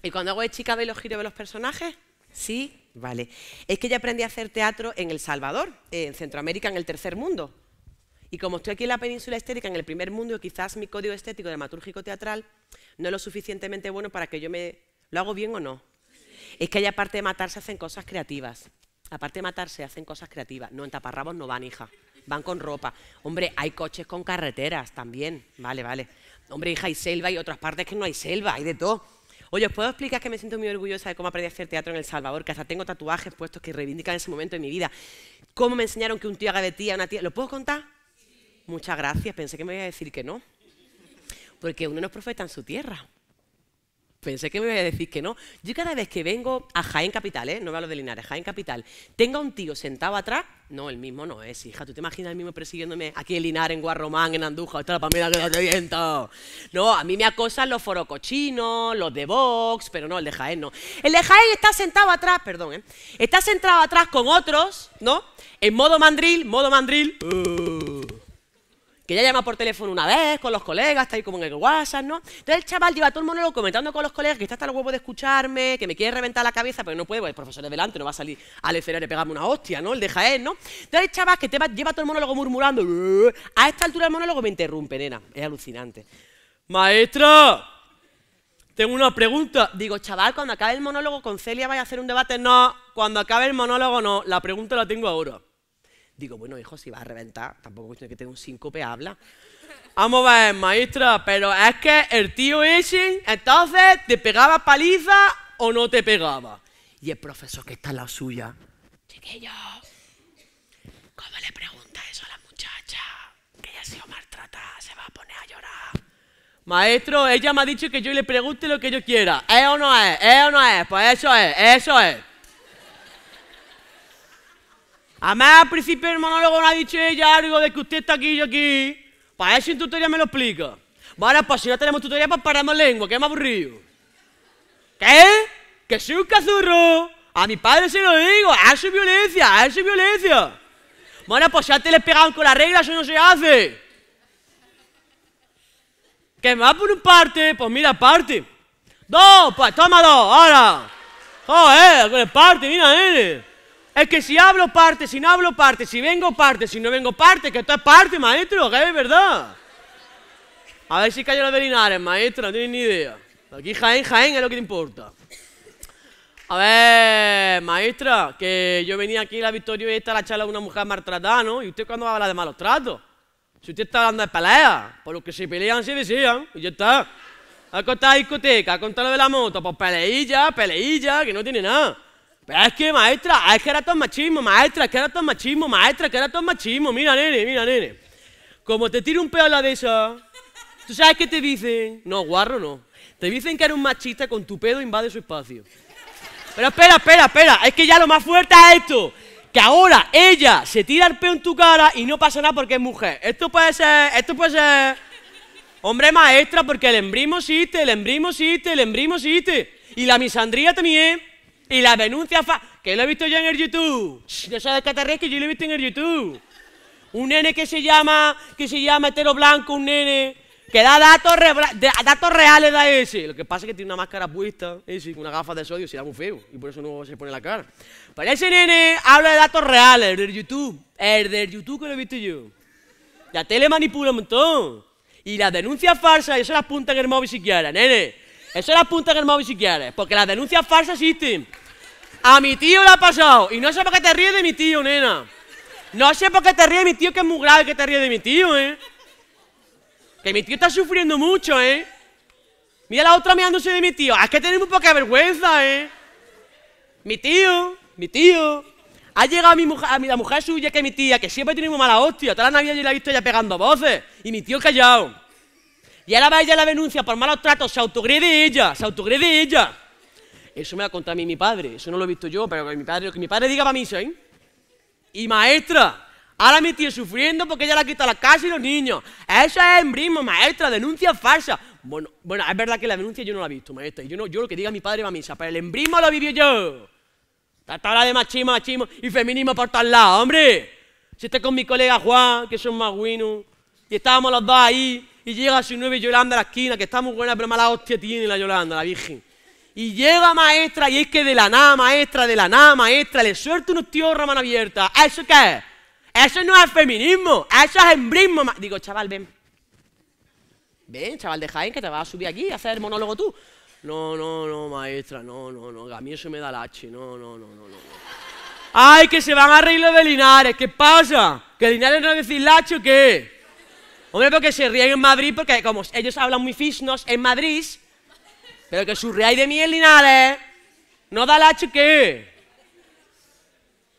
¿Y cuando hago de chica veis los giros de los personajes? Sí, vale. Es que ya aprendí a hacer teatro en El Salvador, en Centroamérica, en el tercer mundo. Y como estoy aquí en la península estética, en el primer mundo, quizás mi código estético dramatúrgico teatral no es lo suficientemente bueno para que yo me... ¿Lo hago bien o no? Es que ahí, aparte de matarse hacen cosas creativas. Aparte de matarse hacen cosas creativas. No, en taparrabos no van, hija van con ropa. Hombre, hay coches con carreteras también. Vale, vale. Hombre, hija, hay selva y otras partes que no hay selva, hay de todo. Oye, ¿os puedo explicar que me siento muy orgullosa de cómo aprendí a hacer teatro en El Salvador? Que hasta tengo tatuajes puestos que reivindican ese momento de mi vida. ¿Cómo me enseñaron que un tío haga de tía una tía? ¿Lo puedo contar? Sí. Muchas gracias, pensé que me iba a decir que no. Porque uno no es profeta en su tierra. Pensé que me iba a decir que no. Yo cada vez que vengo a Jaén Capital, ¿eh? no me hablo de Linares, Jaén Capital, tenga un tío sentado atrás, no, el mismo no es, hija, ¿tú te imaginas el mismo persiguiéndome aquí en Linares, en Guarromán, en Andújar, está la Pamela que te viento? No, a mí me acosan los forocochinos, los de Vox, pero no, el de Jaén no. El de Jaén está sentado atrás, perdón, ¿eh? está sentado atrás con otros, ¿no? En modo mandril, modo mandril. Uh que ya llama por teléfono una vez con los colegas, está ahí como en el WhatsApp, ¿no? Entonces el chaval lleva todo el monólogo comentando con los colegas que está hasta el huevo de escucharme, que me quiere reventar la cabeza, pero no puede, porque el profesor de delante, no va a salir al escenario y pegarme una hostia, ¿no? El deja él, ¿no? Entonces el chaval que te lleva todo el monólogo murmurando, a esta altura el monólogo me interrumpe, nena, es alucinante. Maestro, tengo una pregunta. Digo, chaval, cuando acabe el monólogo con Celia vaya a hacer un debate. No, cuando acabe el monólogo no, la pregunta la tengo ahora. Digo, bueno, hijo, si va a reventar, tampoco es que tenga un síncope, habla. Vamos a ver, maestra, pero es que el tío ese, entonces, ¿te pegaba paliza o no te pegaba? Y el profesor que está en la suya. Chiquillo, ¿cómo le pregunta eso a la muchacha? Que ella ha sido maltratada, se va a poner a llorar. Maestro, ella me ha dicho que yo le pregunte lo que yo quiera. ¿Es o no es? ¿Es o no es? Pues eso es, eso es. Además, al principio el monólogo no ha dicho ella algo de que usted está aquí y yo aquí. Para eso en tutoría me lo explica. Bueno, pues si no tenemos tutoría, pues paramos lengua, que es más aburrido. ¿Qué? Que soy un cazurro. A mi padre se lo digo, su violencia, su violencia. Bueno, pues si antes les pegaban con la regla, eso no se hace. Que me va por un parte, pues mira, parte. Dos, pues toma dos, ahora. Joder, con el parte, mira, él. Es que si hablo parte, si no hablo parte, si vengo parte, si no vengo parte, que esto es parte, maestro, que es verdad. A ver si cayó la de maestro, no tienes ni idea. Aquí Jaén, Jaén es lo que te importa. A ver, maestra, que yo venía aquí la victoria y está la charla de una mujer maltratada, ¿no? ¿Y usted cuándo va a hablar de malos tratos? Si usted está hablando de peleas, por lo que se pelean se decían, y ya está. Ha contado discoteca, ha contado lo de la moto, pues peleilla, peleilla, que no tiene nada. Pero Es que maestra, es que era todo machismo, maestra, es que era todo machismo, maestra, es que era todo machismo. Mira, nene, mira, nene. Como te tira un pedo a la de esa, ¿tú sabes qué te dicen? No, guarro no. Te dicen que eres un machista con tu pedo invade su espacio. Pero espera, espera, espera. Es que ya lo más fuerte es esto. Que ahora ella se tira el pedo en tu cara y no pasa nada porque es mujer. Esto puede ser, esto puede ser... Hombre maestra, porque el embrimo existe, el embrimo existe, el embrimo existe. Y la misandría también. Y la denuncia fa... Que lo he visto yo en el YouTube. no sabes que yo lo he visto en el YouTube. Un nene que se llama... Que se llama Hetero Blanco, un nene... Que da datos, de, datos reales da ese. Lo que pasa es que tiene una máscara puesta, con una gafa de sodio, se da muy feo. Y por eso no se pone la cara. Pero ese nene habla de datos reales, el del YouTube. El del YouTube que lo he visto yo. La tele manipula un montón. Y las denuncias falsas, eso las punta en el móvil si quieres, nene. Eso las apunta en el móvil si quieres. Porque las denuncias falsas existen. A mi tío le ha pasado. Y no sé por qué te ríes de mi tío, nena. No sé por qué te ríes de mi tío, que es muy grave que te ríes de mi tío, ¿eh? Que mi tío está sufriendo mucho, ¿eh? Mira la otra mirándose de mi tío. Es que tenemos poca vergüenza, ¿eh? Mi tío, mi tío. Ha llegado mi mujer, a mi, la mujer suya, que mi tía, que siempre tiene muy mala hostia. Toda la Navidad yo la he visto ya pegando voces. Y mi tío callado. Y ahora va ella la denuncia por malos tratos. Se autogrede ella, se autogrede ella. Eso me lo ha contado a mí mi padre, eso no lo he visto yo, pero mi padre, que mi padre diga para mí, ¿eh? Y maestra, ahora me estoy sufriendo porque ella le ha quitado la casa y los niños. Eso es embrismo, maestra, denuncia falsa. Bueno, bueno, es verdad que la denuncia yo no la he visto, maestra. Yo, no, yo lo que diga mi padre va a misa, pero el embrismo lo vivió yo. toda de machismo, machismo y feminismo por todos lados, hombre. Si estoy con mi colega Juan, que son más buenos, y estábamos los dos ahí, y llega su nueve Yolanda a la esquina, que está muy buena, pero mala hostia tiene la Yolanda, la Virgen. Y llega maestra, y es que de la nada, maestra, de la nada, maestra, le suelto unos tíos mano abierta. ¿Eso qué es? Eso no es feminismo, eso es embrismo. Digo, chaval, ven. Ven, chaval de Jaén, que te vas a subir aquí a hacer monólogo tú. No, no, no, maestra, no, no, no, a mí eso me da la no, no, no, no, no. ¡Ay, que se van a reír los de Linares! ¿Qué pasa? ¿Que Linares no decir o qué? Hombre, porque se ríen en Madrid, porque como ellos hablan muy fisnos en Madrid, pero que surreáis de miel, Linares. ¿eh? No da la que.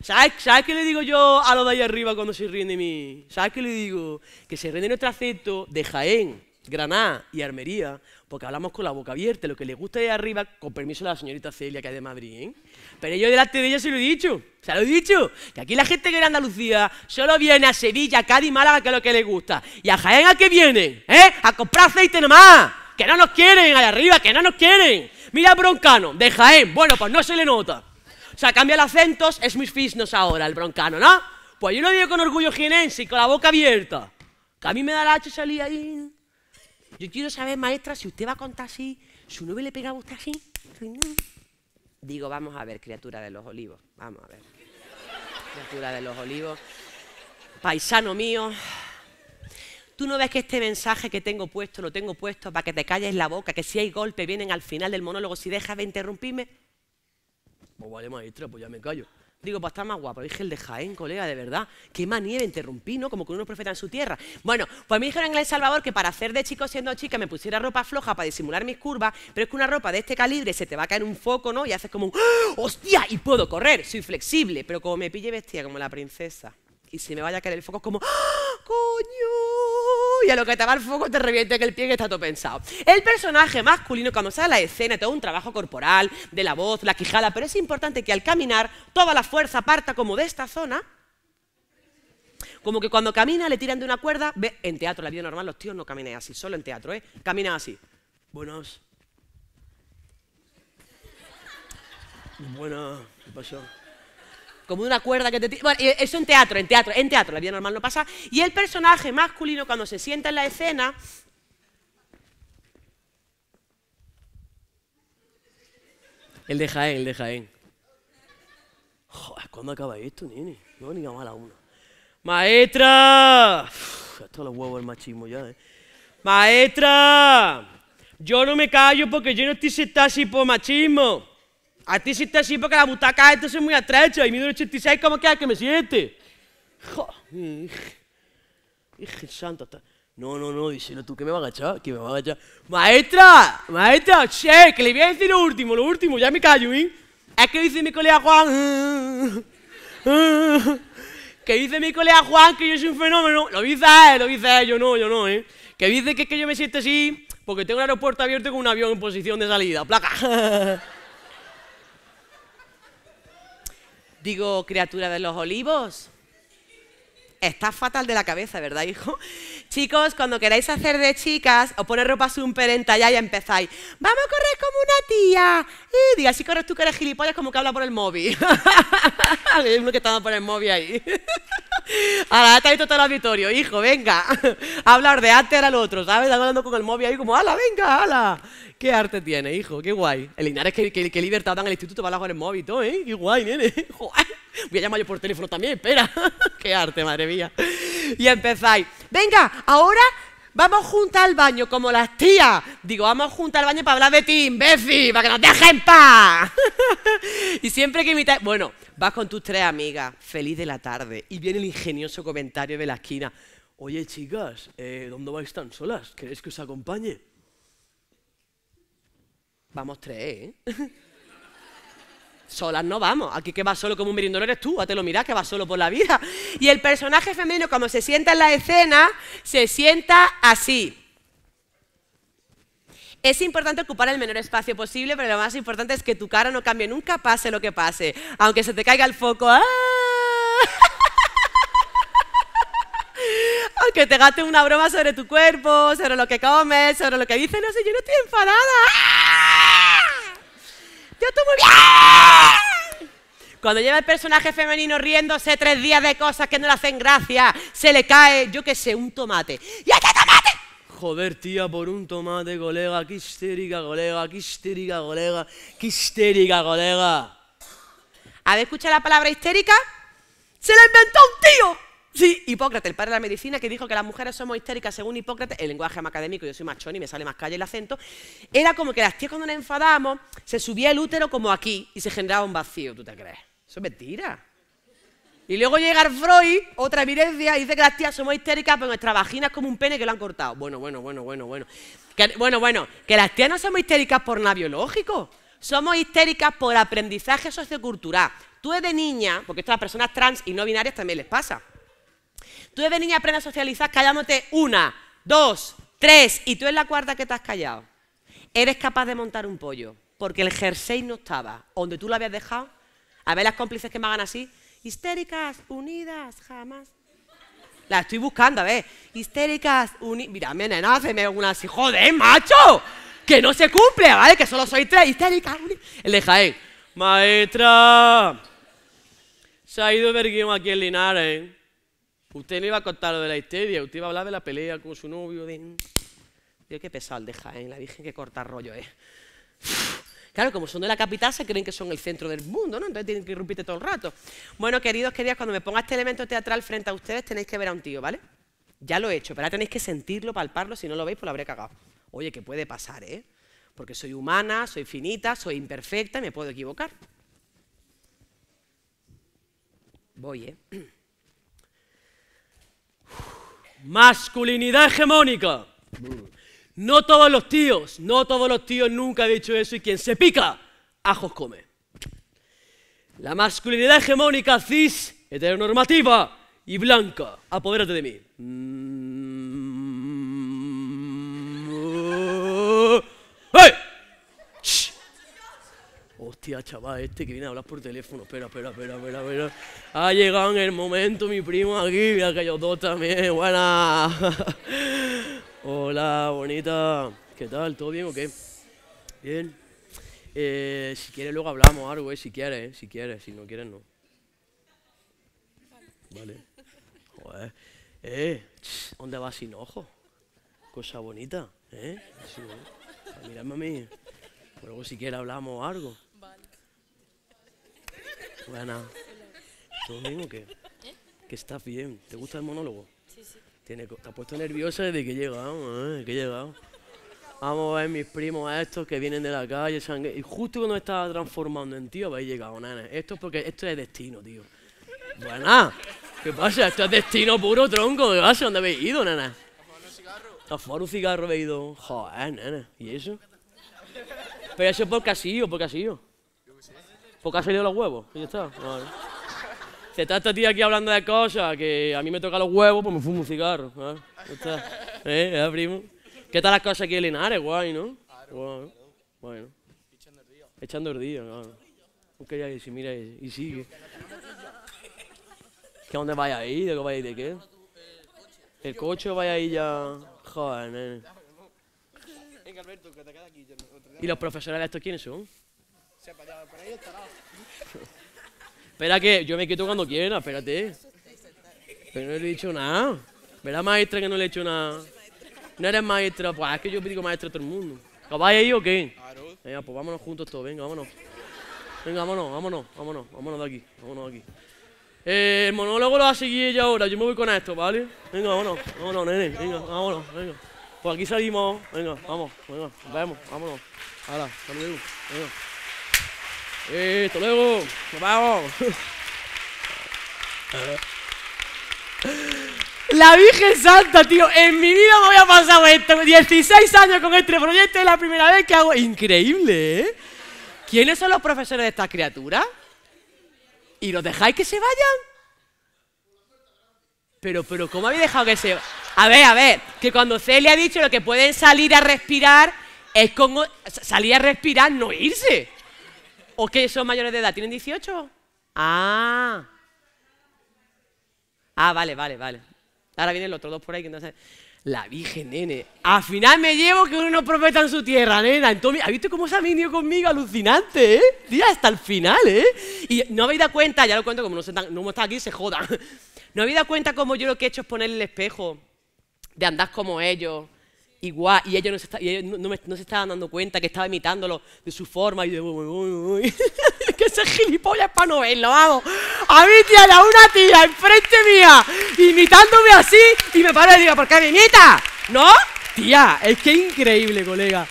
¿Sabes, ¿Sabes qué le digo yo a los de ahí arriba cuando se ríen de mí? ¿Sabes qué le digo? Que se rinde nuestro acento de Jaén, Granada y Armería, porque hablamos con la boca abierta, lo que le gusta de arriba, con permiso de la señorita Celia, que es de Madrid, ¿eh? Pero yo delante de ella se lo he dicho, se lo he dicho, que aquí la gente que viene a Andalucía solo viene a Sevilla, Cádiz, Málaga, que es lo que le gusta. Y a Jaén, ¿a qué vienen? ¿Eh? A comprar aceite nomás que no nos quieren allá arriba, que no nos quieren. Mira broncano, de Jaén, bueno, pues no se le nota. O sea, cambia el acentos, es mis fisnos ahora, el broncano, ¿no? Pues yo lo digo con orgullo jienense y con la boca abierta. Que a mí me da la hacha salir ahí. Yo quiero saber, maestra, si usted va a contar así, su novio le pega a usted así. Digo, vamos a ver, criatura de los olivos, vamos a ver. Criatura de los olivos, paisano mío, Tú no ves que este mensaje que tengo puesto, lo tengo puesto para que te calles la boca, que si hay golpe vienen al final del monólogo, si dejas de interrumpirme. Pues vale, maestra, pues ya me callo. Digo, para pues estar más guapo. Dije el de Jaén, colega, de verdad. Qué manía de interrumpir, ¿no? Como con uno profeta en su tierra. Bueno, pues me dijeron en El Salvador que para hacer de chico siendo chica me pusiera ropa floja para disimular mis curvas, pero es que una ropa de este calibre se te va a caer un foco, ¿no? Y haces como un ¡Ah! ¡Hostia! Y puedo correr, soy flexible, pero como me pille vestía como la princesa y si me vaya a caer el foco, es como, ¡Ah, ¡coño! Y a lo que te va el foco te reviente que el pie que está todo pensado. El personaje masculino, cuando sale a la escena, todo un trabajo corporal, de la voz, la quijada, pero es importante que al caminar toda la fuerza parta como de esta zona. Como que cuando camina le tiran de una cuerda, ve, en teatro, la vida normal, los tíos no caminan así, solo en teatro, ¿eh? Caminan así. Buenos. bueno ¿qué pasó? como una cuerda que te tira. E, eso en teatro, en teatro, en teatro, la vida normal no pasa. Y el personaje masculino cuando se sienta en la escena... El de Jaén, el de Jaén. ¿cuándo acaba esto, nene? No, ni a la una. ¡Maestra! hasta los huevos el machismo ya, ¿eh? ¡Maestra! Yo no me callo porque yo no estoy sentado así por machismo. A ti sí te sirve porque la butaca esto es muy estrecha y mido 86, ¿cómo queda que me siente? santo, no, no, no, dice, no, tú que me va a agachar, que me va a agachar. Maestra, maestra, che, que le voy a decir lo último, lo último, ya me callo, ¿eh? Es que dice mi colega Juan, *laughs* que dice mi colega Juan que yo soy un fenómeno, lo dice él, lo dice él, yo no, yo no, ¿eh? Que dice que es que yo me siento así porque tengo el aeropuerto abierto con un avión en posición de salida, placa. *laughs* Digo, criatura de los olivos. Estás fatal de la cabeza, ¿verdad, hijo? Chicos, cuando queráis hacer de chicas, os ponéis ropa súper talla y empezáis. Vamos a correr como una tía. Y diga, si corres tú que eres gilipollas, como que habla por el móvil. Hay *laughs* uno que está por el móvil ahí. Ahora, está visto todo el auditorio, hijo, venga. Hablar de arte era lo otro, ¿sabes? Hablando con el móvil ahí como, ¡hala, venga, hala! ¿Qué arte tiene, hijo? ¡Qué guay! El Linares, es que libertad dan el instituto para jugar el móvil y todo, ¿eh? ¡Qué guay, nene! *laughs* Voy a llamar yo por teléfono también, espera. *laughs* ¡Qué arte, madre mía! Y empezáis. Venga, ahora vamos juntas al baño como las tías. Digo, vamos juntas al baño para hablar de ti, imbécil, para que nos dejen en paz. *laughs* y siempre que imitáis... Bueno, Vas con tus tres amigas, feliz de la tarde, y viene el ingenioso comentario de la esquina. Oye, chicas, eh, ¿dónde vais tan solas? ¿Queréis que os acompañe? Vamos tres, ¿eh? *laughs* solas no vamos. Aquí que vas solo como un merindón eres tú, te lo mira que vas solo por la vida. Y el personaje femenino, como se sienta en la escena, se sienta así. Es importante ocupar el menor espacio posible, pero lo más importante es que tu cara no cambie nunca, pase lo que pase. Aunque se te caiga el foco, ¡ah! *laughs* aunque te gaste una broma sobre tu cuerpo, sobre lo que comes, sobre lo que dices, no sé, yo no estoy enfadada. ¡Ah! Yo estoy muy bien. ¡Ah! Cuando lleva el personaje femenino riéndose tres días de cosas que no le hacen gracia, se le cae, yo qué sé, un tomate. ¡ya este tomate! Joder, tía, por un tomate, colega. Qué histérica, colega. Qué histérica, colega. Qué histérica, colega. ¿Habéis escuchado la palabra histérica? ¡Se la inventó un tío! Sí, Hipócrates, el padre de la medicina, que dijo que las mujeres somos histéricas según Hipócrates, el lenguaje más académico, yo soy machón y me sale más calle el acento, era como que las tías cuando nos enfadamos se subía el útero como aquí y se generaba un vacío, ¿tú te crees? Eso es mentira. Y luego llega Freud, otra evidencia, y dice que las tías somos histéricas, pero nuestra vagina es como un pene que lo han cortado. Bueno, bueno, bueno, bueno, bueno. bueno, bueno, que las tías no somos histéricas por nada biológico. Somos histéricas por aprendizaje sociocultural. Tú eres niña, porque esto a las personas trans y no binarias también les pasa. Tú eres de niña, aprendes a socializar callándote una, dos, tres, y tú eres la cuarta que te has callado. Eres capaz de montar un pollo, porque el jersey no estaba. Donde tú lo habías dejado, a ver las cómplices que me hagan así, Histéricas unidas jamás. La estoy buscando, a ver. Histéricas unidas. Mira, nena, haceme una así. ¡Joder, macho! Que no se cumple, ¿vale? Que solo soy tres. Histéricas unidas. El de Jaén. Maestra. Se ha ido Berguión aquí en Linares. Usted no iba a contar lo de la histeria. Usted iba a hablar de la pelea con su novio. De... Dios, qué pesado el de Jaén. La dije que corta rollo, ¿eh? Claro, como son de la capital, se creen que son el centro del mundo, ¿no? Entonces tienen que irrumpirte todo el rato. Bueno, queridos, queridas, cuando me ponga este elemento teatral frente a ustedes, tenéis que ver a un tío, ¿vale? Ya lo he hecho, pero ahora tenéis que sentirlo, palparlo, si no lo veis, pues lo habré cagado. Oye, que puede pasar, ¿eh? Porque soy humana, soy finita, soy imperfecta y me puedo equivocar. Voy, ¿eh? *clears throat* Masculinidad hegemónica. No todos los tíos, no todos los tíos nunca han dicho eso y quien se pica, ajos come. La masculinidad hegemónica cis, heteronormativa y blanca, apodérate de mí. ¡Hey! Hostia, chaval, este que viene a hablar por teléfono. Espera, espera, espera, espera, Ha llegado en el momento mi primo aquí, mira que dos también. Buena. Hola, bonita. ¿Qué tal? ¿Todo bien o qué? Bien. Eh, si quieres luego hablamos algo, eh, si quieres, eh, si quieres, si no quieres no. Vale. Eh, ¿dónde vas sin ojo? Cosa bonita, ¿eh? eh. Pues mírame a mí. Luego si quieres hablamos algo. Vale. Buena. ¿Todo bien o qué? Que estás bien. ¿Te gusta el monólogo? Tiene, te puesto nerviosa desde que he llegado, ¿eh? que he llegado. Vamos a ver mis primos estos que vienen de la calle, y justo cuando estaba transformando en tío pues habéis llegado, nene. Esto es porque esto es destino, tío. Buena. Pues ¿Qué pasa? Esto es destino puro, tronco. ¿Qué pasa? ¿Dónde habéis ido, nene? A fumar un cigarro habéis ido. Joder, nene. ¿Y eso? Pero eso es porque ha sido, porque ha sido. Porque ha salido los huevos. ya está. Si este, está esta tío aquí hablando de cosas que a mí me toca los huevos, pues me fumo un cigarro. ¿eh? *laughs* ¿Eh? ¿Eh primo? ¿Qué tal las cosas aquí en Linares? Guay, ¿no? Bueno. Echando el día. Echando el día, claro. Porque ya mira, y sigue. ¿Qué a dónde vais ahí? ¿De qué vais a ¿De qué? El coche vaya ahí ya. Joder, nene. Venga, Alberto, que te aquí. ¿Y los profesores de estos quiénes son? Sepa, ya, por ahí estará. Espera que yo me quito cuando quiera, espérate. Pero no le he dicho nada. ¿Verdad, maestra, que no le he hecho nada? No eres maestra, pues es que yo digo maestra a todo el mundo. ¿Cabáis ahí o qué? Venga, pues vámonos juntos todos, venga, vámonos. Venga, vámonos, vámonos, vámonos, vámonos de aquí, vámonos de aquí. Eh, el monólogo lo va a seguir ella ahora, yo me voy con esto, ¿vale? Venga, vámonos, vámonos, nene, venga, vámonos, venga. Pues aquí salimos, venga, vamos, venga, vemos, vámonos. Ahora, saludos, venga. Eh, hasta luego. Nos vamos. La Virgen Santa, tío, en mi vida me había pasado esto. 16 años con este proyecto, es la primera vez que hago. Increíble, ¿eh? ¿Quiénes son los profesores de estas criaturas? ¿Y los dejáis que se vayan? Pero, pero, ¿cómo habéis dejado que se A ver, a ver, que cuando Celia ha dicho lo que pueden salir a respirar es como... Salir a respirar, no irse. ¿O que son mayores de edad? ¿Tienen 18? Ah. Ah, vale, vale, vale. Ahora vienen los otros dos por ahí que entonces... La Virgen, nene. Al final me llevo que uno no profeta en su tierra, nena. Entonces, ¿has visto cómo se ha venido conmigo? Alucinante, ¿eh? Tía, hasta el final, ¿eh? Y no habéis dado cuenta, ya lo cuento, como no, hemos estado aquí, se jodan. *laughs* ¿No habéis dado cuenta cómo yo lo que he hecho es poner el espejo? De andar como ellos, igual y ella no se, está, no, se estaba dando cuenta que estaba imitándolo de su forma y de... Uy, uy, uy. *laughs* que ese gilipollas es para no verlo, vamos. A mí tía, la una tía enfrente mía imitándome así y me paro y digo, ¿por qué me imita? ¿No? Tía, es que increíble, colega.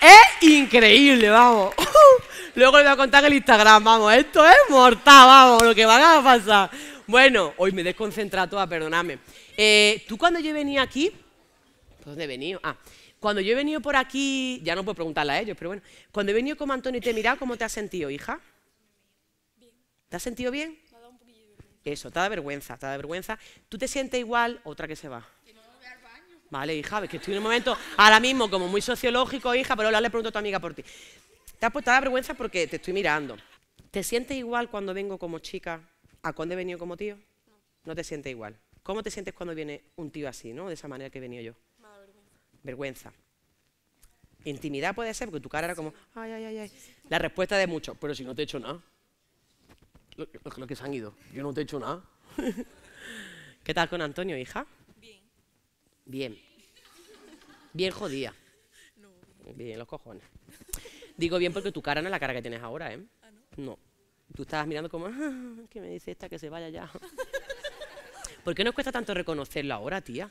Es increíble, vamos. *laughs* Luego le voy a contar el Instagram, vamos. Esto es mortal, vamos, lo que van a pasar. Bueno, hoy me desconcentra toda, perdonadme. Eh, Tú cuando yo venía aquí, ¿Dónde he venido? Ah, cuando yo he venido por aquí, ya no puedo preguntarla a ellos, pero bueno, cuando he venido como Antonio y te he mirado, ¿cómo te has sentido, hija? ¿Te has sentido bien? Me ha dado un de vergüenza. Eso, te da vergüenza, te da vergüenza. ¿Tú te sientes igual? Otra que se va. Vale, hija, es que estoy en un momento ahora mismo como muy sociológico, hija, pero ahora le pregunto a tu amiga por ti. Te has puesto vergüenza porque te estoy mirando. ¿Te sientes igual cuando vengo como chica a cuando he venido como tío? No. No te sientes igual. ¿Cómo te sientes cuando viene un tío así, no? De esa manera que he venido yo. Vergüenza. Intimidad puede ser, porque tu cara era como, ay, ay, ay, La respuesta de muchos, pero si no te he hecho nada. Los lo que se han ido, yo no te he hecho nada. *laughs* ¿Qué tal con Antonio, hija? Bien. Bien. Bien jodida. No. Bien, los cojones. Digo bien porque tu cara no es la cara que tienes ahora, ¿eh? Ah, no? Tú estabas mirando como, ah, ¿qué me dice esta que se vaya ya? *laughs* ¿Por qué nos cuesta tanto reconocerlo ahora, tía?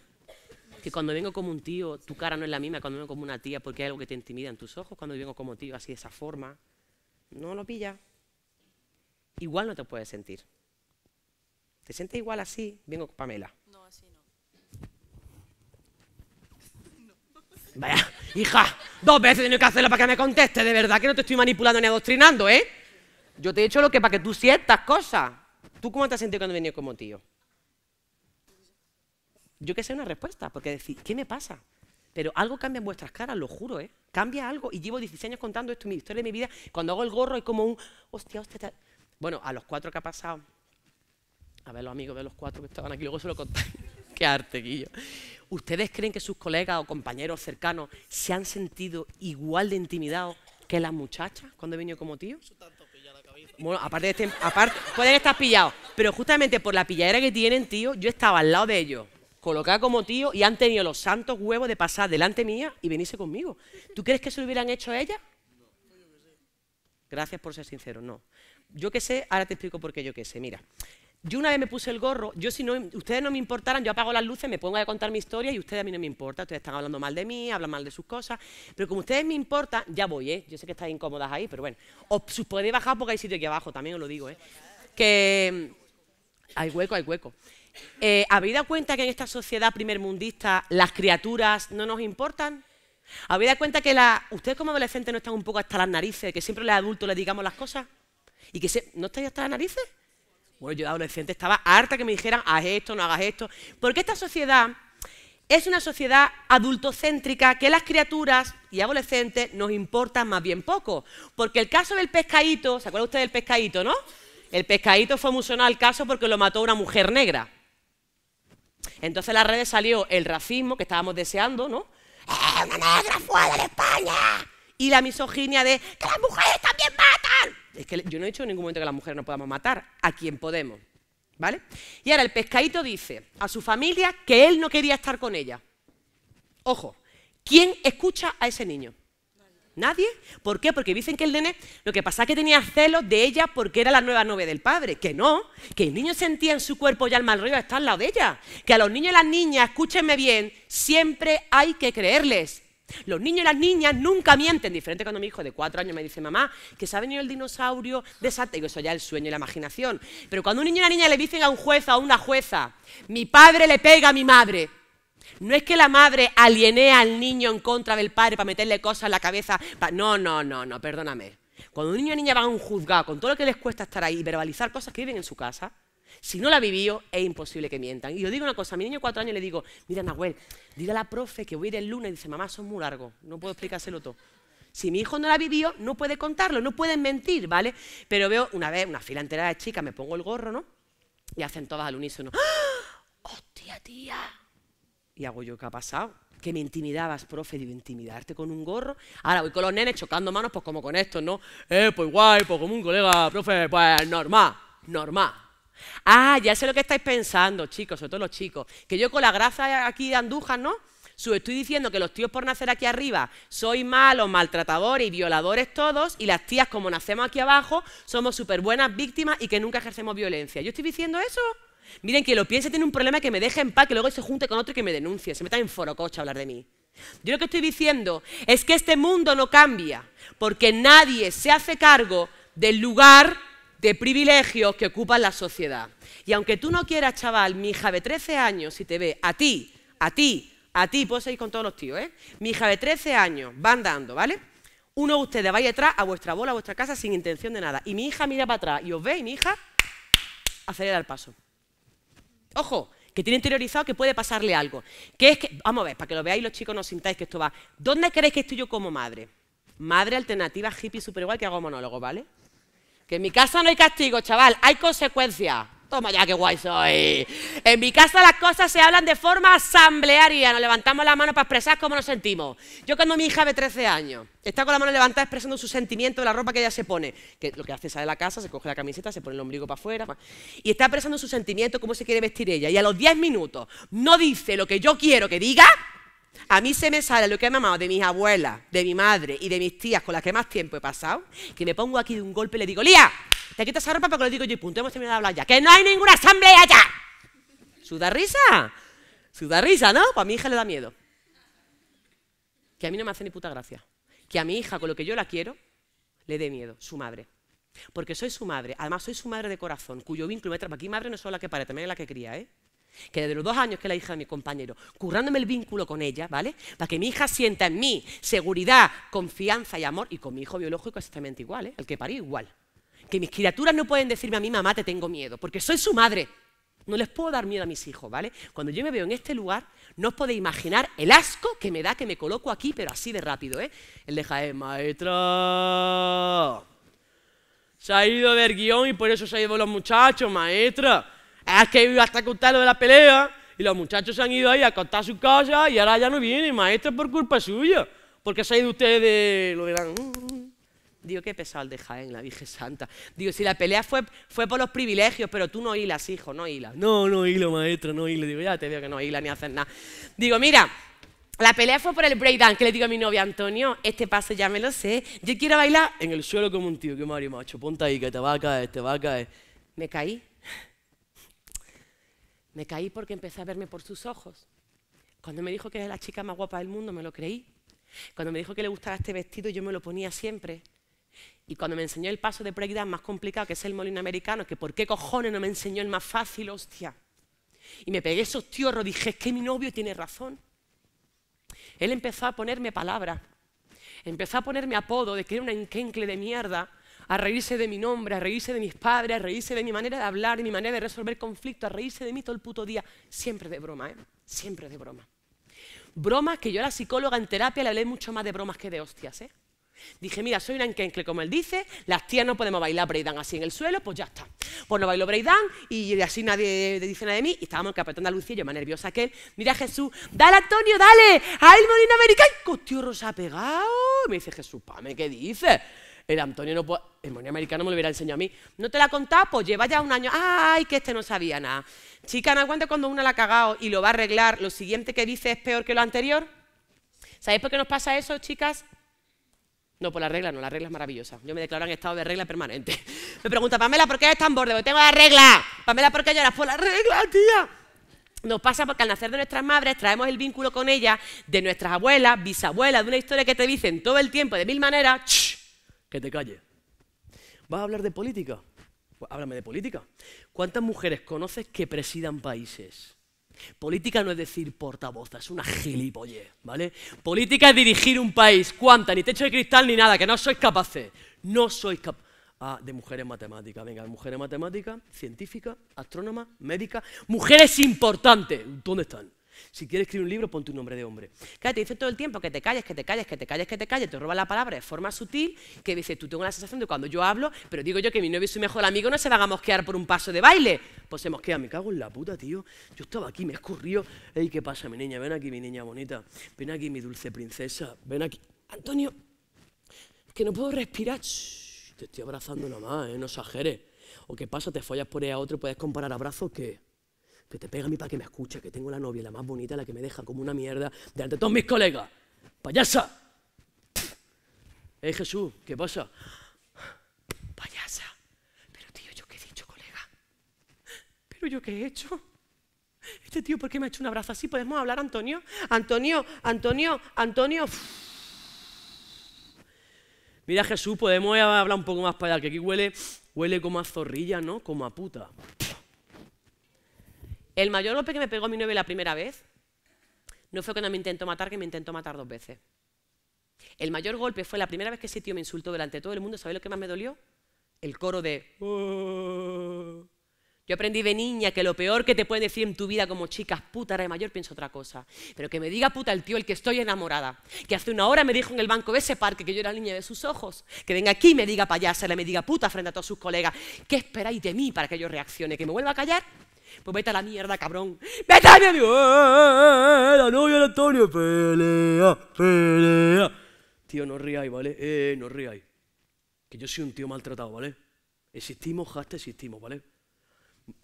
que cuando vengo como un tío, tu cara no es la misma cuando vengo como una tía, porque hay algo que te intimida en tus ojos cuando vengo como tío, así de esa forma. No lo pilla. Igual no te puedes sentir. ¿Te sientes igual así? Vengo con Pamela. No, así no. *laughs* Vaya, hija, dos veces tengo que hacerlo para que me conteste, de verdad que no te estoy manipulando ni adoctrinando, ¿eh? Yo te he hecho lo que para que tú sientas cosas. ¿Tú cómo te has sentido cuando he como tío? yo que sé una respuesta, porque decir, ¿qué me pasa? Pero algo cambia en vuestras caras, lo juro, ¿eh? Cambia algo. Y llevo 16 años contando esto, mi historia de mi vida. Cuando hago el gorro hay como un, hostia, hostia. Bueno, a los cuatro que ha pasado, a ver los amigos de los cuatro que estaban aquí, luego se lo contáis. *laughs* Qué arte, Guillo. ¿Ustedes creen que sus colegas o compañeros cercanos se han sentido igual de intimidados que las muchachas cuando he venido como tío? Bueno, aparte, de este, aparte pueden estar pillados, pero justamente por la pilladera que tienen, tío, yo estaba al lado de ellos colocada como tío y han tenido los santos huevos de pasar delante mía y venirse conmigo. ¿Tú crees que se lo hubieran hecho a ella? Gracias por ser sincero, no. Yo qué sé, ahora te explico por qué yo qué sé. Mira, yo una vez me puse el gorro, yo si no, ustedes no me importaran, yo apago las luces, me pongo a contar mi historia y ustedes a mí no me importa, ustedes están hablando mal de mí, hablan mal de sus cosas, pero como ustedes me importan, ya voy, ¿eh? Yo sé que estáis incómodas ahí, pero bueno, os podéis bajar porque hay sitio aquí abajo, también os lo digo, ¿eh? Que mm, hay hueco, hay hueco. Eh, ¿habéis dado cuenta que en esta sociedad primermundista las criaturas no nos importan? ¿Habéis dado cuenta que ustedes como adolescentes no están un poco hasta las narices, que siempre los adultos les digamos las cosas? ¿Y que se, no estáis hasta las narices? Bueno, yo adolescente estaba harta que me dijeran, haz esto, no hagas esto. Porque esta sociedad es una sociedad adultocéntrica que las criaturas y adolescentes nos importan más bien poco. Porque el caso del pescadito, ¿se acuerda usted del pescadito, no? El pescadito fue emocional el caso porque lo mató una mujer negra. Entonces en las redes salió el racismo que estábamos deseando, ¿no? ¡Eh, una negra de España! Y la misoginia de ¡que las mujeres también matan! Es que yo no he dicho en ningún momento que las mujeres no podamos matar, a quien podemos, ¿vale? Y ahora el pescadito dice a su familia que él no quería estar con ella. Ojo, ¿quién escucha a ese niño? ¿Nadie? ¿Por qué? Porque dicen que el nene lo que pasa es que tenía celos de ella porque era la nueva novia del padre. Que no, que el niño sentía en su cuerpo ya el mal rollo de estar al lado de ella. Que a los niños y las niñas, escúchenme bien, siempre hay que creerles. Los niños y las niñas nunca mienten. Diferente cuando mi hijo de cuatro años me dice, mamá, que se ha venido el dinosaurio de Santa. eso ya es el sueño y la imaginación. Pero cuando un niño y una niña le dicen a un juez o a una jueza, mi padre le pega a mi madre, no es que la madre alienea al niño en contra del padre para meterle cosas en la cabeza. No, no, no, no, perdóname. Cuando un niño o niña va a un juzgado, con todo lo que les cuesta estar ahí y verbalizar cosas que viven en su casa, si no la vivió, es imposible que mientan. Y yo digo una cosa, a mi niño de cuatro años le digo, mira Nahuel, dile a la profe que voy a ir el lunes. Y dice, mamá, son muy largo, no puedo explicárselo todo. Si mi hijo no la vivió, no puede contarlo, no pueden mentir, ¿vale? Pero veo una vez una fila entera de chicas, me pongo el gorro, ¿no? Y hacen todas al unísono. ¡Ah! ¡Hostia, tía! Y hago yo, ¿qué ha pasado? Que me intimidabas, profe, digo, intimidarte con un gorro. Ahora voy con los nenes chocando manos, pues como con estos, ¿no? Eh, pues guay, pues como un colega, profe, pues normal, normal. Ah, ya sé lo que estáis pensando, chicos, sobre todo los chicos. Que yo con la grasa aquí de Andújar, ¿no? estoy diciendo que los tíos por nacer aquí arriba sois malos, maltratadores y violadores todos, y las tías como nacemos aquí abajo somos súper buenas víctimas y que nunca ejercemos violencia. ¿Yo estoy diciendo eso? Miren, que lo piense tiene un problema que me deje en paz, que luego se junte con otro y que me denuncie, se meta en foro a hablar de mí. Yo lo que estoy diciendo es que este mundo no cambia, porque nadie se hace cargo del lugar de privilegios que ocupa la sociedad. Y aunque tú no quieras, chaval, mi hija de 13 años, si te ve a ti, a ti, a ti, puedo seguir con todos los tíos, ¿eh? Mi hija de 13 años va andando, ¿vale? Uno de ustedes va atrás a vuestra bola, a vuestra casa, sin intención de nada. Y mi hija mira para atrás y os ve y mi hija acelera el paso. Ojo, que tiene interiorizado que puede pasarle algo. Que es que, vamos a ver, para que lo veáis los chicos, no sintáis que esto va. ¿Dónde creéis que estoy yo como madre? Madre alternativa hippie super igual que hago monólogo, ¿vale? Que en mi casa no hay castigo, chaval, hay consecuencias. Toma ya, qué guay soy. En mi casa las cosas se hablan de forma asamblearia. Nos levantamos la mano para expresar cómo nos sentimos. Yo cuando mi hija de 13 años está con la mano levantada expresando su sentimiento de la ropa que ella se pone, que lo que hace es salir de la casa, se coge la camiseta, se pone el ombligo para afuera, y está expresando su sentimiento, cómo se quiere vestir ella. Y a los 10 minutos no dice lo que yo quiero que diga, a mí se me sale lo que he mamado de mis abuelas, de mi madre y de mis tías con las que más tiempo he pasado, que me pongo aquí de un golpe y le digo, Lía, te quitas esa ropa porque lo digo yo y punto, hemos terminado de hablar ya. Que no hay ninguna asamblea ya. Suda risa. Suda risa, ¿no? Pues a mi hija le da miedo. Que a mí no me hace ni puta gracia. Que a mi hija, con lo que yo la quiero, le dé miedo, su madre. Porque soy su madre, además soy su madre de corazón, cuyo vínculo me trae. Aquí madre no es solo la que pare, también es la que cría, ¿eh? que desde los dos años que la hija de mi compañero, currándome el vínculo con ella, ¿vale? Para que mi hija sienta en mí seguridad, confianza y amor, y con mi hijo biológico exactamente igual, ¿eh? El que parí igual. Que mis criaturas no pueden decirme a mi mamá te tengo miedo, porque soy su madre. No les puedo dar miedo a mis hijos, ¿vale? Cuando yo me veo en este lugar, no os podéis imaginar el asco que me da que me coloco aquí, pero así de rápido, ¿eh? El deja, eh, maestra. Se ha ido del guión y por eso se ha ido los muchachos, maestra es que hasta contar lo de la pelea y los muchachos se han ido ahí a contar sus cosas y ahora ya no viene maestro, por culpa suya. Porque se ha ido usted de lo mm. Digo, qué pesado el de Jaén, la Virgen Santa. Digo, si la pelea fue, fue por los privilegios, pero tú no hilas, hijo, no hilas. No, no hilo, maestro, no hilo. Digo, ya te digo que no hilas ni haces nada. Digo, mira, la pelea fue por el breakdance, que le digo a mi novia, Antonio, este paso ya me lo sé. Yo quiero bailar en el suelo como un tío, que Mario, macho, ponte ahí, que te va a caer, te va a caer. Me caí, me caí porque empecé a verme por sus ojos. Cuando me dijo que era la chica más guapa del mundo, me lo creí. Cuando me dijo que le gustaba este vestido, yo me lo ponía siempre. Y cuando me enseñó el paso de breakdance más complicado, que es el molino americano, que por qué cojones no me enseñó el más fácil, hostia. Y me pegué esos tiorros, dije, es que mi novio tiene razón. Él empezó a ponerme palabras, empezó a ponerme apodo de que era una enquencle de mierda, a reírse de mi nombre, a reírse de mis padres, a reírse de mi manera de hablar, de mi manera de resolver conflictos, a reírse de mí todo el puto día. Siempre de broma, ¿eh? Siempre de broma. Bromas que yo a la psicóloga en terapia le hablé mucho más de bromas que de hostias, ¿eh? Dije, mira, soy una que como él dice, las tías no podemos bailar breakdance así en el suelo, pues ya está. Pues no bailo breakdance y así nadie dice nada de mí. Y estábamos en la de Andalucía, yo más nerviosa que él. Mira, Jesús, dale, Antonio, dale, a el molino americano. se Rosa pegado. Y me dice, Jesús, pame, ¿qué dices? El Antonio, no puede... El moneda americano me lo hubiera enseñado a mí. No te la contaba, pues lleva ya un año. ¡Ay, que este no sabía nada! Chica, ¿no aguanta cuando una la ha cagado y lo va a arreglar? ¿Lo siguiente que dice es peor que lo anterior? ¿Sabéis por qué nos pasa eso, chicas? No, por la regla no, la regla es maravillosa. Yo me declaro en estado de regla permanente. *laughs* Me pregunta, Pamela, ¿por qué eres tan borde? Porque tengo la regla. Pamela, ¿por qué lloras? Por la regla, tía. Nos pasa porque al nacer de nuestras madres traemos el vínculo con ella, de nuestras abuelas, bisabuelas, de una historia que te dicen todo el tiempo de mil maneras que te calle. ¿Vas a hablar de política? Pues háblame de política. ¿Cuántas mujeres conoces que presidan países? Política no es decir portavoz, es una gilipollez, ¿vale? Política es dirigir un país. ¿Cuántas? Ni techo de cristal ni nada, que no sois capaces. No sois capaces. Ah, de mujeres matemáticas. Venga, mujeres matemáticas, científicas, astrónomas, médicas, mujeres importantes. ¿Dónde están? Si quieres escribir un libro, ponte un nombre de hombre. Claro, te dice todo el tiempo que te calles, que te calles, que te calles, que te calles, te roba la palabra de forma sutil, que dice, tú tengo la sensación de cuando yo hablo, pero digo yo que mi novio y su mejor amigo no se van a mosquear por un paso de baile. Pues se mosquea, me cago en la puta, tío. Yo estaba aquí, me escurrió. escurrido. Ey, ¿qué pasa, mi niña? Ven aquí, mi niña bonita. Ven aquí, mi dulce princesa. Ven aquí. Antonio, que no puedo respirar. te estoy abrazando nomás, ¿eh? no exageres. O qué pasa, te follas por ahí a otro y puedes comparar abrazos que que te pega a mí para que me escuche, que tengo la novia, la más bonita, la que me deja como una mierda delante de todos mis colegas. ¡Payasa! ¡Eh, Jesús! ¿Qué pasa? ¡Payasa! Pero tío, ¿yo qué he dicho, colega? ¿Pero yo qué he hecho? Este tío, ¿por qué me ha hecho un abrazo así? ¿Podemos hablar, Antonio? Antonio, Antonio, Antonio. Mira, Jesús, podemos hablar un poco más para allá, que aquí huele, huele como a zorrilla, ¿no? Como a puta. El mayor golpe que me pegó mi novio la primera vez no fue cuando me intentó matar, que me intentó matar dos veces. El mayor golpe fue la primera vez que ese tío me insultó delante de todo el mundo. ¿Sabéis lo que más me dolió? El coro de... Oh". Yo aprendí de niña que lo peor que te pueden decir en tu vida como chica es puta, ahora de mayor pienso otra cosa. Pero que me diga puta el tío el que estoy enamorada, que hace una hora me dijo en el banco de ese parque que yo era niña de sus ojos, que venga aquí y me diga payasa, me diga puta frente a todos sus colegas, ¿qué esperáis de mí para que yo reaccione? ¿Que me vuelva a callar? Pues vete a la mierda, cabrón. ¡Vete a la mierda! Eh, la novia de Antonio, pelea, pelea. Tío, no ríais, ¿vale? Eh, no ríais. Que yo soy un tío maltratado, ¿vale? Existimos, hasta existimos, ¿vale?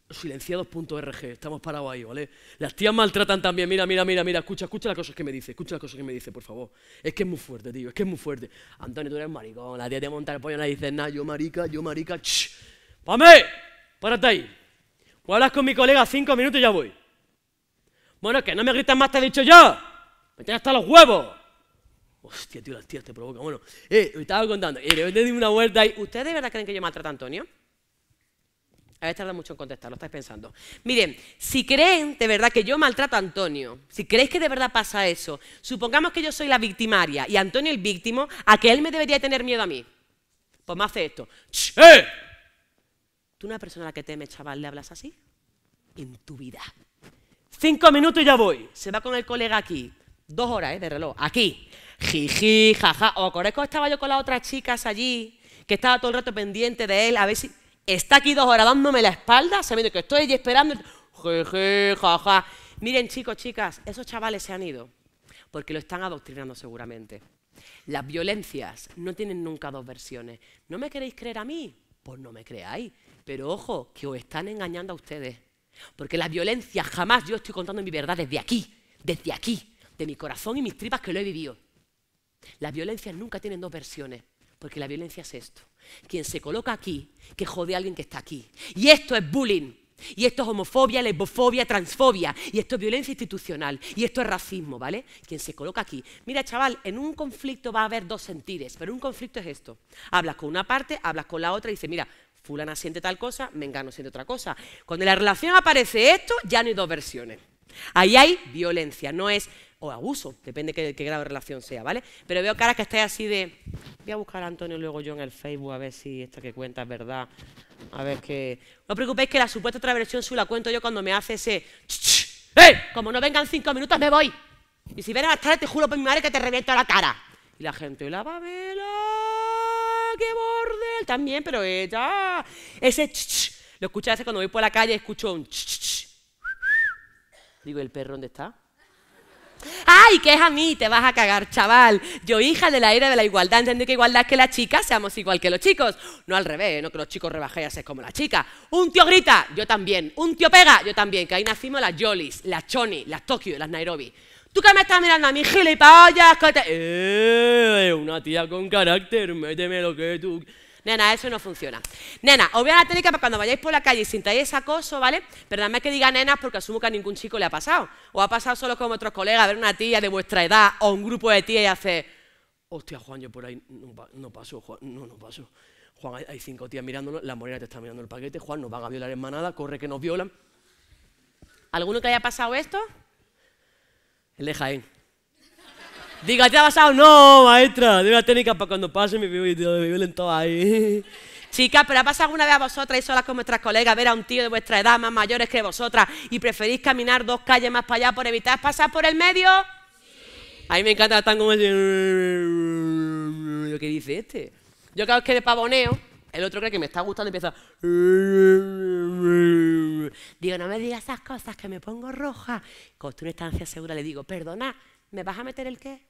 Silenciados.rg. estamos parados ahí, ¿vale? Las tías maltratan también, mira, mira, mira, mira, escucha, escucha las cosas que me dice, escucha las cosas que me dice, por favor. Es que es muy fuerte, tío, es que es muy fuerte. Antonio, tú eres maricón, la tía te monta el pollo y no le dices nada, yo marica, yo marica, ¡Pame! ¡Párate ahí! ¿Vos hablas con mi colega cinco minutos y ya voy. Bueno, que no me gritas más, te he dicho yo. Me tienes hasta los huevos. Hostia, tío, las tías te provoca. Bueno, eh, me estaba contando. Y eh, le di una vuelta y... ¿Ustedes de verdad creen que yo maltrato a Antonio? A veces tarda mucho en contestar, lo estáis pensando. Miren, si creen de verdad que yo maltrato a Antonio, si creéis que de verdad pasa eso, supongamos que yo soy la victimaria y Antonio el víctimo, a que él me debería tener miedo a mí. Pues me hace esto. ¡Eh! ¿Tú una persona la que teme, chaval, le hablas así? En tu vida. Cinco minutos y ya voy. Se va con el colega aquí. Dos horas, ¿eh? De reloj. Aquí. Jiji, jaja. O acordáis cómo estaba yo con las otras chicas allí? Que estaba todo el rato pendiente de él. A ver si... Está aquí dos horas dándome la espalda, se sabiendo que estoy allí esperando. Jiji, jaja. Miren, chicos, chicas, esos chavales se han ido. Porque lo están adoctrinando seguramente. Las violencias no tienen nunca dos versiones. ¿No me queréis creer a mí? Pues no me creáis. Pero ojo, que os están engañando a ustedes. Porque la violencia jamás yo estoy contando mi verdad desde aquí, desde aquí, de mi corazón y mis tripas que lo he vivido. Las violencias nunca tienen dos versiones, porque la violencia es esto. Quien se coloca aquí, que jode a alguien que está aquí. Y esto es bullying. Y esto es homofobia, lesbofobia, transfobia. Y esto es violencia institucional. Y esto es racismo, ¿vale? Quien se coloca aquí. Mira, chaval, en un conflicto va a haber dos sentires, pero un conflicto es esto. Hablas con una parte, hablas con la otra y dices, mira, fulana siente tal cosa, mengano siente otra cosa. Cuando en la relación aparece esto, ya no hay dos versiones. Ahí hay violencia, no es o abuso, depende de qué, grado de relación sea, ¿vale? Pero veo caras que estáis así de, voy a buscar a Antonio luego yo en el Facebook a ver si esta que cuenta es verdad, a ver qué... No os preocupéis que la supuesta otra versión su la cuento yo cuando me hace ese... ¡Eh! Como no vengan cinco minutos me voy. Y si ven a estar, te juro por mi madre que te reviento la cara. Y la gente, la babela qué bordel, también, pero ella, ese ch, ch, lo escucha cuando voy por la calle, escucho un ch, ch. Digo, ¿el perro dónde está? ¡Ay, que es a mí! Te vas a cagar, chaval. Yo, hija de la era de la igualdad, entiendo que igualdad es que las chicas seamos igual que los chicos. No al revés, no que los chicos rebajéis a ser como las chicas. Un tío grita, yo también. Un tío pega, yo también. Que ahí nacimos las Yolis, las Choni, las Tokyo las Nairobi. ¿Tú qué me estás mirando a mí, gilipollas? Que eh, una tía con carácter, méteme lo que tú... Nena, eso no funciona. Nena, os voy a la técnica para cuando vayáis por la calle y sintáis acoso, ¿vale? Perdóname que diga nenas porque asumo que a ningún chico le ha pasado. O ha pasado solo con otros colegas, a ver una tía de vuestra edad o un grupo de tías y hace... Hostia, Juan, yo por ahí no, pasó, paso, no, no paso. Juan, hay, cinco tías mirándonos, la morena te está mirando el paquete, Juan, nos van a violar en manada, corre que nos violan. ¿Alguno que haya pasado esto? El de Jaén. Digo, ¿te ha pasado? No, maestra. De una técnica para cuando pase me violen todas ahí. *laughs* Chicas, ¿pero ha pasado alguna vez a vosotras y solas con vuestras colegas ver a un tío de vuestra edad más mayores que vosotras y preferís caminar dos calles más para allá por evitar pasar por el medio? A mí me encanta estar como ese... ¿Qué dice este? Yo creo que de pavoneo el otro cree que me está gustando y empieza. Digo, no me digas esas cosas que me pongo roja. Con una instancia segura, le digo, perdona, ¿me vas a meter el qué?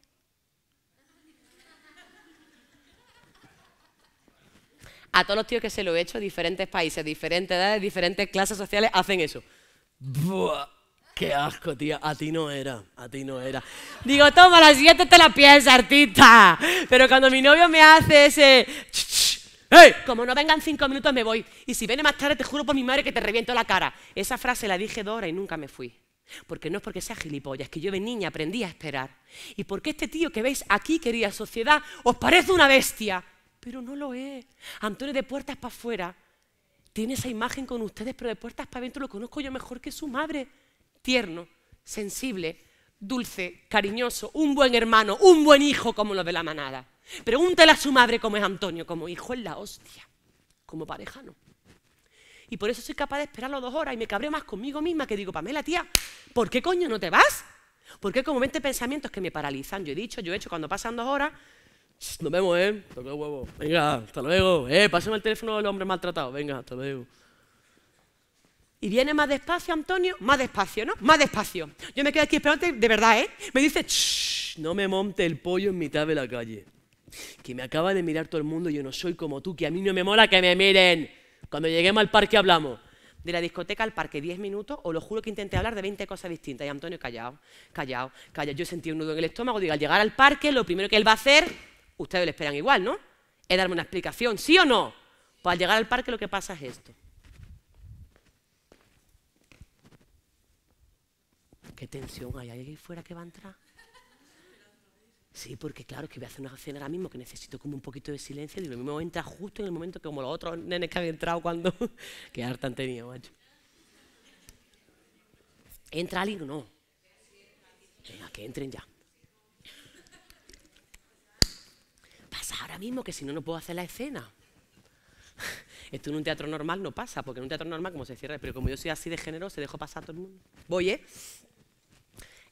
A todos los tíos que se lo he hecho, diferentes países, diferentes edades, diferentes clases sociales, hacen eso. ¡Qué asco, tía! A ti no era, a ti no era. Digo, toma, la siguiente te la piensas, artista. Pero cuando mi novio me hace ese... Como no vengan cinco minutos me voy. Y si viene más tarde, te juro por mi madre que te reviento la cara. Esa frase la dije Dora y nunca me fui. Porque no es porque sea gilipollas, que yo de niña aprendí a esperar. Y porque este tío que veis aquí, querida sociedad, os parece una bestia. Pero no lo es. Antonio de puertas para Fuera tiene esa imagen con ustedes, pero de puertas para adentro lo conozco yo mejor que su madre. Tierno, sensible, dulce, cariñoso, un buen hermano, un buen hijo como los de la manada. Pregúntale a su madre cómo es Antonio, como hijo en la hostia, como pareja no. Y por eso soy capaz de esperarlo dos horas y me cabreo más conmigo misma que digo, Pamela, tía, ¿por qué coño no te vas? Porque como 20 pensamientos que me paralizan. Yo he dicho, yo he hecho, cuando pasan dos horas, nos vemos, ¿eh? Toca huevo. Venga, hasta luego. Eh, pásame el teléfono del hombre maltratado. Venga, hasta luego. Y viene más despacio, Antonio, más despacio, ¿no? Más despacio. Yo me quedo aquí esperando, de verdad, ¿eh? Me dice, no me monte el pollo en mitad de la calle que me acaba de mirar todo el mundo, yo no soy como tú, que a mí no me mola que me miren. Cuando lleguemos al parque hablamos. De la discoteca al parque 10 minutos, os lo juro que intenté hablar de 20 cosas distintas. Y Antonio, callado, callado, callado. Yo sentí un nudo en el estómago, digo, al llegar al parque, lo primero que él va a hacer, ustedes lo esperan igual, ¿no? Es darme una explicación, ¿sí o no? Pues al llegar al parque lo que pasa es esto. ¿Qué tensión hay ahí fuera que va a entrar? Sí, porque claro, que voy a hacer una escena ahora mismo que necesito como un poquito de silencio. y lo mismo entra justo en el momento que como los otros nenes que han entrado cuando... *laughs* ¡Qué harta han tenido, macho. ¿Entra alguien o no? Venga, que entren ya. Pasa ahora mismo, que si no, no puedo hacer la escena. *laughs* Esto en un teatro normal no pasa, porque en un teatro normal, como se cierra, pero como yo soy así de género, se dejo pasar todo el mundo. Voy, ¿eh?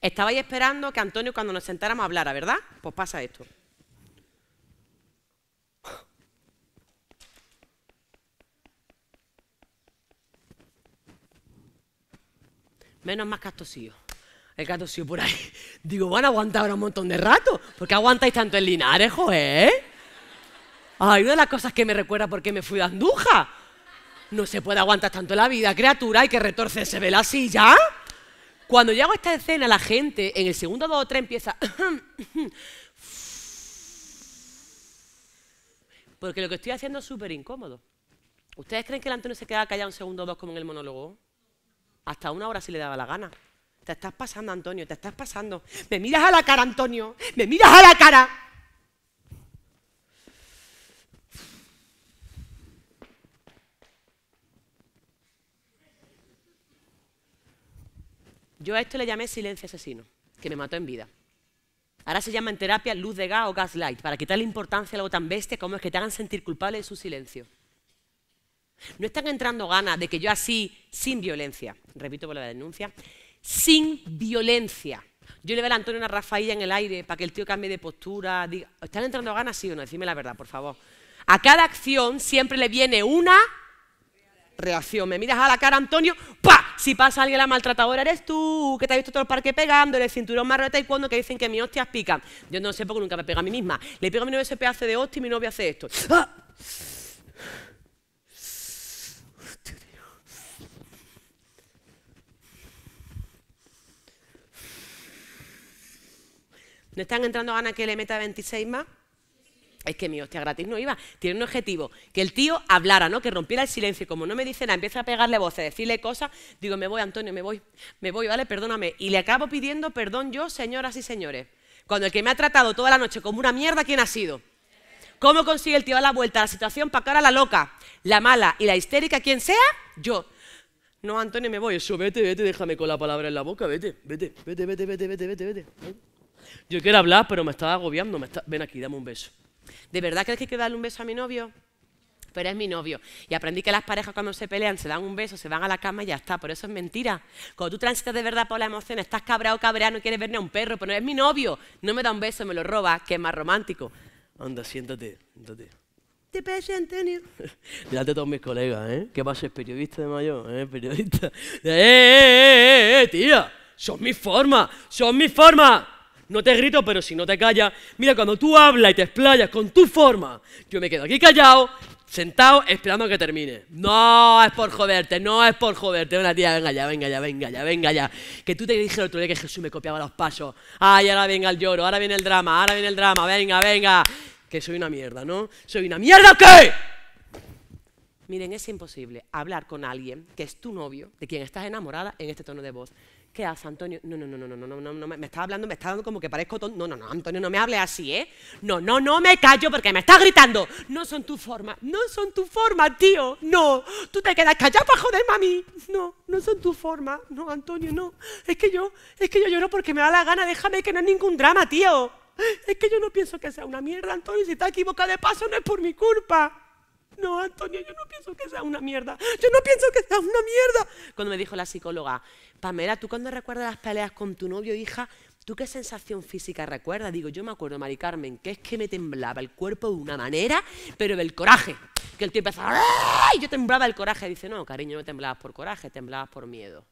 Estabais esperando que Antonio cuando nos sentáramos hablara, ¿verdad? Pues pasa esto. Menos más castosío. El castosío por ahí. *laughs* Digo, van a aguantar ahora un montón de rato. ¿Por qué aguantáis tanto en Linares, joder? Ay, una de las cosas que me recuerda por qué me fui a Anduja. No se puede aguantar tanto la vida, criatura, hay que retorcerse de la silla. Cuando yo hago esta escena, la gente en el segundo dos o tres empieza... Porque lo que estoy haciendo es súper incómodo. ¿Ustedes creen que el Antonio se queda callado un segundo o dos como en el monólogo? Hasta una hora si le daba la gana. Te estás pasando, Antonio, te estás pasando. Me miras a la cara, Antonio, me miras a la cara. Yo a esto le llamé silencio asesino, que me mató en vida. Ahora se llama en terapia luz de gas o gaslight, para quitarle importancia a algo tan bestia como es que te hagan sentir culpable de su silencio. No están entrando ganas de que yo así, sin violencia, repito por la denuncia, sin violencia. Yo le veo a Antonio una rafailla en el aire para que el tío cambie de postura. Diga, ¿Están entrando ganas, sí o no? Decime la verdad, por favor. A cada acción siempre le viene una reacción. Me miras a la cara, Antonio, ¡pa! Si pasa alguien la maltratadora eres tú, que te has visto todo el parque pegando, el cinturón marrón, y cuando que dicen que mis hostias pican. Yo no sé porque nunca me pega a mí misma. Le pego a mi novio ese hace de hostia y mi novia hace esto. ¡Ah! ¿No están entrando ganas que le meta 26 más? Es que mi hostia gratis no iba. Tiene un objetivo, que el tío hablara, ¿no? Que rompiera el silencio. como no me dice nada, empieza a pegarle voces, decirle cosas. Digo, me voy, Antonio, me voy, me voy, ¿vale? Perdóname. Y le acabo pidiendo perdón yo, señoras y señores. Cuando el que me ha tratado toda la noche como una mierda, ¿quién ha sido? ¿Cómo consigue el tío a la vuelta a la situación para cara a la loca, la mala y la histérica, quien sea? Yo. No, Antonio, me voy. Eso, vete, vete, déjame con la palabra en la boca, vete, vete, vete, vete, vete, vete, vete, vete. Yo quiero hablar, pero me estaba agobiando. Ven aquí, dame un beso. ¿De verdad crees que hay que darle un beso a mi novio? pero es mi novio. Y aprendí que las parejas cuando se pelean se dan un beso, se van a la cama y ya está. Por eso es mentira. Cuando tú transitas de verdad por las emociones, estás cabreado, cabreado, no quieres ver ni a un perro, pero es mi novio. No me da un beso, me lo roba, que es más romántico. Anda, siéntate, siéntate. Te pese, Antonio. Delante *laughs* de todos mis colegas, ¿eh? ¿Qué pasa? ¿Es periodista de mayor? ¿Eh? ¿Periodista? *laughs* ¡Eh, ¡Eh, eh, eh, eh, tía! ¡Son mi forma! ¡Son mi forma! No te grito, pero si no te callas, mira, cuando tú hablas y te explayas con tu forma, yo me quedo aquí callado, sentado, esperando a que termine. No es por joderte, no es por joderte. Una tía, venga ya, venga ya, venga ya, venga ya. Que tú te dije el otro día que Jesús me copiaba los pasos. Ay, ahora venga el lloro, ahora viene el drama, ahora viene el drama, venga, venga. Que soy una mierda, ¿no? ¿Soy una mierda qué? Miren, es imposible hablar con alguien que es tu novio, de quien estás enamorada, en este tono de voz. ¿Qué haces, Antonio? No, no, no, no, no, no, no, no, me está hablando, me está dando como que parezco tonto. No, no, no, Antonio, no me hables así, ¿eh? No, no, no me callo porque me estás gritando. No son tus formas, no son tus formas, tío. No, tú te quedas callado para joder, mami. No, no son tus formas. No, Antonio, no. Es que yo, es que yo lloro porque me da la gana. Déjame que no es ningún drama, tío. Es que yo no pienso que sea una mierda, Antonio. Si está equivocado de paso, no es por mi culpa. No, Antonio, yo no pienso que sea una mierda. Yo no pienso que sea una mierda. Cuando me dijo la psicóloga, Pamela, tú cuando recuerdas las peleas con tu novio, hija, ¿tú qué sensación física recuerdas? Digo, yo me acuerdo, Mari Carmen, que es que me temblaba el cuerpo de una manera, pero del coraje. Que el tío empezaba, ¡ay! yo temblaba el coraje. Dice, no, cariño, no temblabas por coraje, temblabas por miedo.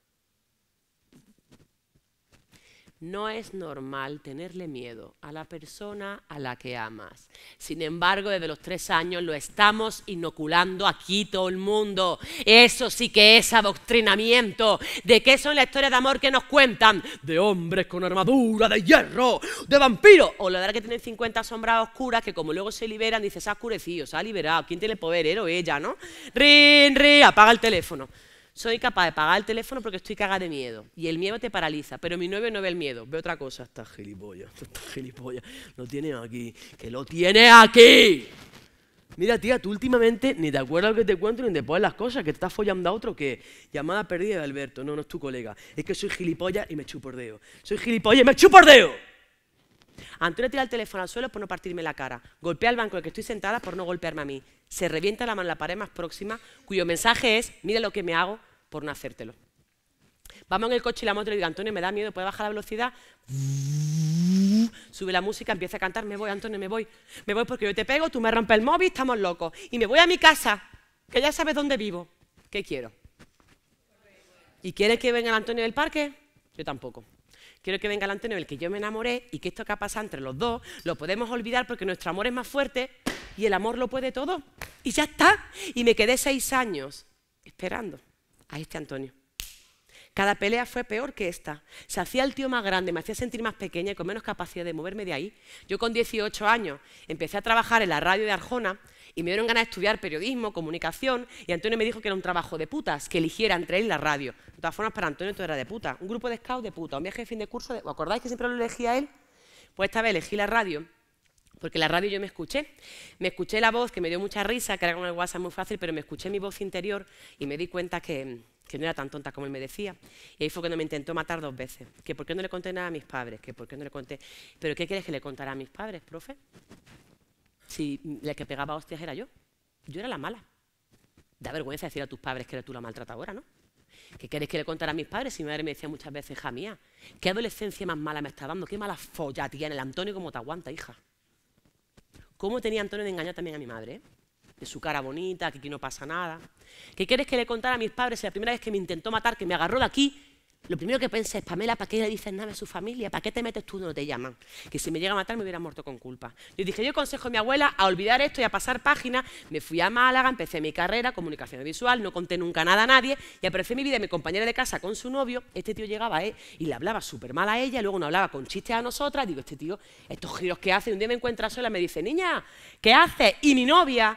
No es normal tenerle miedo a la persona a la que amas. Sin embargo, desde los tres años lo estamos inoculando aquí todo el mundo. Eso sí que es adoctrinamiento. ¿De qué son las historias de amor que nos cuentan? De hombres con armadura, de hierro, de vampiros. O la verdad que tienen 50 sombras oscuras que como luego se liberan, dices, se ha oscurecido, se ha liberado. ¿Quién tiene el poder? Él o ella, ¿no? Rin, rin, apaga el teléfono. Soy capaz de pagar el teléfono porque estoy cagada de miedo. Y el miedo te paraliza. Pero mi novio no ve el miedo. Ve otra cosa. Está gilipollas. *laughs* Está gilipollas. Lo tiene aquí. Que lo tiene aquí. Mira, tía, tú últimamente ni te acuerdas lo que te cuento ni te pones las cosas, que te estás follando a otro que llamada perdida de Alberto. No, no es tu colega. Es que soy gilipollas y me chupordeo. Soy gilipollas y me chupordeo. Antonio tira el teléfono al suelo por no partirme la cara. Golpea el banco en el que estoy sentada por no golpearme a mí. Se revienta la mano en la pared más próxima, cuyo mensaje es, mira lo que me hago, por no hacértelo. Vamos en el coche y la moto le digo, Antonio, me da miedo, puede bajar la velocidad? Sube la música, empieza a cantar, me voy, Antonio, me voy. Me voy porque yo te pego, tú me rompes el móvil, estamos locos. Y me voy a mi casa, que ya sabes dónde vivo. ¿Qué quiero? ¿Y quieres que venga el Antonio del parque? Yo tampoco. Quiero que venga el Antonio del que yo me enamoré y que esto que ha pasado entre los dos lo podemos olvidar porque nuestro amor es más fuerte y el amor lo puede todo. Y ya está. Y me quedé seis años esperando a este Antonio. Cada pelea fue peor que esta. Se hacía el tío más grande, me hacía sentir más pequeña y con menos capacidad de moverme de ahí. Yo con 18 años empecé a trabajar en la radio de Arjona y me dieron ganas de estudiar periodismo, comunicación y Antonio me dijo que era un trabajo de putas, que eligiera entre él la radio. De todas formas, para Antonio todo era de puta. Un grupo de scouts de puta, un viaje de fin de curso, ¿os acordáis que siempre lo elegía él? Pues esta vez elegí la radio porque la radio yo me escuché, me escuché la voz que me dio mucha risa, que era con el WhatsApp muy fácil, pero me escuché mi voz interior y me di cuenta que, no era tan tonta como él me decía. Y ahí fue cuando me intentó matar dos veces. Que por qué no le conté nada a mis padres, que por qué no le conté... ¿Pero qué quieres que le contara a mis padres, profe? Si la que pegaba hostias era yo. Yo era la mala. Da vergüenza decir a tus padres que eres tú la maltratadora, ¿no? ¿Qué quieres que le contara a mis padres? Si mi madre me decía muchas veces, hija mía, ¿qué adolescencia más mala me está dando? ¿Qué mala folla en el Antonio? como te aguanta, hija? cómo tenía Antonio de engañar también a mi madre, de su cara bonita, que aquí no pasa nada. ¿Qué quieres que le contara a mis padres si la primera vez que me intentó matar, que me agarró de aquí lo primero que pensé es, Pamela, ¿para qué le dices nada a su familia? ¿Para qué te metes tú no te llaman? Que si me llega a matar me hubiera muerto con culpa. Yo dije, yo consejo a mi abuela a olvidar esto y a pasar página. Me fui a Málaga, empecé mi carrera, comunicación visual, no conté nunca nada a nadie y aprecié mi vida mi compañera de casa con su novio. Este tío llegaba ¿eh? y le hablaba súper mal a ella, luego no hablaba con chistes a nosotras. Digo, este tío, estos giros que hace. un día me encuentra sola y me dice, niña, ¿qué haces? Y mi novia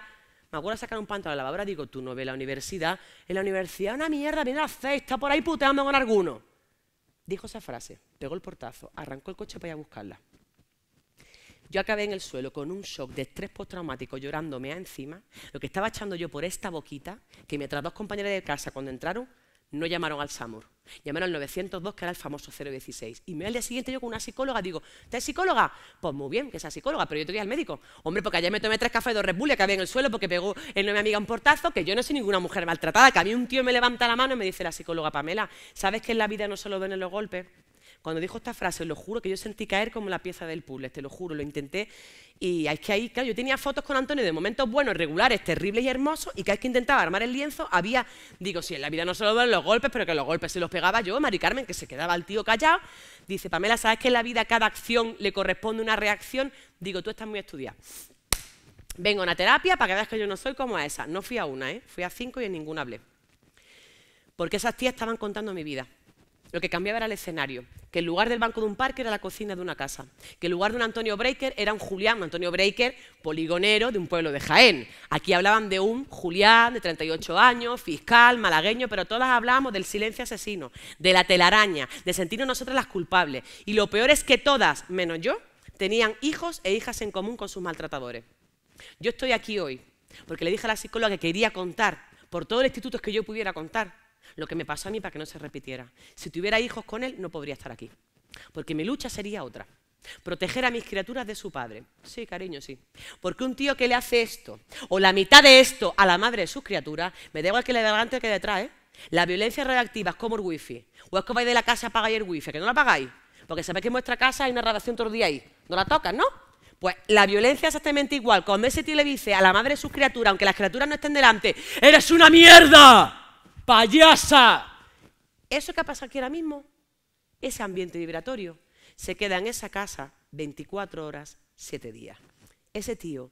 me acuerdo de sacar un pantalón a la lavadora, digo, tú no ves la universidad. En la universidad una mierda, viene la cesta por ahí puteando con alguno. Dijo esa frase, pegó el portazo, arrancó el coche para ir a buscarla. Yo acabé en el suelo con un shock de estrés postraumático llorándome encima. Lo que estaba echando yo por esta boquita, que mientras dos compañeras de casa cuando entraron no llamaron al SAMUR, llamaron al 902, que era el famoso 016. Y me al día siguiente yo con una psicóloga, digo, ¿estás psicóloga? Pues muy bien, que sea psicóloga, pero yo te diría al médico. Hombre, porque ayer me tomé tres cafés de Red que había en el suelo porque pegó en mi amiga un portazo, que yo no soy ninguna mujer maltratada, que a mí un tío me levanta la mano y me dice la psicóloga Pamela, ¿sabes que en la vida no solo ven los golpes? Cuando dijo esta frase, lo juro que yo sentí caer como la pieza del puzzle, te lo juro, lo intenté. Y es que ahí, claro, yo tenía fotos con Antonio de momentos buenos, regulares, terribles y hermosos, y que es que intentaba armar el lienzo había, digo, sí, en la vida no se lo los golpes, pero que los golpes se los pegaba yo, Mari Carmen, que se quedaba el tío callado, dice, Pamela, ¿sabes que en la vida cada acción le corresponde una reacción? Digo, tú estás muy estudiada. Vengo a una terapia para que veas que yo no soy como esa. No fui a una, ¿eh? fui a cinco y en ninguna hablé. Porque esas tías estaban contando mi vida lo que cambiaba era el escenario, que el lugar del banco de un parque era la cocina de una casa, que el lugar de un Antonio Breaker era un Julián, un Antonio Breaker poligonero de un pueblo de Jaén. Aquí hablaban de un Julián de 38 años, fiscal, malagueño, pero todas hablábamos del silencio asesino, de la telaraña, de sentirnos nosotras las culpables. Y lo peor es que todas, menos yo, tenían hijos e hijas en común con sus maltratadores. Yo estoy aquí hoy porque le dije a la psicóloga que quería contar por todos los institutos que yo pudiera contar, lo que me pasó a mí para que no se repitiera. Si tuviera hijos con él, no podría estar aquí, porque mi lucha sería otra. Proteger a mis criaturas de su padre. Sí, cariño, sí. Porque un tío que le hace esto, o la mitad de esto, a la madre de sus criaturas, me da igual que le dé delante o que detrás, ¿eh? La violencia reactiva es como el wifi. O es que vais de la casa apagáis el wifi, que no la apagáis. Porque sabéis que en vuestra casa hay una radiación todo el día ahí. No la tocas, ¿no? Pues la violencia es exactamente igual. Cuando ese tío le dice a la madre de sus criaturas, aunque las criaturas no estén delante, ¡eres una mierda! ¡Payasa! Eso que pasado aquí ahora mismo, ese ambiente vibratorio, se queda en esa casa 24 horas, 7 días. Ese tío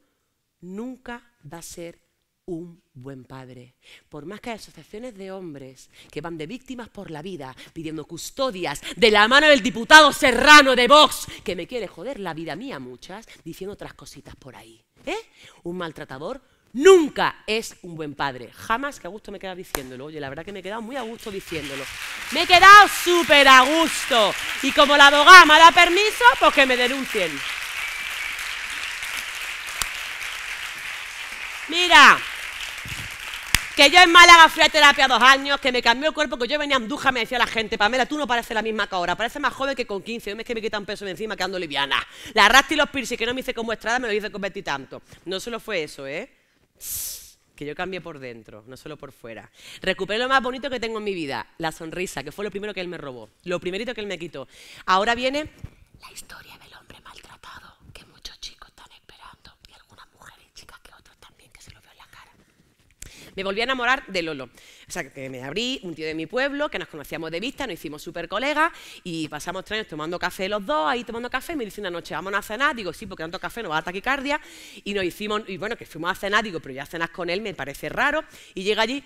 nunca va a ser un buen padre. Por más que hay asociaciones de hombres que van de víctimas por la vida pidiendo custodias de la mano del diputado Serrano de Vox, que me quiere joder la vida mía muchas, diciendo otras cositas por ahí. ¿Eh? Un maltratador Nunca es un buen padre. Jamás que a gusto me queda diciéndolo. Oye, la verdad que me he quedado muy a gusto diciéndolo. Me he quedado súper a gusto. Y como la abogada me da permiso, pues que me denuncien. Mira, que yo en Málaga fui a terapia dos años, que me cambió el cuerpo, que yo venía a me decía la gente, Pamela, tú no pareces la misma que ahora, parece más joven que con 15, Yo es que me quitan peso de encima quedando liviana. La rasta y los piercing que no me hice como Estrada, me lo hice con tanto. No solo fue eso, ¿eh? que yo cambie por dentro, no solo por fuera. Recuperé lo más bonito que tengo en mi vida, la sonrisa, que fue lo primero que él me robó, lo primerito que él me quitó. Ahora viene la historia del hombre maltratado, que muchos chicos están esperando, y algunas mujeres y chicas que otros también, que se lo veo en la cara. Me volví a enamorar de Lolo. O sea, que me abrí, un tío de mi pueblo, que nos conocíamos de vista, nos hicimos súper colegas y pasamos tres años tomando café los dos, ahí tomando café, y me dice una noche, vamos a cenar, digo, sí, porque tanto café nos va a taquicardia, y nos hicimos, y bueno, que fuimos a cenar, digo, pero ya cenas con él me parece raro, y llega allí,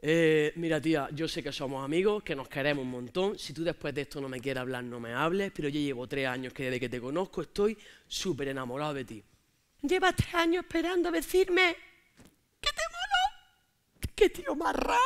eh, mira tía, yo sé que somos amigos, que nos queremos un montón, si tú después de esto no me quieres hablar, no me hables, pero yo llevo tres años que desde que te conozco estoy súper enamorado de ti. Llevas tres años esperando decirme que te mola ¡Qué tío más raro!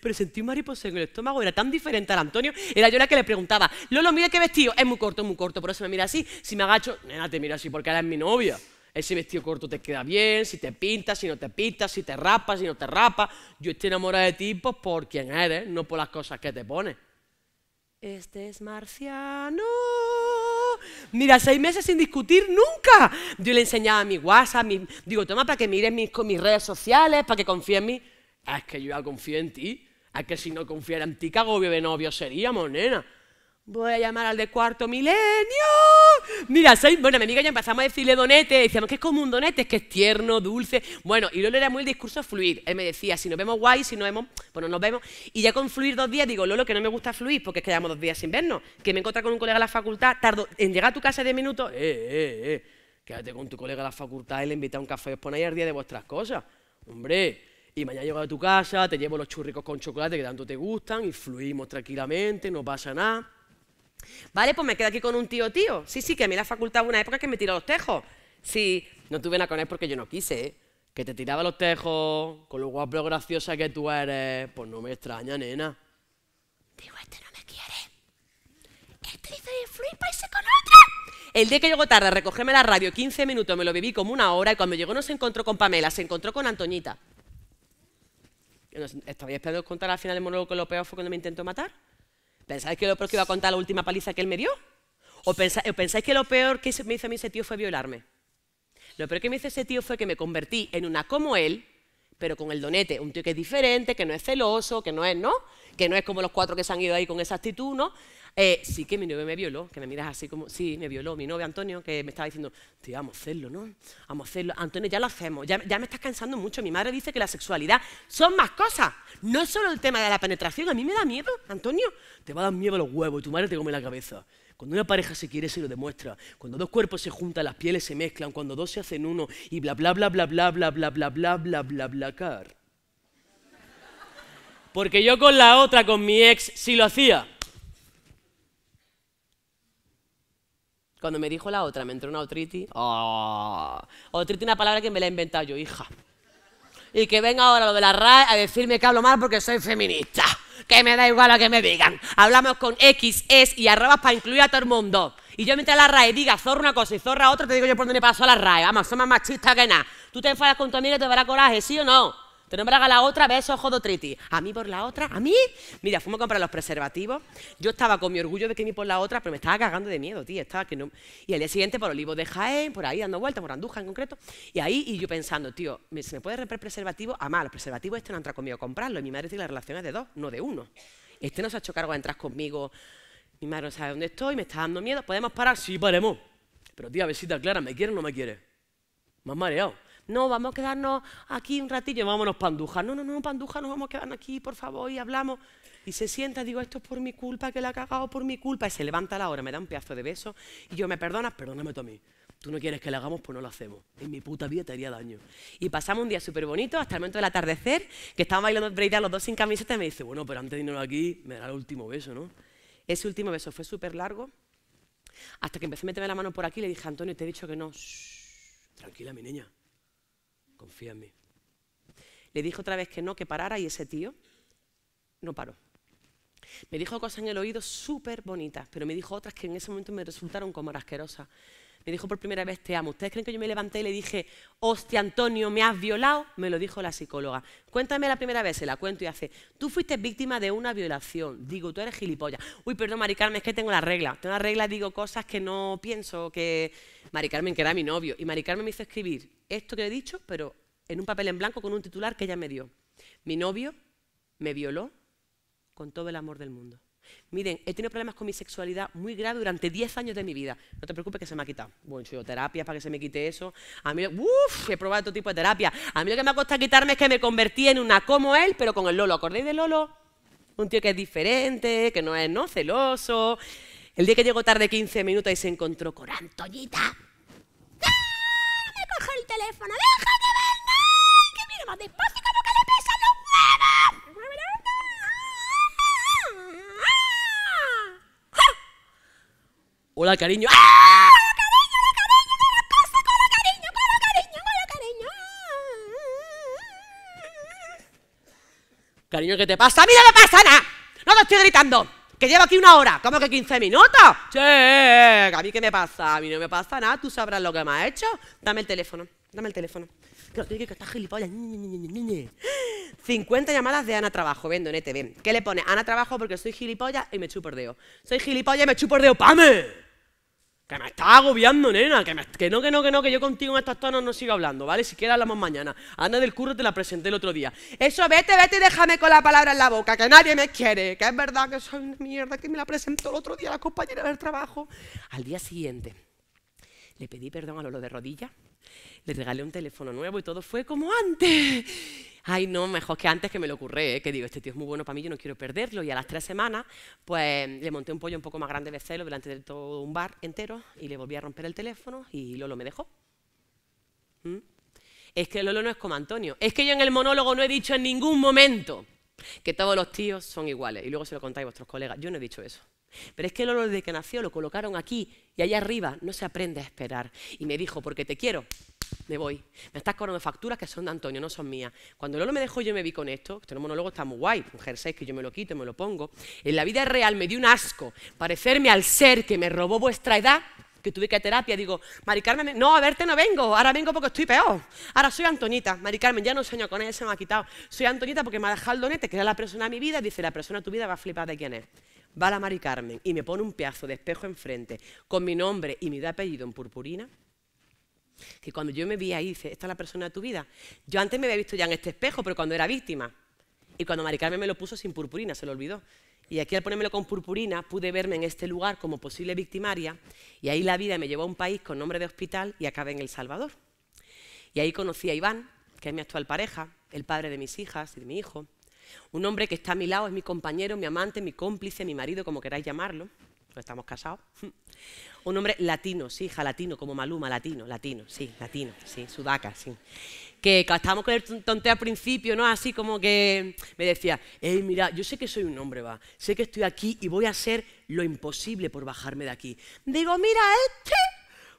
Pero sentí un mariposa en el estómago, era tan diferente al Antonio, era yo la que le preguntaba, Lolo, mira qué vestido, es muy corto, muy corto, por eso me mira así, si me agacho, nena, te miro así porque eres mi novia, ese vestido corto te queda bien, si te pintas, si no te pintas, si te rapas, si no te rapas, yo estoy enamorada de ti pues, por quien eres, no por las cosas que te pones. Este es marciano. Mira, seis meses sin discutir nunca. Yo le enseñaba mi WhatsApp, digo, toma para que mires mis, mis redes sociales, para que confíe en mí. Ah, es que yo ya confío en ti. Ah, es que si no confiara en ti, cago, agobio de novio seríamos, nena. Voy a llamar al de cuarto milenio. Mira, soy, bueno, mi amiga ya empezamos a decirle donete, decíamos que es como un donete, es que es tierno, dulce. Bueno, y Lolo era muy el discurso fluir. Él me decía, si nos vemos guay, si nos vemos, bueno, nos vemos. Y ya con fluir dos días, digo, Lolo, que no me gusta fluir, porque es que llevamos dos días sin vernos. Que me encuentro con un colega de la facultad, tardo en llegar a tu casa de minutos. Eh, eh, eh, quédate con tu colega de la facultad él le invita a un café os ponéis al día de vuestras cosas. Hombre, y mañana llego a tu casa, te llevo los churricos con chocolate que tanto te gustan y fluimos tranquilamente, no pasa nada. Vale, pues me quedo aquí con un tío tío. Sí, sí, que a mí la facultad una época que me tiró los tejos. Sí, no tuve nada con él porque yo no quise, ¿eh? Que te tiraba los tejos, con lo guapo graciosa que tú eres. Pues no me extraña, nena. Digo, este no me quiere. Este dice fluir para ese con El día que llegó tarde a la radio, 15 minutos, me lo viví como una hora y cuando llegó no se encontró con Pamela, se encontró con Antoñita. ¿Estabais esperando contar al final del monólogo que lo peor fue cuando me intentó matar. ¿Pensáis que lo peor que iba a contar la última paliza que él me dio? ¿O pensáis, que lo peor que me hizo a mí ese tío fue violarme? Lo peor que me hizo ese tío fue que me convertí en una como él, pero con el donete. Un tío que es diferente, que no es celoso, que no es, ¿no? Que no es como los cuatro que se han ido ahí con esa actitud, ¿no? Eh, sí que mi novio me violó, que me miras así como, sí, me violó mi novio Antonio, que me estaba diciendo, tío, vamos a hacerlo, ¿no? Vamos a hacerlo. Antonio, ya lo hacemos, ya, ya me estás cansando mucho. Mi madre dice que la sexualidad son más cosas, no es solo el tema de la penetración. A mí me da miedo, Antonio. Te va a dar miedo los huevos y tu madre te come la cabeza. Cuando una pareja se quiere, se lo demuestra. Cuando dos cuerpos se juntan, las pieles se mezclan. Cuando dos se hacen uno y bla, bla, bla, bla, bla, bla, bla, bla, bla, bla, bla, bla, car. Porque yo con la otra, con mi ex, sí lo hacía. Cuando me dijo la otra, me entró una otriti. Oh. es una palabra que me la he inventado yo, hija. Y que venga ahora lo de la RAE a decirme que hablo mal porque soy feminista. Que me da igual a que me digan. Hablamos con X, S y arrobas para incluir a todo el mundo. Y yo mientras la RAE diga zorra una cosa y zorra otra, te digo yo por dónde pasó a la RAE. Vamos, son más machistas que nada. Tú te enfadas con tu amiga y te dará coraje, ¿sí o no? Te no la otra, ves ojo de triti. A mí por la otra, a mí. Mira, fuimos a comprar los preservativos. Yo estaba con mi orgullo de que ni por la otra, pero me estaba cagando de miedo, tío. Estaba que no... Y al día siguiente por Olivos de Jaén, por ahí dando vueltas, por Anduja en concreto. Y ahí, y yo pensando, tío, ¿se me puede romper preservativo? Ah, mal, los preservativos este no entra conmigo a comprarlo. Y mi madre dice la relación es de dos, no de uno. Este no se ha hecho cargo de entrar conmigo. Mi madre no sabe dónde estoy, me está dando miedo. ¿Podemos parar? Sí, paremos. Pero, tío, a ver si ¿me quiere o no me quiere? Me has mareado. No, vamos a quedarnos aquí un ratillo, vámonos panduja. No, no, no, panduja, nos vamos a quedarnos aquí, por favor, y hablamos. Y se sienta, digo, esto es por mi culpa, que la ha cagado por mi culpa. Y se levanta a la hora, me da un pedazo de beso y yo, ¿me perdonas? Perdóname tú a mí. Tú no quieres que le hagamos, pues no lo hacemos. En mi puta vida te haría daño. Y pasamos un día súper bonito hasta el momento del atardecer, que estábamos bailando Breida los dos sin camiseta y me dice, bueno, pero antes de irnos aquí, me da el último beso, ¿no? Ese último beso fue súper largo, hasta que empecé a meterme la mano por aquí le dije, Antonio, te he dicho que no. tranquila, mi niña confía en mí. Le dije otra vez que no, que parara y ese tío no paró. Me dijo cosas en el oído súper bonitas, pero me dijo otras que en ese momento me resultaron como asquerosas me dijo por primera vez te amo. ¿Ustedes creen que yo me levanté y le dije, hostia Antonio, me has violado? Me lo dijo la psicóloga. Cuéntame la primera vez, se la cuento y hace, tú fuiste víctima de una violación. Digo, tú eres gilipollas. Uy, perdón, Mari Carmen, es que tengo la regla. Tengo la regla, digo cosas que no pienso que... Mari Carmen, que era mi novio. Y Mari Carmen me hizo escribir esto que he dicho, pero en un papel en blanco con un titular que ella me dio. Mi novio me violó con todo el amor del mundo. Miren, he tenido problemas con mi sexualidad muy grave durante 10 años de mi vida. No te preocupes que se me ha quitado. Bueno, yo terapia, para que se me quite eso. A mí, he probado todo tipo de terapia. A mí lo que me ha costado quitarme es que me convertí en una como él, pero con el Lolo. ¿Acordáis de Lolo? Un tío que es diferente, que no es no celoso. El día que llegó tarde 15 minutos y se encontró con Antoñita. ¡Ah! Me el teléfono. ¡Déjame ver! ¡Ay! ¡Que mira más despacio! Hola, cariño. ¡Ah! Cariño, cariño! cariño! cariño! ¿qué te pasa? ¡A mí no me pasa nada! ¡No te estoy gritando! ¡Que llevo aquí una hora! ¿Cómo que 15 minutos? ¡Che! ¿A mí qué me pasa? A mí no me pasa nada. Tú sabrás lo que me has hecho. Dame el teléfono. Dame el teléfono. Que tiene que estar gilipollas. 50 llamadas de Ana Trabajo, vendo en ETV. ¿Qué le pone? Ana Trabajo porque soy gilipollas y me chupo el Soy gilipollas y me chupo el ¡Pame! Que me estás agobiando, nena. Que, no, que no, que no, que yo contigo en estas tonos no sigo hablando, ¿vale? Si quieres hablamos mañana. Ana del curro te la presenté el otro día. Eso, vete, vete y déjame con la palabra en la boca, que nadie me quiere. Que es verdad que soy una mierda, que me la presentó el otro día la compañera del trabajo. Al día siguiente, le pedí perdón a lo de rodillas, le regalé un teléfono nuevo y todo fue como antes ay no, mejor que antes que me lo ocurre, ¿eh? que digo, este tío es muy bueno para mí, yo no quiero perderlo. Y a las tres semanas, pues le monté un pollo un poco más grande de celo delante de todo un bar entero y le volví a romper el teléfono y Lolo me dejó. ¿Mm? Es que Lolo no es como Antonio. Es que yo en el monólogo no he dicho en ningún momento que todos los tíos son iguales. Y luego se lo contáis a vuestros colegas. Yo no he dicho eso. Pero es que el olor de que nació lo colocaron aquí y allá arriba no se aprende a esperar. Y me dijo, porque te quiero, me voy. Me estás cobrando facturas que son de Antonio, no son mías. Cuando el olor me dejó, yo me vi con esto. Este monólogo está muy guay, un jersey que yo me lo quito y me lo pongo. En la vida real me dio un asco parecerme al ser que me robó vuestra edad que tuve que a terapia, digo, Mari Carmen, no, a verte no vengo, ahora vengo porque estoy peor. Ahora soy Antonita, Mari Carmen, ya no sueño con ella se me ha quitado. Soy Antonita porque me ha dejado el donete, que era la persona de mi vida, dice, la persona de tu vida va a flipar de quién es va la Mari Carmen y me pone un pedazo de espejo enfrente con mi nombre y mi apellido en purpurina, que cuando yo me vi ahí dice, esta es la persona de tu vida. Yo antes me había visto ya en este espejo, pero cuando era víctima. Y cuando Mari Carmen me lo puso sin purpurina, se lo olvidó. Y aquí al ponérmelo con purpurina pude verme en este lugar como posible victimaria y ahí la vida me llevó a un país con nombre de hospital y acabé en El Salvador. Y ahí conocí a Iván, que es mi actual pareja, el padre de mis hijas y de mi hijo. Un hombre que está a mi lado es mi compañero, mi amante, mi cómplice, mi marido, como queráis llamarlo. No pues estamos casados. *laughs* Un hombre latino, sí, hija, latino, como Maluma, latino, latino, sí, latino, sí, sudaca, sí. Que estábamos con el tonteo al principio, ¿no? Así como que me decía, hey, mira, yo sé que soy un hombre, va, sé que estoy aquí y voy a hacer lo imposible por bajarme de aquí. Digo, mira, este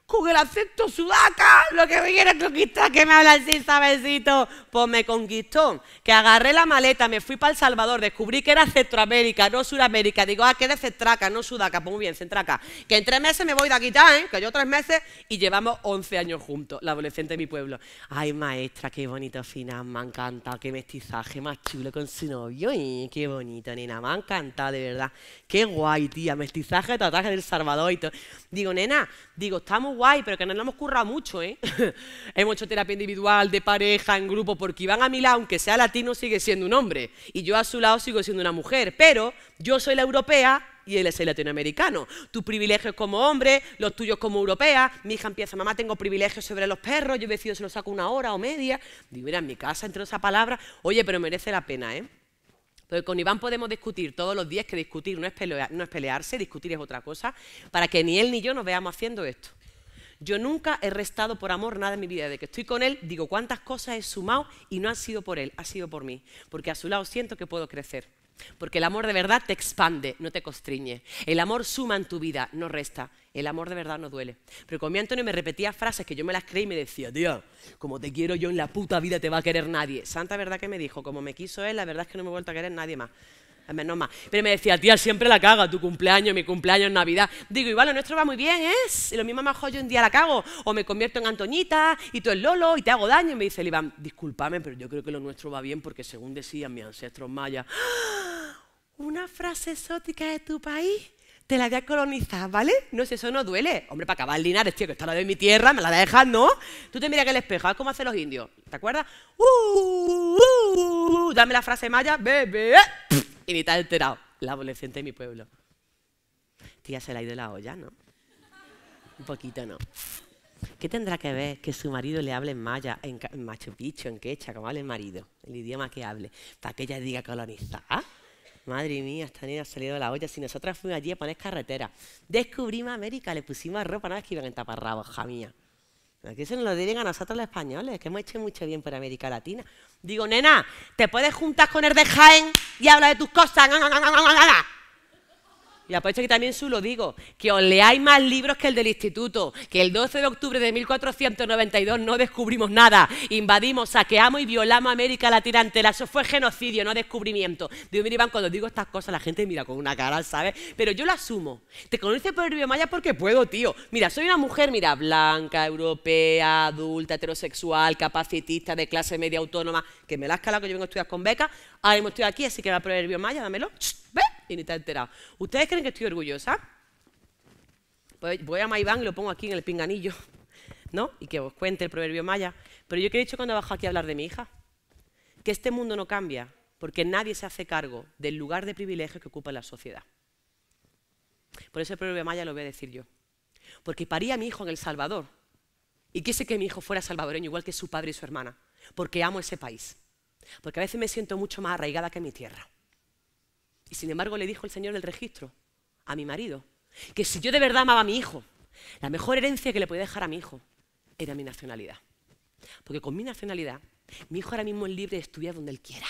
con el acento sudaca, lo que me quiere conquistar, que me habla así, sabecito. Pues me conquistó, que agarré la maleta, me fui para El Salvador, descubrí que era Centroamérica, no Sudamérica. Digo, ah, que de centraca, no sudaca. Pues muy bien, centraca. Que en tres meses me voy de aquí ¿eh? Que yo tres meses y llevamos 11 años juntos, la adolescente de mi pueblo. Ay, maestra, qué bonito final, me encanta, qué mestizaje más chulo con su novio. y ¿eh? Qué bonito, nena, me encanta de verdad. Qué guay, tía, mestizaje, tataje del Salvador y todo. Digo, nena, digo, estamos guay, pero que no nos hemos currado mucho, ¿eh? *laughs* hemos hecho terapia individual, de pareja, en grupo, porque Iván a mi lado, aunque sea latino, sigue siendo un hombre. Y yo a su lado sigo siendo una mujer. Pero yo soy la europea y él es el latinoamericano. Tus privilegios como hombre, los tuyos como europea. Mi hija empieza, mamá, tengo privilegios sobre los perros, yo decido si los saco una hora o media. Digo, mira, en mi casa entre esa palabra, oye, pero merece la pena, ¿eh? Entonces, con Iván podemos discutir todos los días, que discutir no es, pelear, no es pelearse, discutir es otra cosa, para que ni él ni yo nos veamos haciendo esto. Yo nunca he restado por amor nada en mi vida. De que estoy con Él, digo cuántas cosas he sumado y no ha sido por Él, ha sido por mí. Porque a su lado siento que puedo crecer. Porque el amor de verdad te expande, no te constriñe. El amor suma en tu vida, no resta. El amor de verdad no duele. Pero con mi Antonio me repetía frases que yo me las creí y me decía, tío, como te quiero yo en la puta vida te va a querer nadie. Santa verdad que me dijo, como me quiso él, la verdad es que no me he vuelto a querer nadie más. Pero me decía, tía, siempre la caga, tu cumpleaños, mi cumpleaños, Navidad. Digo, igual lo nuestro va muy bien, ¿eh? Y lo mismo mejor yo un día la cago, o me convierto en Antoñita, y tú el Lolo, y te hago daño. Y me dice el Iván, discúlpame, pero yo creo que lo nuestro va bien, porque según decían mis ancestros mayas, ¡Ah! una frase exótica de tu país te la voy a colonizar, ¿vale? No sé, eso no duele. Hombre, para acabar Linares, tío, que está la de mi tierra, me la dejas, ¿no? Tú te miras que el espejo, ¿cómo hacen los indios? ¿Te acuerdas? Uh, ¡Uh! ¡Uh! ¡Uh! dame la frase maya, bebé y ni te has enterado. La adolescente de mi pueblo. Tía, se la ha ido la olla, ¿no? Un poquito, ¿no? ¿Qué tendrá que ver que su marido le hable en maya, en, machu picchu, en quecha, como hable el marido, el idioma que hable, para que ella diga colonizada? Madre mía, esta niña ha salido de la olla. Si nosotras fuimos allí a poner carretera, descubrimos América, le pusimos ropa, nada ¿no? que iban en taparrabos, hija mía. Que eso nos lo dirían a nosotros los españoles, que hemos hecho mucho bien por América Latina. Digo, nena, te puedes juntar con el de Jaén y habla de tus cosas. ¡Na, y aprovecho que también su lo digo, que os leáis más libros que el del instituto, que el 12 de octubre de 1492 no descubrimos nada, invadimos, saqueamos y violamos a América Latina eso fue genocidio, no descubrimiento. Dios mío, Iván, cuando digo estas cosas la gente mira con una cara, ¿sabes? Pero yo lo asumo, te conoces por el maya porque puedo, tío. Mira, soy una mujer, mira, blanca, europea, adulta, heterosexual, capacitista, de clase media autónoma, que me la has calado que yo vengo a estudiar con beca, ahora mismo estoy aquí, así que va a proverbio maya, dámelo, ¡Ve! y ni te has enterado. ¿Ustedes creen que estoy orgullosa? Pues voy a Maiván y lo pongo aquí en el pinganillo, ¿no? Y que os cuente el proverbio maya. Pero yo que he dicho cuando bajo aquí a hablar de mi hija, que este mundo no cambia porque nadie se hace cargo del lugar de privilegio que ocupa la sociedad. Por eso el proverbio maya lo voy a decir yo. Porque parí a mi hijo en El Salvador y quise que mi hijo fuera salvadoreño igual que su padre y su hermana, porque amo ese país. Porque a veces me siento mucho más arraigada que mi tierra. Y sin embargo le dijo el Señor del registro a mi marido, que si yo de verdad amaba a mi hijo, la mejor herencia que le podía dejar a mi hijo era mi nacionalidad. Porque con mi nacionalidad, mi hijo ahora mismo es libre de estudiar donde él quiera,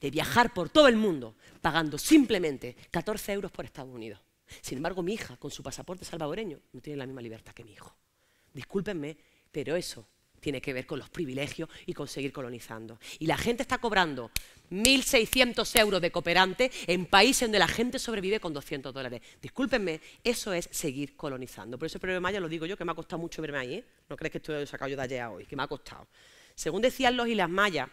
de viajar por todo el mundo, pagando simplemente 14 euros por Estados Unidos. Sin embargo, mi hija, con su pasaporte salvadoreño, no tiene la misma libertad que mi hijo. Discúlpenme, pero eso tiene que ver con los privilegios y con seguir colonizando. Y la gente está cobrando 1.600 euros de cooperante en países donde la gente sobrevive con 200 dólares. Discúlpenme, eso es seguir colonizando. Por eso el problema, Maya lo digo yo, que me ha costado mucho verme ahí. ¿eh? No crees que estoy sacado yo de allá hoy, que me ha costado. Según decían los y las mayas,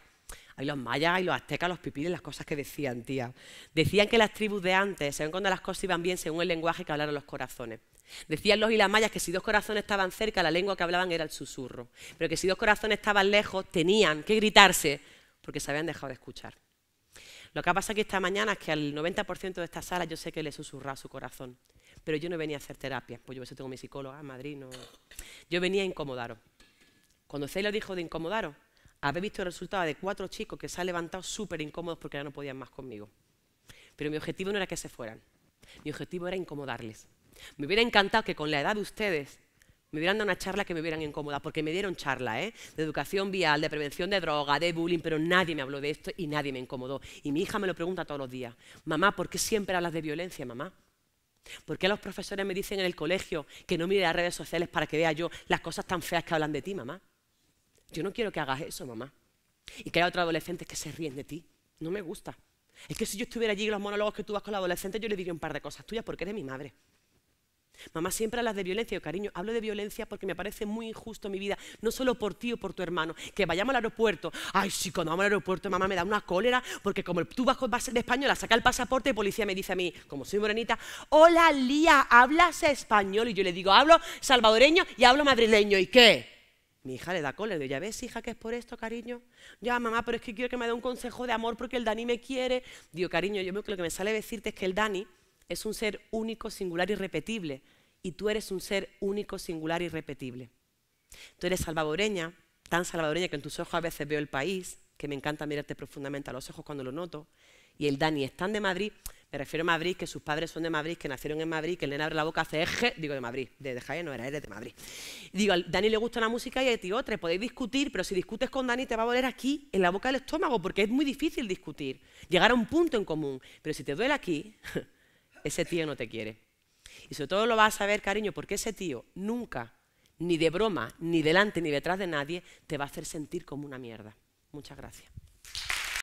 hay los mayas y los aztecas, los pipiles, las cosas que decían, tía. Decían que las tribus de antes, según cuando las cosas iban bien, según el lenguaje que hablaron los corazones. Decían los y las mayas que si dos corazones estaban cerca, la lengua que hablaban era el susurro. Pero que si dos corazones estaban lejos, tenían que gritarse porque se habían dejado de escuchar. Lo que ha pasado aquí esta mañana es que al 90% de esta sala yo sé que le susurra su corazón, pero yo no venía a hacer terapia, pues yo eso tengo mi psicóloga en ah, Madrid, yo venía a incomodaros. Cuando lo dijo de incomodaros, haber visto el resultado de cuatro chicos que se han levantado súper incómodos porque ya no podían más conmigo. Pero mi objetivo no era que se fueran, mi objetivo era incomodarles. Me hubiera encantado que con la edad de ustedes me hubieran dado una charla que me hubieran incomodado, porque me dieron charla, ¿eh? De educación vial, de prevención de droga, de bullying, pero nadie me habló de esto y nadie me incomodó. Y mi hija me lo pregunta todos los días, mamá, ¿por qué siempre hablas de violencia, mamá? ¿Por qué los profesores me dicen en el colegio que no mire las redes sociales para que vea yo las cosas tan feas que hablan de ti, mamá? Yo no quiero que hagas eso, mamá. Y que haya otros adolescente que se ríen de ti. No me gusta. Es que si yo estuviera allí los monólogos que tú vas con la adolescente, yo le diría un par de cosas tuyas porque eres mi madre. Mamá, siempre hablas de violencia, cariño, hablo de violencia porque me parece muy injusto mi vida, no solo por ti o por tu hermano, que vayamos al aeropuerto. Ay, sí, cuando vamos al aeropuerto, mamá me da una cólera, porque como tú vas, base de la saca el pasaporte, y policía me dice a mí, como soy morenita, hola Lía, hablas español. Y yo le digo, hablo salvadoreño y hablo madrileño. ¿Y qué? Mi hija le da le digo, ya ves, hija, que es por esto, cariño. Ya, mamá, pero es que quiero que me dé un consejo de amor porque el Dani me quiere. Digo, cariño, yo lo que me sale decirte es que el Dani es un ser único, singular y repetible. Y tú eres un ser único, singular y repetible. Tú eres salvadoreña, tan salvadoreña que en tus ojos a veces veo el país, que me encanta mirarte profundamente a los ojos cuando lo noto. Y el Dani es tan de Madrid me refiero a Madrid, que sus padres son de Madrid, que nacieron en Madrid, que el nene abre la boca, hace eje, digo de Madrid, de, Jaén no era, eres de Madrid. Digo, a Dani le gusta la música y a ti otra, podéis discutir, pero si discutes con Dani te va a volver aquí, en la boca del estómago, porque es muy difícil discutir, llegar a un punto en común. Pero si te duele aquí, *laughs* ese tío no te quiere. Y sobre todo lo vas a saber, cariño, porque ese tío nunca, ni de broma, ni delante, ni detrás de nadie, te va a hacer sentir como una mierda. Muchas gracias.